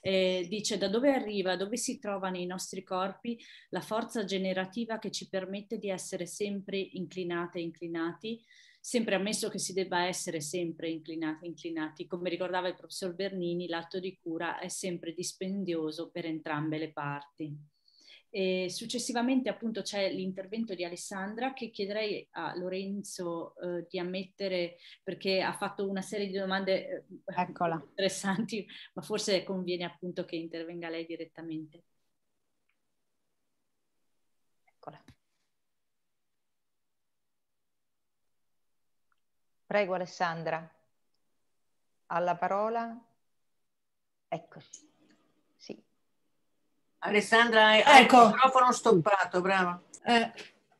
Speaker 1: eh, dice da dove arriva, dove si trova nei nostri corpi la forza generativa che ci permette di essere sempre inclinate e inclinati sempre ammesso che si debba essere sempre inclinati, inclinati. Come ricordava il professor Bernini, l'atto di cura è sempre dispendioso per entrambe le parti. E successivamente appunto c'è l'intervento di Alessandra che chiederei a Lorenzo eh, di ammettere perché ha fatto una serie di domande eh, interessanti, ma forse conviene appunto che intervenga lei direttamente. Eccola.
Speaker 2: Prego Alessandra, alla parola.
Speaker 7: Eccoci. Sì.
Speaker 2: Alessandra, ecco. il
Speaker 7: microfono stoppato, brava.
Speaker 6: Eh,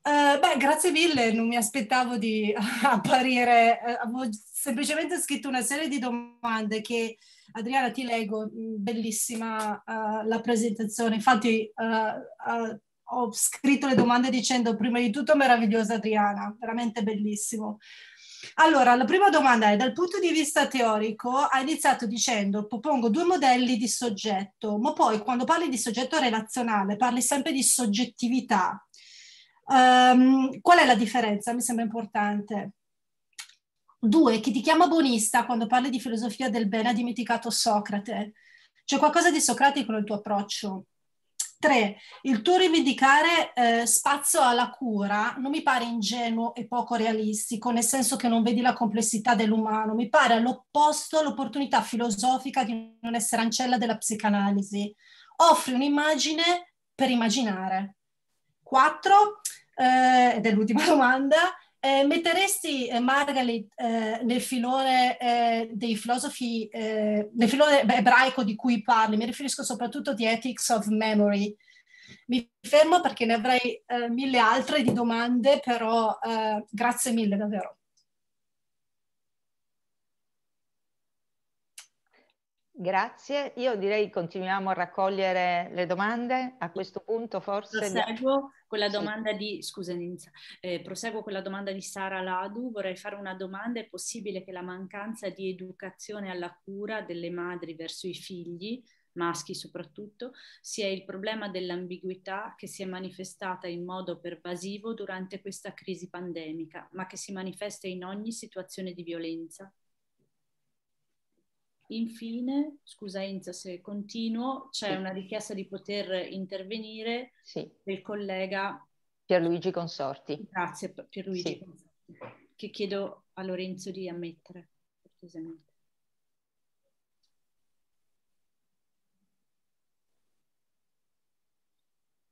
Speaker 6: eh, beh, grazie mille, non mi aspettavo di apparire, eh, avevo semplicemente scritto una serie di domande che Adriana ti leggo, mm, bellissima uh, la presentazione, infatti uh, uh, ho scritto le domande dicendo prima di tutto meravigliosa Adriana, veramente bellissimo. Allora, la prima domanda è, dal punto di vista teorico, hai iniziato dicendo, propongo due modelli di soggetto, ma poi quando parli di soggetto relazionale parli sempre di soggettività. Um, qual è la differenza? Mi sembra importante. Due, chi ti chiama bonista quando parli di filosofia del bene ha dimenticato Socrate. C'è qualcosa di socratico nel tuo approccio. Tre, il tuo rivendicare eh, spazio alla cura non mi pare ingenuo e poco realistico, nel senso che non vedi la complessità dell'umano, mi pare all'opposto l'opportunità filosofica di non essere ancella della psicanalisi. Offri un'immagine per immaginare. Quattro, eh, ed è l'ultima domanda, eh, metteresti eh, Margalit eh, nel filone eh, dei filosofi, eh, nel filone ebraico di cui parli, mi riferisco soprattutto di Ethics of Memory. Mi fermo perché ne avrei eh, mille altre di domande, però grazie mille davvero.
Speaker 2: Grazie, io direi continuiamo a raccogliere le domande a questo punto forse. Proseguo
Speaker 1: con la domanda, sì. di, scusami, eh, proseguo con la domanda di Sara Ladu, vorrei fare una domanda, è possibile che la mancanza di educazione alla cura delle madri verso i figli, maschi soprattutto, sia il problema dell'ambiguità che si è manifestata in modo pervasivo durante questa crisi pandemica, ma che si manifesta in ogni situazione di violenza? Infine, scusa Inza se continuo, c'è sì. una richiesta di poter intervenire sì. del collega Pierluigi Consorti. Grazie Pierluigi sì. Consorti, che chiedo a Lorenzo di ammettere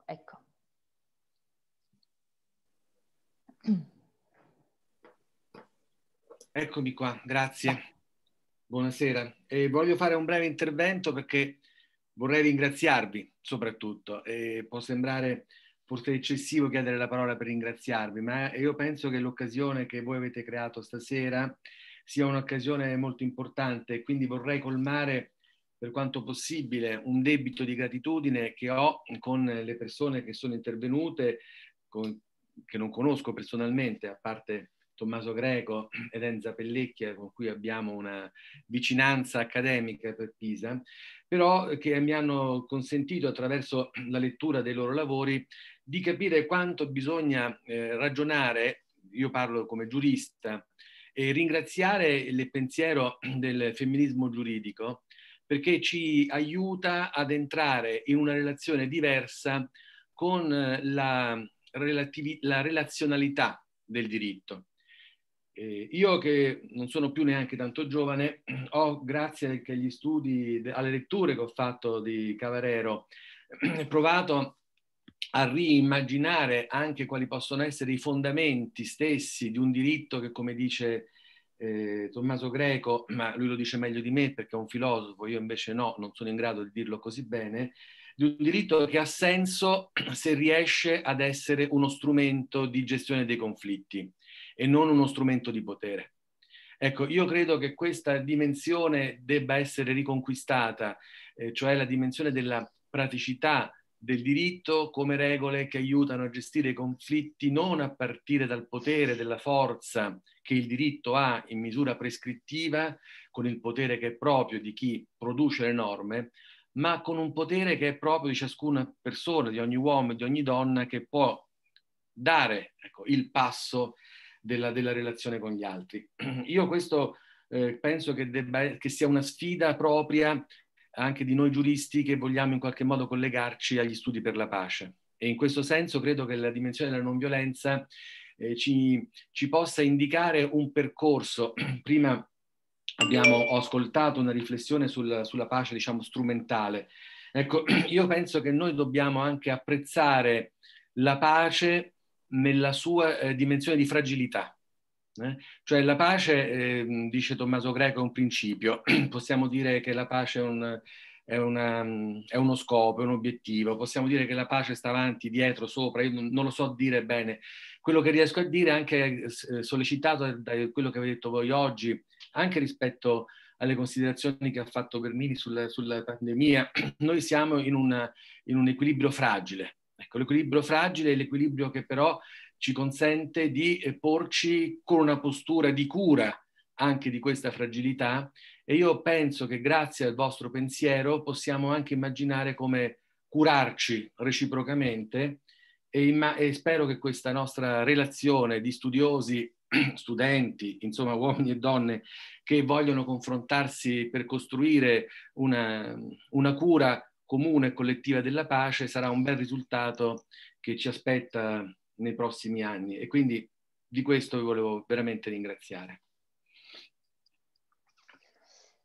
Speaker 5: Ecco. Eccomi qua, grazie. Buonasera, eh, voglio fare un breve intervento perché vorrei ringraziarvi soprattutto. Eh, può sembrare forse eccessivo chiedere la parola per ringraziarvi, ma io penso che l'occasione che voi avete creato stasera sia un'occasione molto importante e quindi vorrei colmare per quanto possibile un debito di gratitudine che ho con le persone che sono intervenute, con, che non conosco personalmente, a parte Tommaso Greco ed Enza Pellecchia, con cui abbiamo una vicinanza accademica per Pisa, però che mi hanno consentito attraverso la lettura dei loro lavori di capire quanto bisogna eh, ragionare, io parlo come giurista, e ringraziare il pensiero del femminismo giuridico perché ci aiuta ad entrare in una relazione diversa con eh, la, la relazionalità del diritto. Eh, io che non sono più neanche tanto giovane, ho grazie anche agli studi, alle letture che ho fatto di Cavarero, provato a riimmaginare anche quali possono essere i fondamenti stessi di un diritto che, come dice eh, Tommaso Greco, ma lui lo dice meglio di me perché è un filosofo, io invece no, non sono in grado di dirlo così bene, di un diritto che ha senso se riesce ad essere uno strumento di gestione dei conflitti e non uno strumento di potere. Ecco, io credo che questa dimensione debba essere riconquistata, eh, cioè la dimensione della praticità del diritto come regole che aiutano a gestire i conflitti non a partire dal potere, della forza che il diritto ha in misura prescrittiva, con il potere che è proprio di chi produce le norme, ma con un potere che è proprio di ciascuna persona, di ogni uomo, di ogni donna che può dare ecco, il passo della, della relazione con gli altri. Io questo eh, penso che, debba, che sia una sfida propria anche di noi giuristi che vogliamo in qualche modo collegarci agli studi per la pace. E in questo senso credo che la dimensione della non violenza eh, ci, ci, possa indicare un percorso. Prima abbiamo, ho ascoltato una riflessione sul, sulla pace, diciamo, strumentale. Ecco, io penso che noi dobbiamo anche apprezzare la pace nella sua eh, dimensione di fragilità. Eh? Cioè la pace, eh, dice Tommaso Greco, è un principio. Possiamo dire che la pace è, un, è, una, è, uno scopo, è un obiettivo. Possiamo dire che la pace sta avanti, dietro, sopra. Io non, non lo so dire bene. Quello che riesco a dire, anche eh, eh, sollecitato da quello che avete detto voi oggi, anche rispetto alle considerazioni che ha fatto Vermini sulla, sulla pandemia, noi siamo in, una, in un equilibrio fragile Ecco, l'equilibrio fragile è l'equilibrio che però ci consente di eh, porci con una postura di cura anche di questa fragilità e io penso che grazie al vostro pensiero possiamo anche immaginare come curarci reciprocamente e, imma- e spero che questa nostra relazione di studiosi, studenti, insomma uomini e donne che vogliono confrontarsi per costruire una, una cura comune e collettiva della pace sarà un bel risultato che ci aspetta nei prossimi anni e quindi di questo vi volevo veramente ringraziare.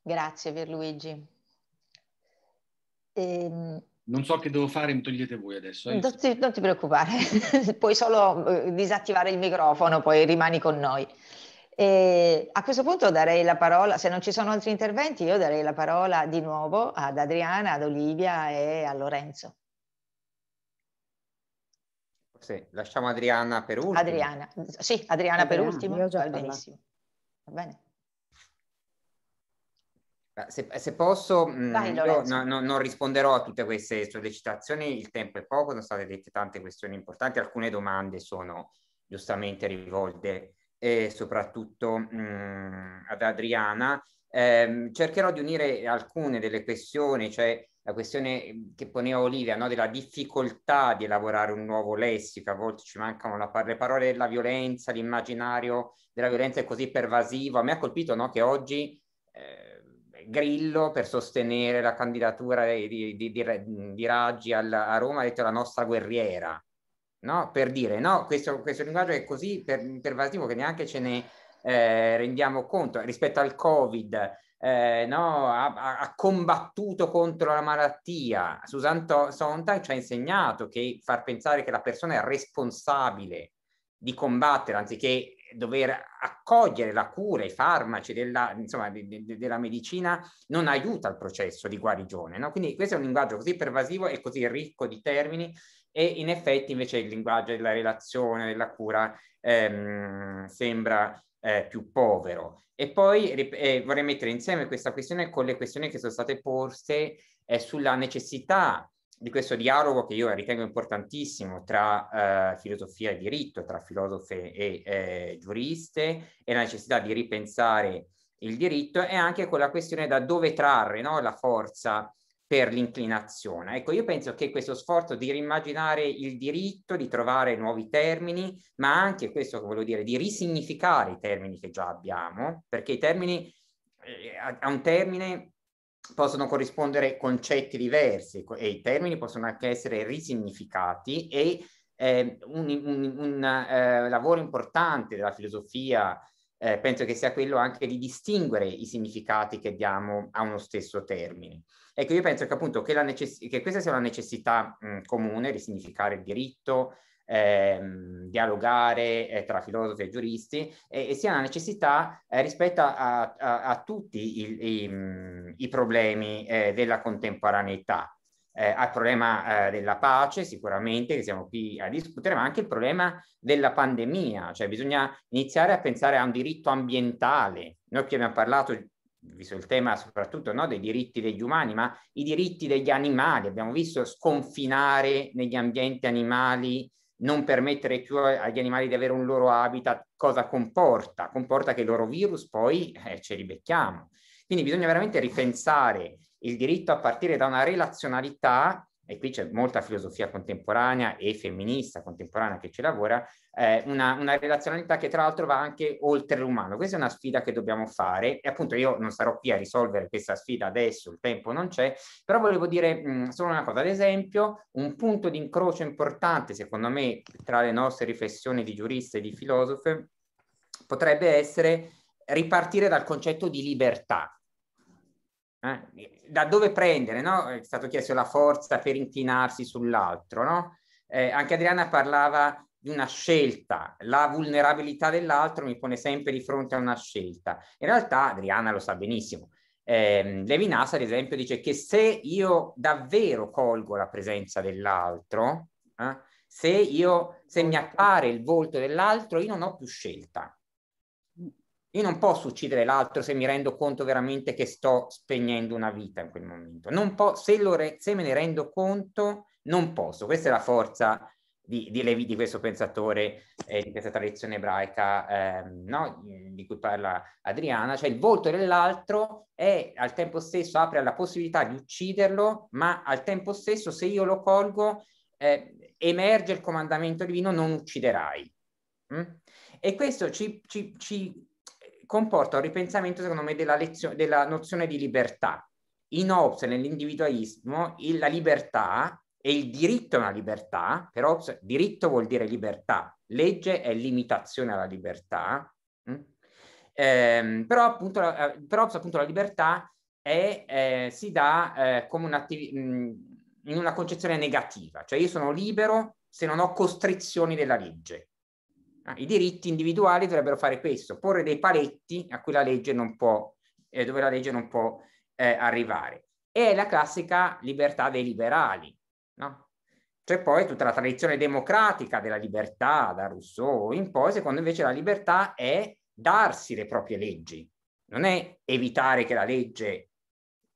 Speaker 2: Grazie Pierluigi. Ehm...
Speaker 5: Non so che devo fare, mi togliete voi adesso. Eh? Non, ti,
Speaker 2: non ti preoccupare, puoi solo eh, disattivare il microfono, poi rimani con noi. E a questo punto darei la parola, se non ci sono altri interventi, io darei la parola di nuovo ad Adriana, ad Olivia e a Lorenzo.
Speaker 8: Sì, lasciamo Adriana per ultimo. Adriana,
Speaker 2: sì, Adriana, Adriana per ultimo. Io già Va benissimo.
Speaker 8: Va bene. Se, se, posso, mm, Vai, io no, no, non risponderò a tutte queste sollecitazioni, il tempo è poco, sono state dette tante questioni importanti, alcune domande sono giustamente rivolte e soprattutto mh, mm, ad Adriana, eh, cercherò di unire alcune delle questioni, cioè la questione mm, che poneva Olivia, no, della difficoltà di elaborare un nuovo lessico, a volte ci mancano la, le parole della violenza, l'immaginario della violenza è così pervasivo. A me ha colpito no, che oggi eh, Grillo, per sostenere la candidatura di, di, di, di Raggi al, a Roma, ha detto la nostra guerriera no? per dire no, questo, questo linguaggio è così per, pervasivo che neanche ce ne eh, rendiamo conto rispetto al Covid. Eh, no, ha, ha, combattuto contro la malattia. Susan Sontag ci ha insegnato che far pensare che la persona è responsabile di combattere anziché dover accogliere la cura, i farmaci della, insomma, de, de, della medicina non aiuta il processo di guarigione. No? Quindi questo è un linguaggio così pervasivo e così ricco di termini e in effetti invece il linguaggio della relazione, della cura ehm, sembra eh, più povero. E poi eh, vorrei mettere insieme questa questione con le questioni che sono state poste eh, sulla necessità di questo dialogo che io ritengo importantissimo tra eh, filosofia e diritto, tra filosofe e eh, giuriste, e la necessità di ripensare il diritto e anche con la questione da dove trarre no, la forza per l'inclinazione. Ecco, io penso che questo sforzo di rimmaginare il diritto, di trovare nuovi termini, ma anche questo che voglio dire, di risignificare i termini che già abbiamo, perché i termini, eh, a, un termine possono corrispondere concetti diversi e i termini possono anche essere risignificati e eh, un, un, un, un eh, lavoro importante della filosofia eh, penso che sia quello anche di distinguere i significati che diamo a uno stesso termine. Ecco, io penso che appunto che, necess- che questa sia una necessità mh, comune, risignificare il diritto, ehm, dialogare eh, tra filosofi e giuristi, e, e sia una necessità eh, rispetto a, a, a, tutti i, i, i problemi eh, della contemporaneità eh, al problema eh, della pace, sicuramente, che siamo qui a discutere, ma anche il problema della pandemia, cioè bisogna iniziare a pensare a un diritto ambientale. Noi qui abbiamo parlato, visto il tema soprattutto no, dei diritti degli umani, ma i diritti degli animali, abbiamo visto sconfinare negli ambienti animali non permettere più agli animali di avere un loro habitat, cosa comporta? Comporta che il loro virus poi eh, ce li becchiamo. Quindi bisogna veramente ripensare il diritto a partire da una relazionalità e qui c'è molta filosofia contemporanea e femminista contemporanea che ci lavora, eh, una, una, relazionalità che tra l'altro va anche oltre l'umano. Questa è una sfida che dobbiamo fare e appunto io non sarò qui a risolvere questa sfida adesso, il tempo non c'è, però volevo dire mh, mm, solo una cosa, ad esempio un punto di incrocio importante secondo me tra le nostre riflessioni di giuriste e di filosofe potrebbe essere ripartire dal concetto di libertà eh? Da dove prendere? No? È stato chiesto la forza per inclinarsi sull'altro. No? Eh, anche Adriana parlava di una scelta, la vulnerabilità dell'altro mi pone sempre di fronte a una scelta. In realtà Adriana lo sa benissimo. Eh, Levinas, ad esempio, dice che se io davvero colgo la presenza dell'altro, eh, se, io, se mi appare il volto dell'altro, io non ho più scelta. Io non posso uccidere l'altro se mi rendo conto veramente che sto spegnendo una vita in quel momento. Po- se, re- se, me ne rendo conto, non posso. Questa è la forza di, di Levi, di questo pensatore, eh, di questa tradizione ebraica eh, no? di cui parla Adriana. Cioè il volto dell'altro è al tempo stesso apre alla possibilità di ucciderlo, ma al tempo stesso se io lo colgo eh, emerge il comandamento divino non ucciderai. Mm? E questo ci, ci, ci comporta un ripensamento, secondo me, della, lezio- della nozione di libertà. In Hobbes, nell'individualismo, il, la libertà e il diritto è una libertà, per Hobbes diritto vuol dire libertà, legge è limitazione alla libertà, mm? Ehm, però appunto eh, per Hobbes appunto la libertà è, eh, si dà eh, come un'attività mm, in una concezione negativa, cioè io sono libero se non ho costrizioni della legge. Ah, I diritti individuali dovrebbero fare questo, porre dei paletti a cui la legge non può, eh, dove la legge non può eh, arrivare. È la classica libertà dei liberali, no? C'è cioè, poi tutta la tradizione democratica della libertà, da Rousseau in poi, secondo invece la libertà è darsi le proprie leggi, non è evitare che la legge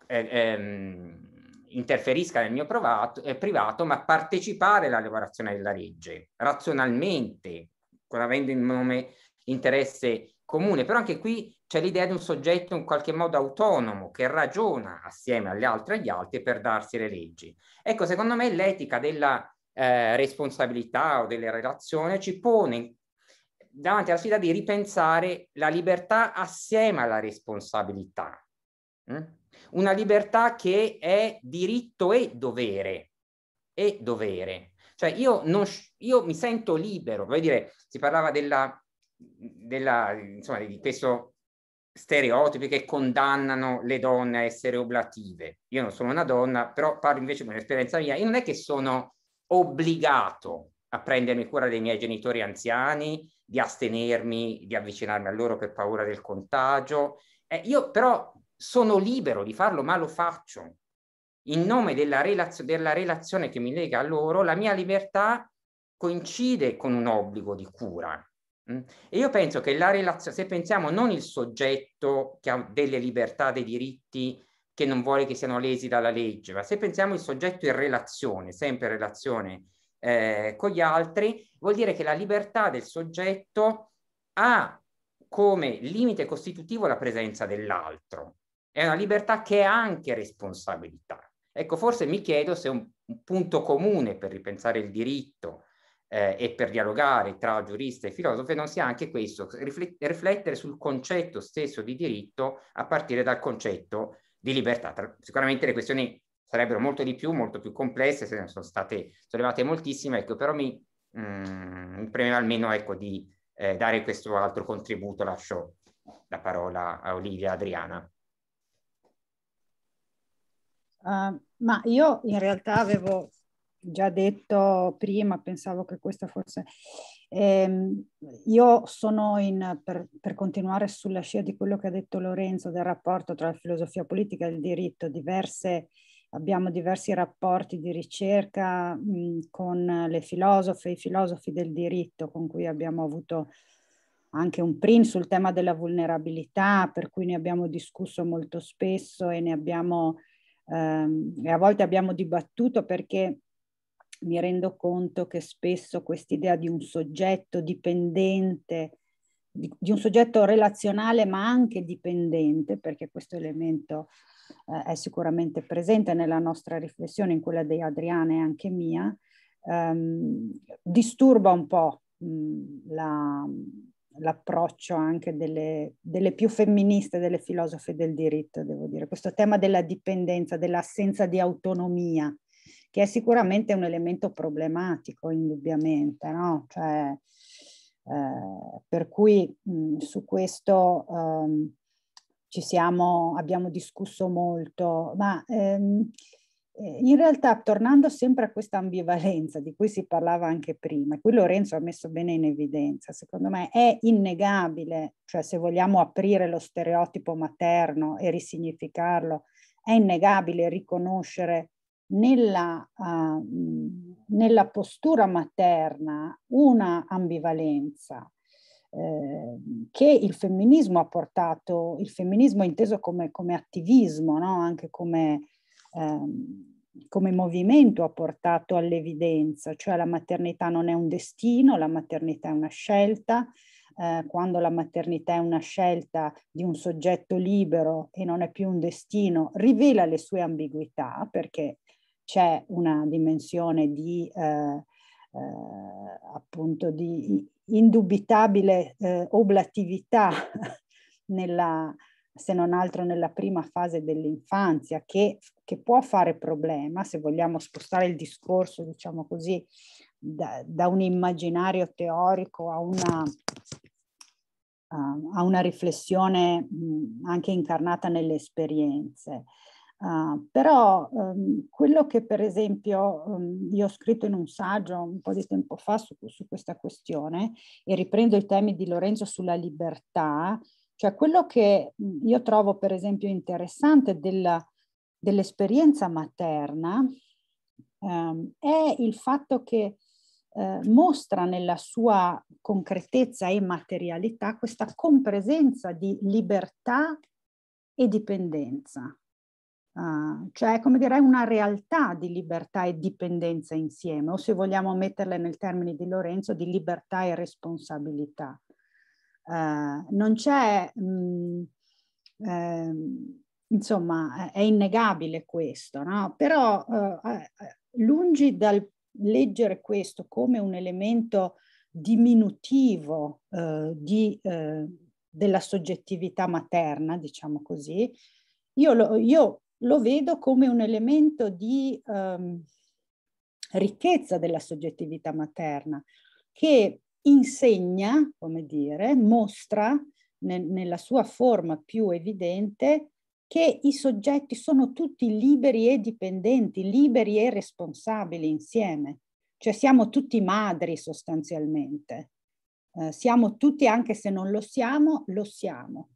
Speaker 8: eh, ehm, interferisca nel mio provato, eh, privato, ma partecipare alla lavorazione della legge razionalmente, avendo in nome interesse comune, però anche qui c'è l'idea di un soggetto in qualche modo autonomo che ragiona assieme agli altri e agli altri per darsi le leggi. Ecco, secondo me l'etica della eh, responsabilità o delle relazioni ci pone davanti alla sfida di ripensare la libertà assieme alla responsabilità. Mm? Una libertà che è diritto e dovere. E dovere. Cioè io, non, io mi sento libero, voglio dire, si parlava della, della, insomma, di questo stereotipi che condannano le donne a essere oblative. Io non sono una donna, però parlo invece di un'esperienza mia. Io non è che sono obbligato a prendermi cura dei miei genitori anziani, di astenermi, di avvicinarmi a loro per paura del contagio. Eh, io però sono libero di farlo, ma lo faccio in nome della, relazio- della relazione che mi lega a loro, la mia libertà coincide con un obbligo di cura. Mm? E io penso che la relazione, se pensiamo non il soggetto che ha delle libertà, dei diritti che non vuole che siano lesi dalla legge, ma se pensiamo il soggetto in relazione, sempre in relazione eh, con gli altri, vuol dire che la libertà del soggetto ha come limite costitutivo la presenza dell'altro. È una libertà che è anche responsabilità. Ecco, forse mi chiedo se un, un punto comune per ripensare il diritto eh, e per dialogare tra giurista e filosofo non sia anche questo, riflettere sul concetto stesso di diritto a partire dal concetto di libertà. Tra, sicuramente le questioni sarebbero molto di più, molto più complesse, se ne sono state sollevate moltissime, ecco, però mi, mh, mm, mi premeva almeno ecco, di eh, dare questo altro contributo, lascio la parola a Olivia Adriana.
Speaker 4: Uh, ma io in realtà avevo già detto prima, pensavo che questa fosse... Ehm, io sono in, per, per, continuare sulla scia di quello che ha detto Lorenzo del rapporto tra la filosofia politica e il diritto, diverse, abbiamo diversi rapporti di ricerca mh, con le filosofe, i filosofi del diritto con cui abbiamo avuto anche un print sul tema della vulnerabilità, per cui ne abbiamo discusso molto spesso e ne abbiamo Ehm, e a volte abbiamo dibattuto perché mi rendo conto che spesso quest'idea di un soggetto dipendente, di, di, un soggetto relazionale ma anche dipendente, perché questo elemento eh, è sicuramente presente nella nostra riflessione, in quella di Adriana e anche mia, ehm, disturba un po' mh, la, l'approccio anche delle, delle, più femministe, delle filosofe del diritto, devo dire, questo tema della dipendenza, dell'assenza di autonomia, che è sicuramente un elemento problematico, indubbiamente, no? Cioè, eh, per cui mh, su questo ehm, ci siamo, abbiamo discusso molto, ma ehm, eh, in realtà, tornando sempre a questa ambivalenza di cui si parlava anche prima, qui Lorenzo ha messo bene in evidenza, secondo me è innegabile, cioè se vogliamo aprire lo stereotipo materno e risignificarlo, è innegabile riconoscere nella, uh, nella postura materna una ambivalenza ehm, che il femminismo ha portato, il femminismo inteso come, come attivismo, no? anche come Ehm, come movimento ha portato all'evidenza, cioè la maternità non è un destino, la maternità è una scelta, eh, quando la maternità è una scelta di un soggetto libero e non è più un destino, rivela le sue ambiguità perché c'è una dimensione di, eh, eh, appunto di indubitabile eh, oblatività nella, se non altro nella prima fase dell'infanzia, che, che può fare problema, se vogliamo spostare il discorso, diciamo così, da, da un immaginario teorico a una, uh, a una riflessione mh, anche incarnata nelle esperienze. Uh, però um, quello che per esempio um, io ho scritto in un saggio un po' di tempo fa su, su questa questione e riprendo i temi di Lorenzo sulla libertà, cioè quello che io trovo per esempio interessante della, dell'esperienza materna ehm, è il fatto che eh, mostra nella sua concretezza e materialità questa compresenza di libertà e dipendenza. Uh, cioè, come dire, una realtà di libertà e dipendenza insieme, o se vogliamo metterle nel termine di Lorenzo, di libertà e responsabilità. Eh, non c'è, mh, mm, eh, insomma, è innegabile questo, no? Però eh, eh, lungi dal leggere questo come un elemento diminutivo di, della soggettività materna, diciamo così, io lo, io lo vedo come un elemento di ehm, ricchezza della soggettività materna, che insegna, come dire, mostra ne, nella sua forma più evidente che i soggetti sono tutti liberi e dipendenti, liberi e responsabili insieme, cioè siamo tutti madri sostanzialmente, eh, siamo tutti, anche se non lo siamo, lo siamo,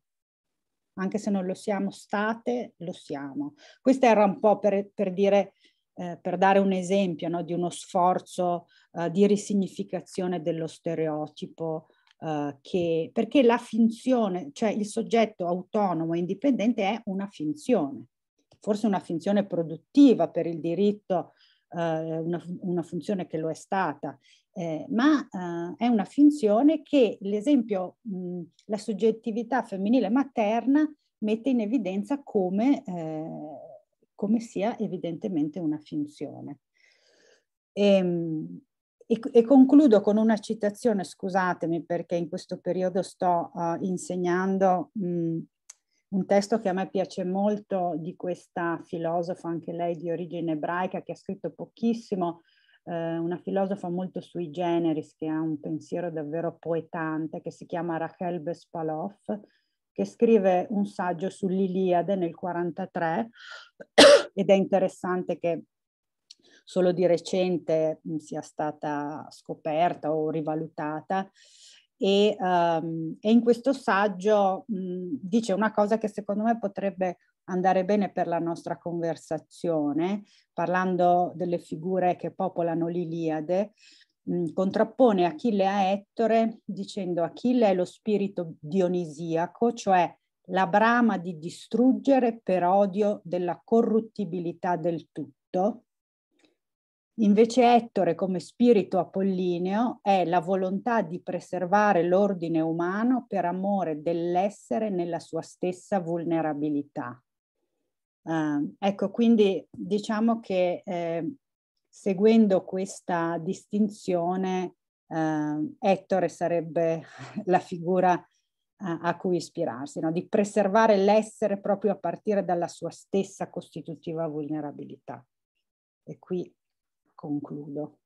Speaker 4: anche se non lo siamo state, lo siamo. Questo era un po' per, per dire eh, per dare un esempio no, di uno sforzo eh, di risignificazione dello stereotipo, eh, che, perché la finzione, cioè il soggetto autonomo e indipendente è una finzione, forse una finzione produttiva per il diritto, eh, una, una, funzione che lo è stata, eh, ma è una finzione che l'esempio, la soggettività femminile materna mette in evidenza come come sia evidentemente una finzione. Ehm, e, e, e, concludo con una citazione, scusatemi perché in questo periodo sto uh, insegnando mh, mm, un testo che a me piace molto di questa filosofa, anche lei di origine ebraica, che ha scritto pochissimo, eh, una filosofa molto sui generis, che ha un pensiero davvero poetante, che si chiama Rachel Bespaloff, che scrive un saggio sull'Iliade nel 1943 ed è interessante che solo di recente sia stata scoperta o rivalutata. E, um, e in questo saggio mh, dice una cosa che secondo me potrebbe andare bene per la nostra conversazione, parlando delle figure che popolano l'Iliade, contrappone Achille a Ettore dicendo Achille è lo spirito dionisiaco, cioè la brama di distruggere per odio della corruttibilità del tutto. Invece Ettore come spirito apollineo è la volontà di preservare l'ordine umano per amore dell'essere nella sua stessa vulnerabilità. Uh, ecco, quindi diciamo che eh, seguendo questa distinzione eh, Ettore sarebbe la figura eh, a cui ispirarsi, no? di preservare l'essere proprio a partire dalla sua stessa costitutiva
Speaker 2: vulnerabilità. E qui concludo.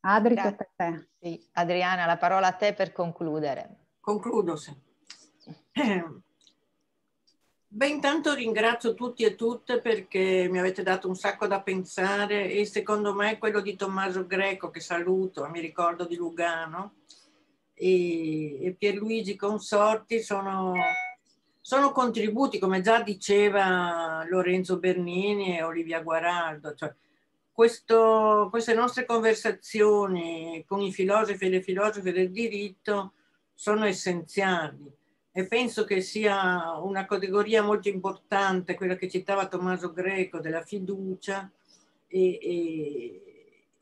Speaker 2: Adri, tocca a te. Sì, Adriana, la parola a te per concludere.
Speaker 7: Concludo, sì. Beh, intanto ringrazio tutti e tutte perché mi avete dato un sacco da pensare e secondo me quello di Tommaso Greco, che saluto, mi ricordo di Lugano, e, e Pierluigi Consorti sono, sono, contributi, come già diceva Lorenzo Bernini e Olivia Guaraldo. Cioè, questo, queste nostre conversazioni con i filosofi e le filosofe del diritto sono essenziali e penso che sia una categoria molto importante, quella che citava Tommaso Greco, della fiducia e, e,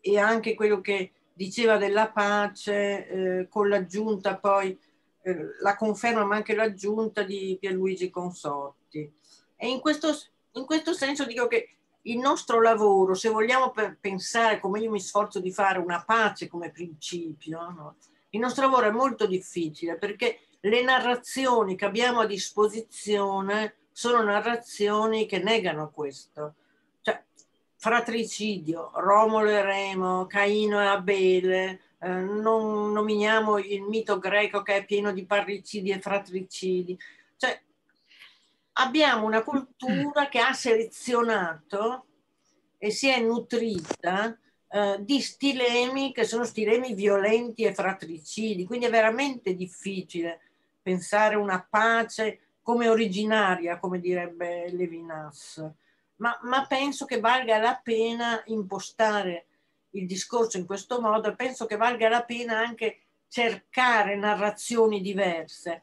Speaker 7: e anche quello che diceva della pace eh, con l'aggiunta poi, eh, la conferma ma anche l'aggiunta di Pierluigi Consorti. E in questo, in questo senso dico che il nostro lavoro, se vogliamo pensare come io mi sforzo di fare una pace come principio, no? il nostro lavoro è molto difficile perché le narrazioni che abbiamo a disposizione sono narrazioni che negano questo. Cioè, fratricidio, Romolo e Remo, Caino e Abele, eh, non nominiamo il mito greco che è pieno di parricidi e fratricidi. Cioè, abbiamo una cultura che ha selezionato e si è nutrita eh, di stilemi che sono stilemi violenti e fratricidi, quindi è veramente difficile pensare una pace come originaria, come direbbe Levinas, ma, ma penso che valga la pena impostare il discorso in questo modo e penso che valga la pena anche cercare narrazioni diverse,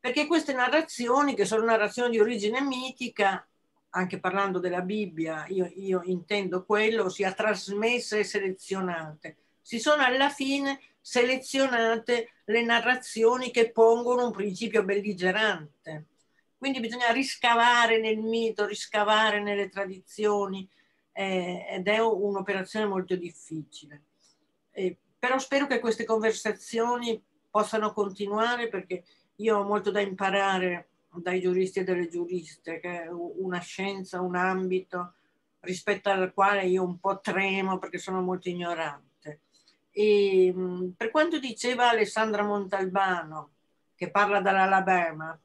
Speaker 7: perché queste narrazioni, che sono narrazioni di origine mitica, anche parlando della Bibbia, io, io intendo quello, sia trasmesse e selezionate, si sono alla fine selezionate le narrazioni che pongono un principio belligerante. Quindi bisogna riscavare nel mito, riscavare nelle tradizioni eh, ed è un'operazione molto difficile. Eh, però spero che queste conversazioni possano continuare perché io ho molto da imparare dai giuristi e dalle giuriste, che è una scienza, un ambito rispetto al quale io un po' tremo perché sono molto ignorante. E, mm, per quanto diceva Alessandra Montalbano, che parla dall'Alabama,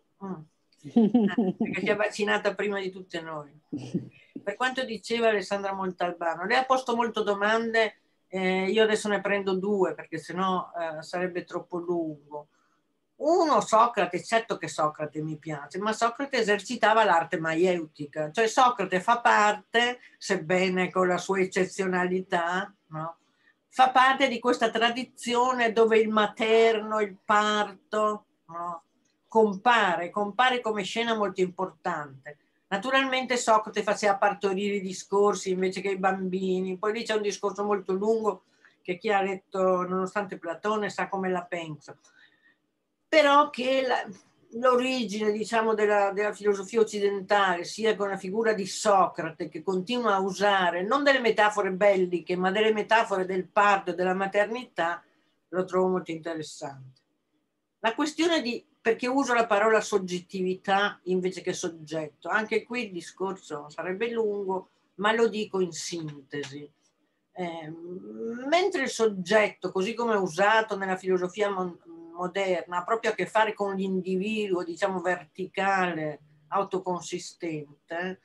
Speaker 1: perché mm, eh, si è
Speaker 7: vaccinata prima di tutte noi, per quanto diceva Alessandra Montalbano, lei ha posto molte domande, eh, io adesso ne prendo due perché sennò eh, sarebbe troppo lungo. Uno, Socrate, certo che Socrate mi piace, ma Socrate esercitava l'arte maieutica, cioè Socrate fa parte, sebbene con la sua eccezionalità, no? fa parte di questa tradizione dove il materno, il parto, no? compare, compare come scena molto importante. Naturalmente Socrate faceva partorire i discorsi invece che i bambini, poi lì c'è un discorso molto lungo che chi ha letto, nonostante Platone, sa come la penso, però che la, l'origine diciamo, della, della, filosofia occidentale, sia con la figura di Socrate che continua a usare non delle metafore belliche, ma delle metafore del parto e della maternità, lo trovo molto interessante. La questione di perché uso la parola soggettività invece che soggetto, anche qui il discorso sarebbe lungo, ma lo dico in sintesi. Eh, mentre il soggetto, così come è usato nella filosofia mon- moderna proprio a che fare con l'individuo, diciamo verticale, autoconsistente,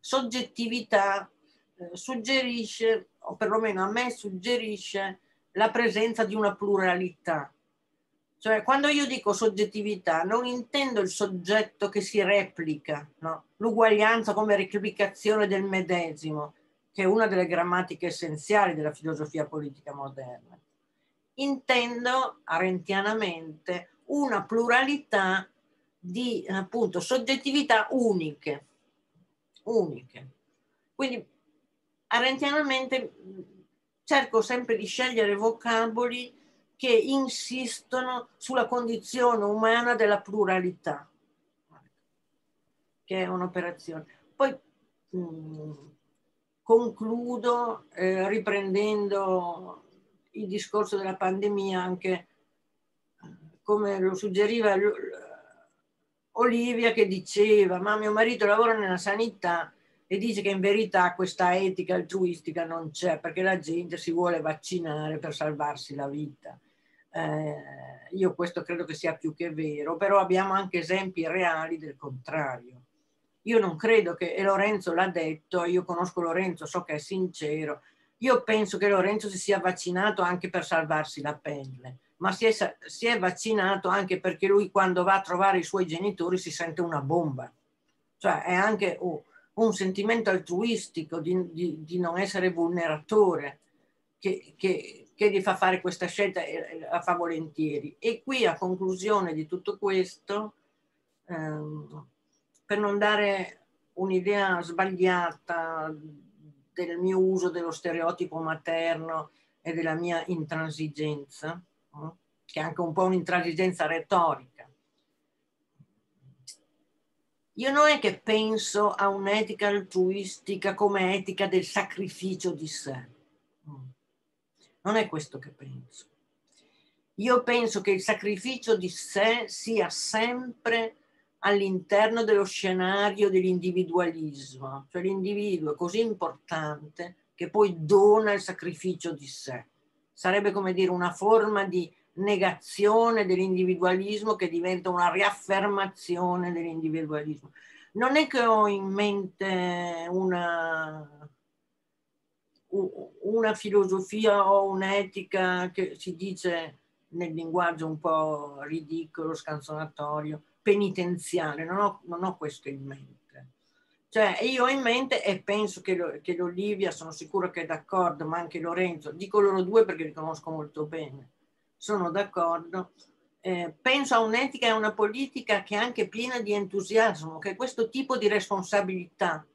Speaker 7: soggettività eh, suggerisce, o perlomeno a me suggerisce, la presenza di una pluralità. Cioè, quando io dico soggettività, non intendo il soggetto che si replica, no? l'uguaglianza come replicazione del medesimo, che è una delle grammatiche essenziali della filosofia politica moderna intendo arentianamente una pluralità di appunto soggettività uniche, uniche. Quindi arentianamente cerco sempre di scegliere vocaboli che insistono sulla condizione umana della pluralità, che è un'operazione. Poi mh, mm, concludo eh, riprendendo il discorso della pandemia anche come lo suggeriva Olivia che diceva ma mio marito lavora nella sanità e dice che in verità questa etica altruistica non c'è perché la gente si vuole vaccinare per salvarsi la vita. Eh, io questo credo che sia più che vero, però abbiamo anche esempi reali del contrario. Io non credo che, e Lorenzo l'ha detto, io conosco Lorenzo, so che è sincero, io penso che Lorenzo si sia vaccinato anche per salvarsi la pelle, ma si è, si è vaccinato anche perché lui quando va a trovare i suoi genitori si sente una bomba. Cioè è anche oh, un sentimento altruistico di, di, di non essere vulneratore che, che, che, gli fa fare questa scelta e eh, la eh, fa volentieri. E qui a conclusione di tutto questo, ehm, per non dare un'idea sbagliata del mio uso dello stereotipo materno e della mia intransigenza, mm, che è anche un po' un'intransigenza retorica. Io non è che penso a un'etica altruistica come etica del sacrificio di sé. Mm. Non è questo che penso. Io penso che il sacrificio di sé sia sempre all'interno dello scenario dell'individualismo, cioè l'individuo è così importante che poi dona il sacrificio di sé. Sarebbe come dire una forma di negazione dell'individualismo che diventa una riaffermazione dell'individualismo. Non è che ho in mente una, una filosofia o un'etica che si dice nel linguaggio un po' ridicolo, scanzonatorio, penitenziale, non ho, non ho questo in mente. Cioè, io ho in mente e penso che, che l'Olivia, sono sicuro che è d'accordo, ma anche Lorenzo, dico loro due perché li conosco molto bene, sono d'accordo. Eh, penso a un'etica e a una politica che è anche piena di entusiasmo, che questo tipo di responsabilità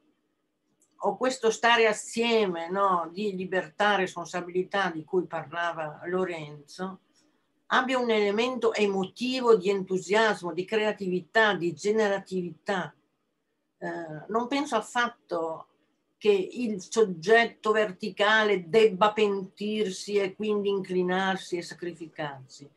Speaker 7: o questo stare assieme no, di libertà, e responsabilità di cui parlava Lorenzo, abbia un elemento emotivo di entusiasmo, di creatività, di generatività. Eh, non penso affatto che il soggetto verticale debba pentirsi e quindi inclinarsi e sacrificarsi.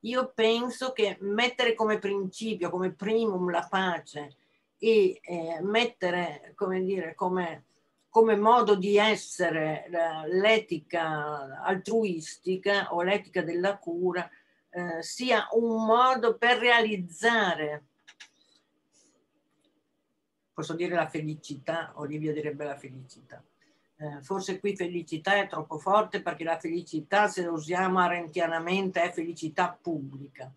Speaker 7: Io penso che mettere come principio, come primum la pace e eh, mettere, come dire, come come modo di essere eh, l'etica altruistica o l'etica della cura eh, sia un modo per realizzare, posso dire la felicità, Olivia direbbe la felicità. Eh, forse qui felicità è troppo forte perché la felicità, se lo usiamo arentianamente, è felicità pubblica.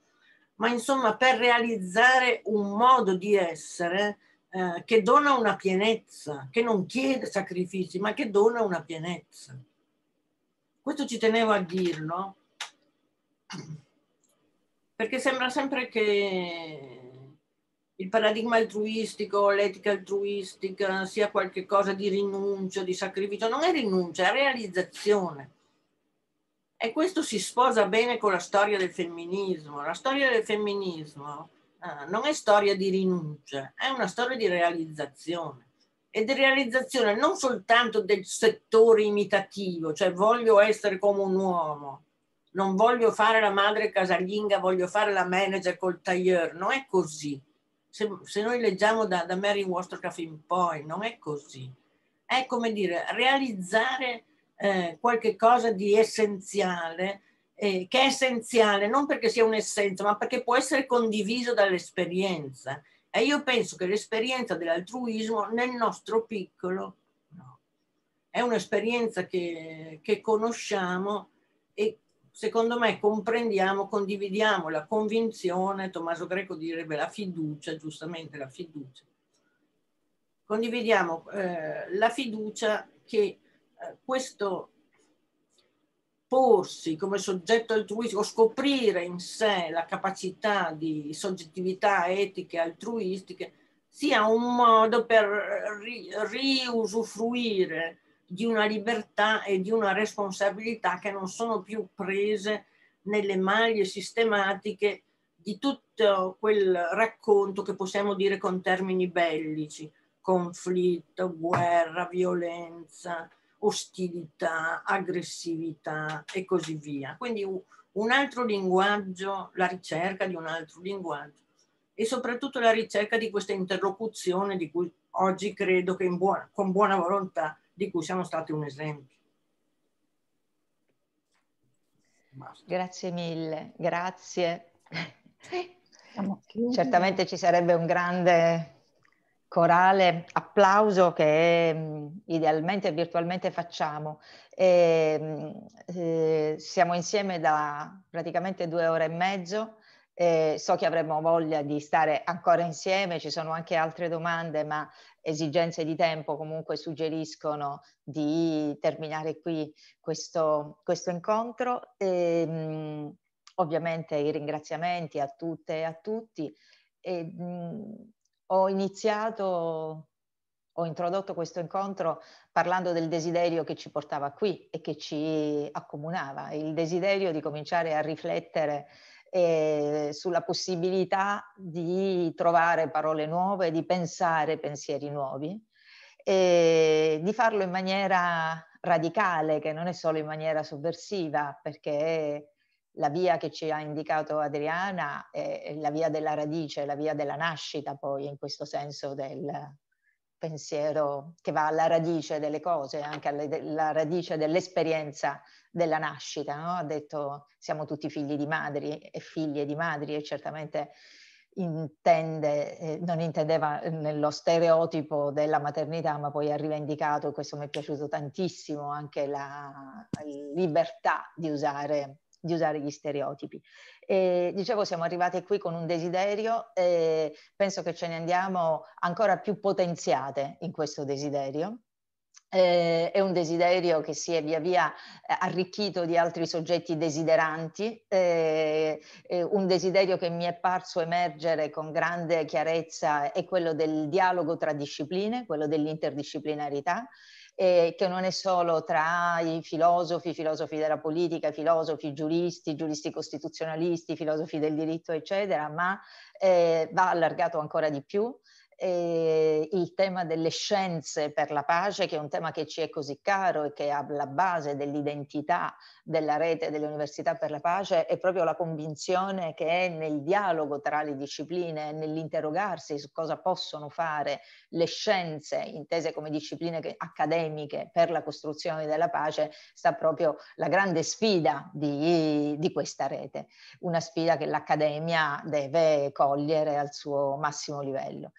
Speaker 7: Ma insomma, per realizzare un modo di essere eh, che dona una pienezza, che non chiede sacrifici, ma che dona una pienezza. Questo ci tenevo a dirlo, perché sembra sempre che il paradigma altruistico, l'etica altruistica sia qualcosa di rinuncio, di sacrificio. Non è rinuncia, è realizzazione. E questo si sposa bene con la storia del femminismo. La storia del femminismo Ah, non è storia di rinuncia, è una storia di realizzazione e di realizzazione non soltanto del settore imitativo, cioè voglio essere come un uomo, non voglio fare la madre casalinga, voglio fare la manager col tailleur, non è così. Se, se noi leggiamo da, da Mary Wollstonecraft in poi, non è così. È come dire, realizzare eh, qualche cosa di essenziale eh, che è essenziale non perché sia un'essenza, ma perché può essere condiviso dall'esperienza. E io penso che l'esperienza dell'altruismo nel nostro piccolo no, è un'esperienza che, che conosciamo e secondo me comprendiamo, condividiamo la convinzione, Tommaso Greco direbbe la fiducia, giustamente la fiducia. Condividiamo eh, la fiducia che eh, questo porsi come soggetto altruistico, scoprire in sé la capacità di soggettività etiche altruistiche, sia un modo per ri- riusufruire di una libertà e di una responsabilità che non sono più prese nelle maglie sistematiche di tutto quel racconto che possiamo dire con termini bellici, conflitto, guerra, violenza, ostilità, aggressività e così via. Quindi un altro linguaggio, la ricerca di un altro linguaggio e soprattutto la ricerca di questa interlocuzione di cui oggi credo che buona, con buona volontà di cui siamo stati un esempio.
Speaker 2: Basta. Grazie mille, grazie. Certamente ci sarebbe un grande corale applauso che mh, mm, idealmente e virtualmente facciamo. E, ehm, eh, siamo insieme da praticamente due ore e mezzo. E so che avremmo voglia di stare ancora insieme, ci sono anche altre domande, ma esigenze di tempo comunque suggeriscono di terminare qui questo, questo incontro. E, ehm, mh, ovviamente i ringraziamenti a tutte e a tutti. E, mm, ho iniziato, ho introdotto questo incontro parlando del desiderio che ci portava qui e che ci accomunava, il desiderio di cominciare a riflettere eh, sulla possibilità di trovare parole nuove, di pensare pensieri nuovi e di farlo in maniera radicale, che non è solo in maniera sovversiva, perché la via che ci ha indicato Adriana è la via della radice, la via della nascita poi in questo senso del pensiero che va alla radice delle cose, anche alla radice dell'esperienza della nascita. No? Ha detto siamo tutti figli di madri e figlie di madri e certamente intende, eh, non intendeva eh, nello stereotipo della maternità, ma poi ha rivendicato, questo mi è piaciuto tantissimo, anche la libertà di usare di usare gli stereotipi. E, dicevo, siamo arrivate qui con un desiderio e penso che ce ne andiamo ancora più potenziate in questo desiderio. Eh, è un desiderio che si è via via eh, arricchito di altri soggetti desideranti, eh, eh, un desiderio che mi è parso emergere con grande chiarezza è quello del dialogo tra discipline, quello dell'interdisciplinarità eh, che non è solo tra i filosofi, filosofi della politica, filosofi giuristi, giuristi costituzionalisti, filosofi del diritto, eccetera, ma eh, va allargato ancora di più eh, il tema delle scienze per la pace, che è un tema che ci è così caro e che è alla base dell'identità della rete delle università per la pace, è proprio la convinzione che è nel dialogo tra le discipline, nell'interrogarsi su cosa possono fare le scienze, intese come discipline accademiche, per la costruzione della pace, sta proprio la grande sfida di, di questa rete, una sfida che l'accademia deve cogliere al suo massimo livello.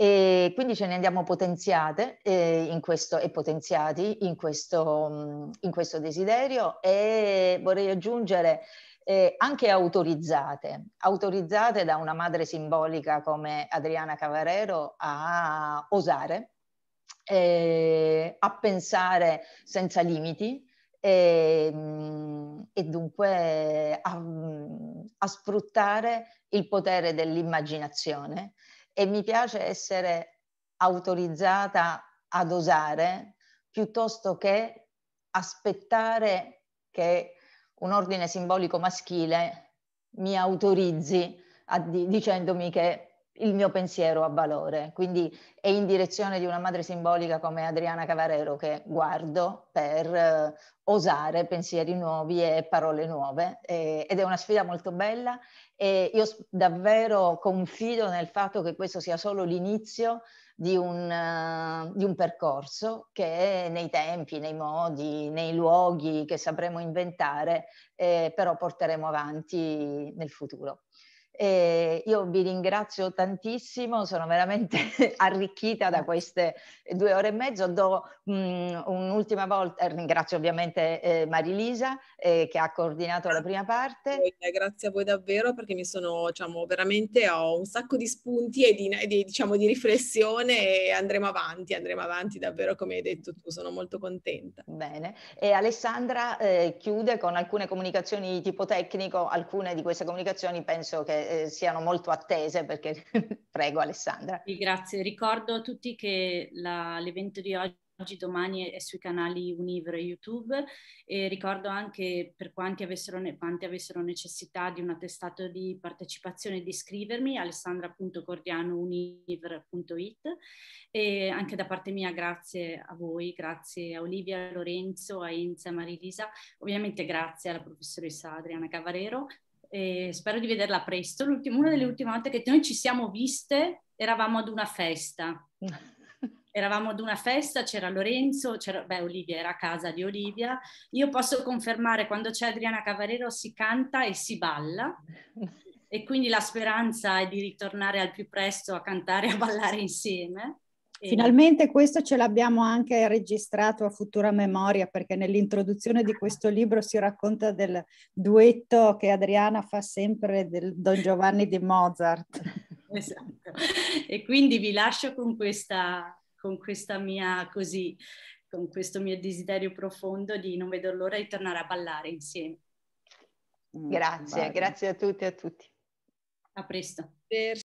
Speaker 2: E quindi ce ne andiamo potenziate eh, questo, e potenziati in questo, in questo, desiderio e vorrei aggiungere eh, anche autorizzate, autorizzate da una madre simbolica come Adriana Cavarero a osare, eh, a pensare senza limiti, e, e, dunque a, a, sfruttare il potere dell'immaginazione e mi piace essere autorizzata ad osare piuttosto che aspettare che un ordine simbolico maschile mi autorizzi a, di, dicendomi che il mio pensiero ha valore, quindi è in direzione di una madre simbolica come Adriana Cavarero che guardo per eh, osare pensieri nuovi e parole nuove eh, ed è una sfida molto bella e io davvero confido nel fatto che questo sia solo l'inizio di un, uh, di un percorso che nei tempi, nei modi, nei luoghi che sapremo inventare, eh, però porteremo avanti nel futuro. E io vi ringrazio tantissimo, sono veramente arricchita da queste due ore e mezzo. Do um, un'ultima volta, eh, ringrazio ovviamente eh, Marilisa eh, che ha coordinato la prima parte.
Speaker 3: Grazie a voi davvero perché mi sono, diciamo, veramente ho un sacco di spunti e di, di, diciamo, di riflessione e andremo avanti, andremo avanti davvero come hai detto tu, sono molto contenta.
Speaker 2: Bene, e Alessandra eh, chiude con alcune comunicazioni di tipo tecnico, alcune di queste comunicazioni penso che eh, siano molto attese perché prego Alessandra.
Speaker 1: Sì, grazie, ricordo a tutti che la, l'evento di oggi oggi domani è sui canali Univero e YouTube e ricordo anche per quanti avessero, quanti avessero necessità di un attestato di partecipazione di iscrivermi alessandra.cordianouniver.it e anche da parte mia grazie a voi, grazie a Olivia, a Lorenzo, a Enza, a Marilisa, ovviamente grazie alla professoressa Adriana Cavarero eh, spero di vederla presto. L'ultimo, una delle mm. ultime volte che noi ci siamo viste eravamo ad una festa. eravamo ad una festa, c'era Lorenzo, c'era, beh, Olivia era a casa di Olivia. Io posso confermare, quando c'è Adriana Cavarero si canta e si balla. E quindi la speranza è di ritornare al più presto a cantare e a ballare insieme. Finalmente
Speaker 4: questo ce l'abbiamo anche registrato a futura memoria perché nell'introduzione di questo libro si racconta del duetto che Adriana fa sempre del Don Giovanni di Mozart.
Speaker 1: Esatto. E quindi vi lascio con questa, con questa mia così, con questo mio desiderio profondo di non vedo l'ora di tornare a ballare
Speaker 5: insieme.
Speaker 2: Grazie, grazie a tutti e a tutti.
Speaker 1: A presto.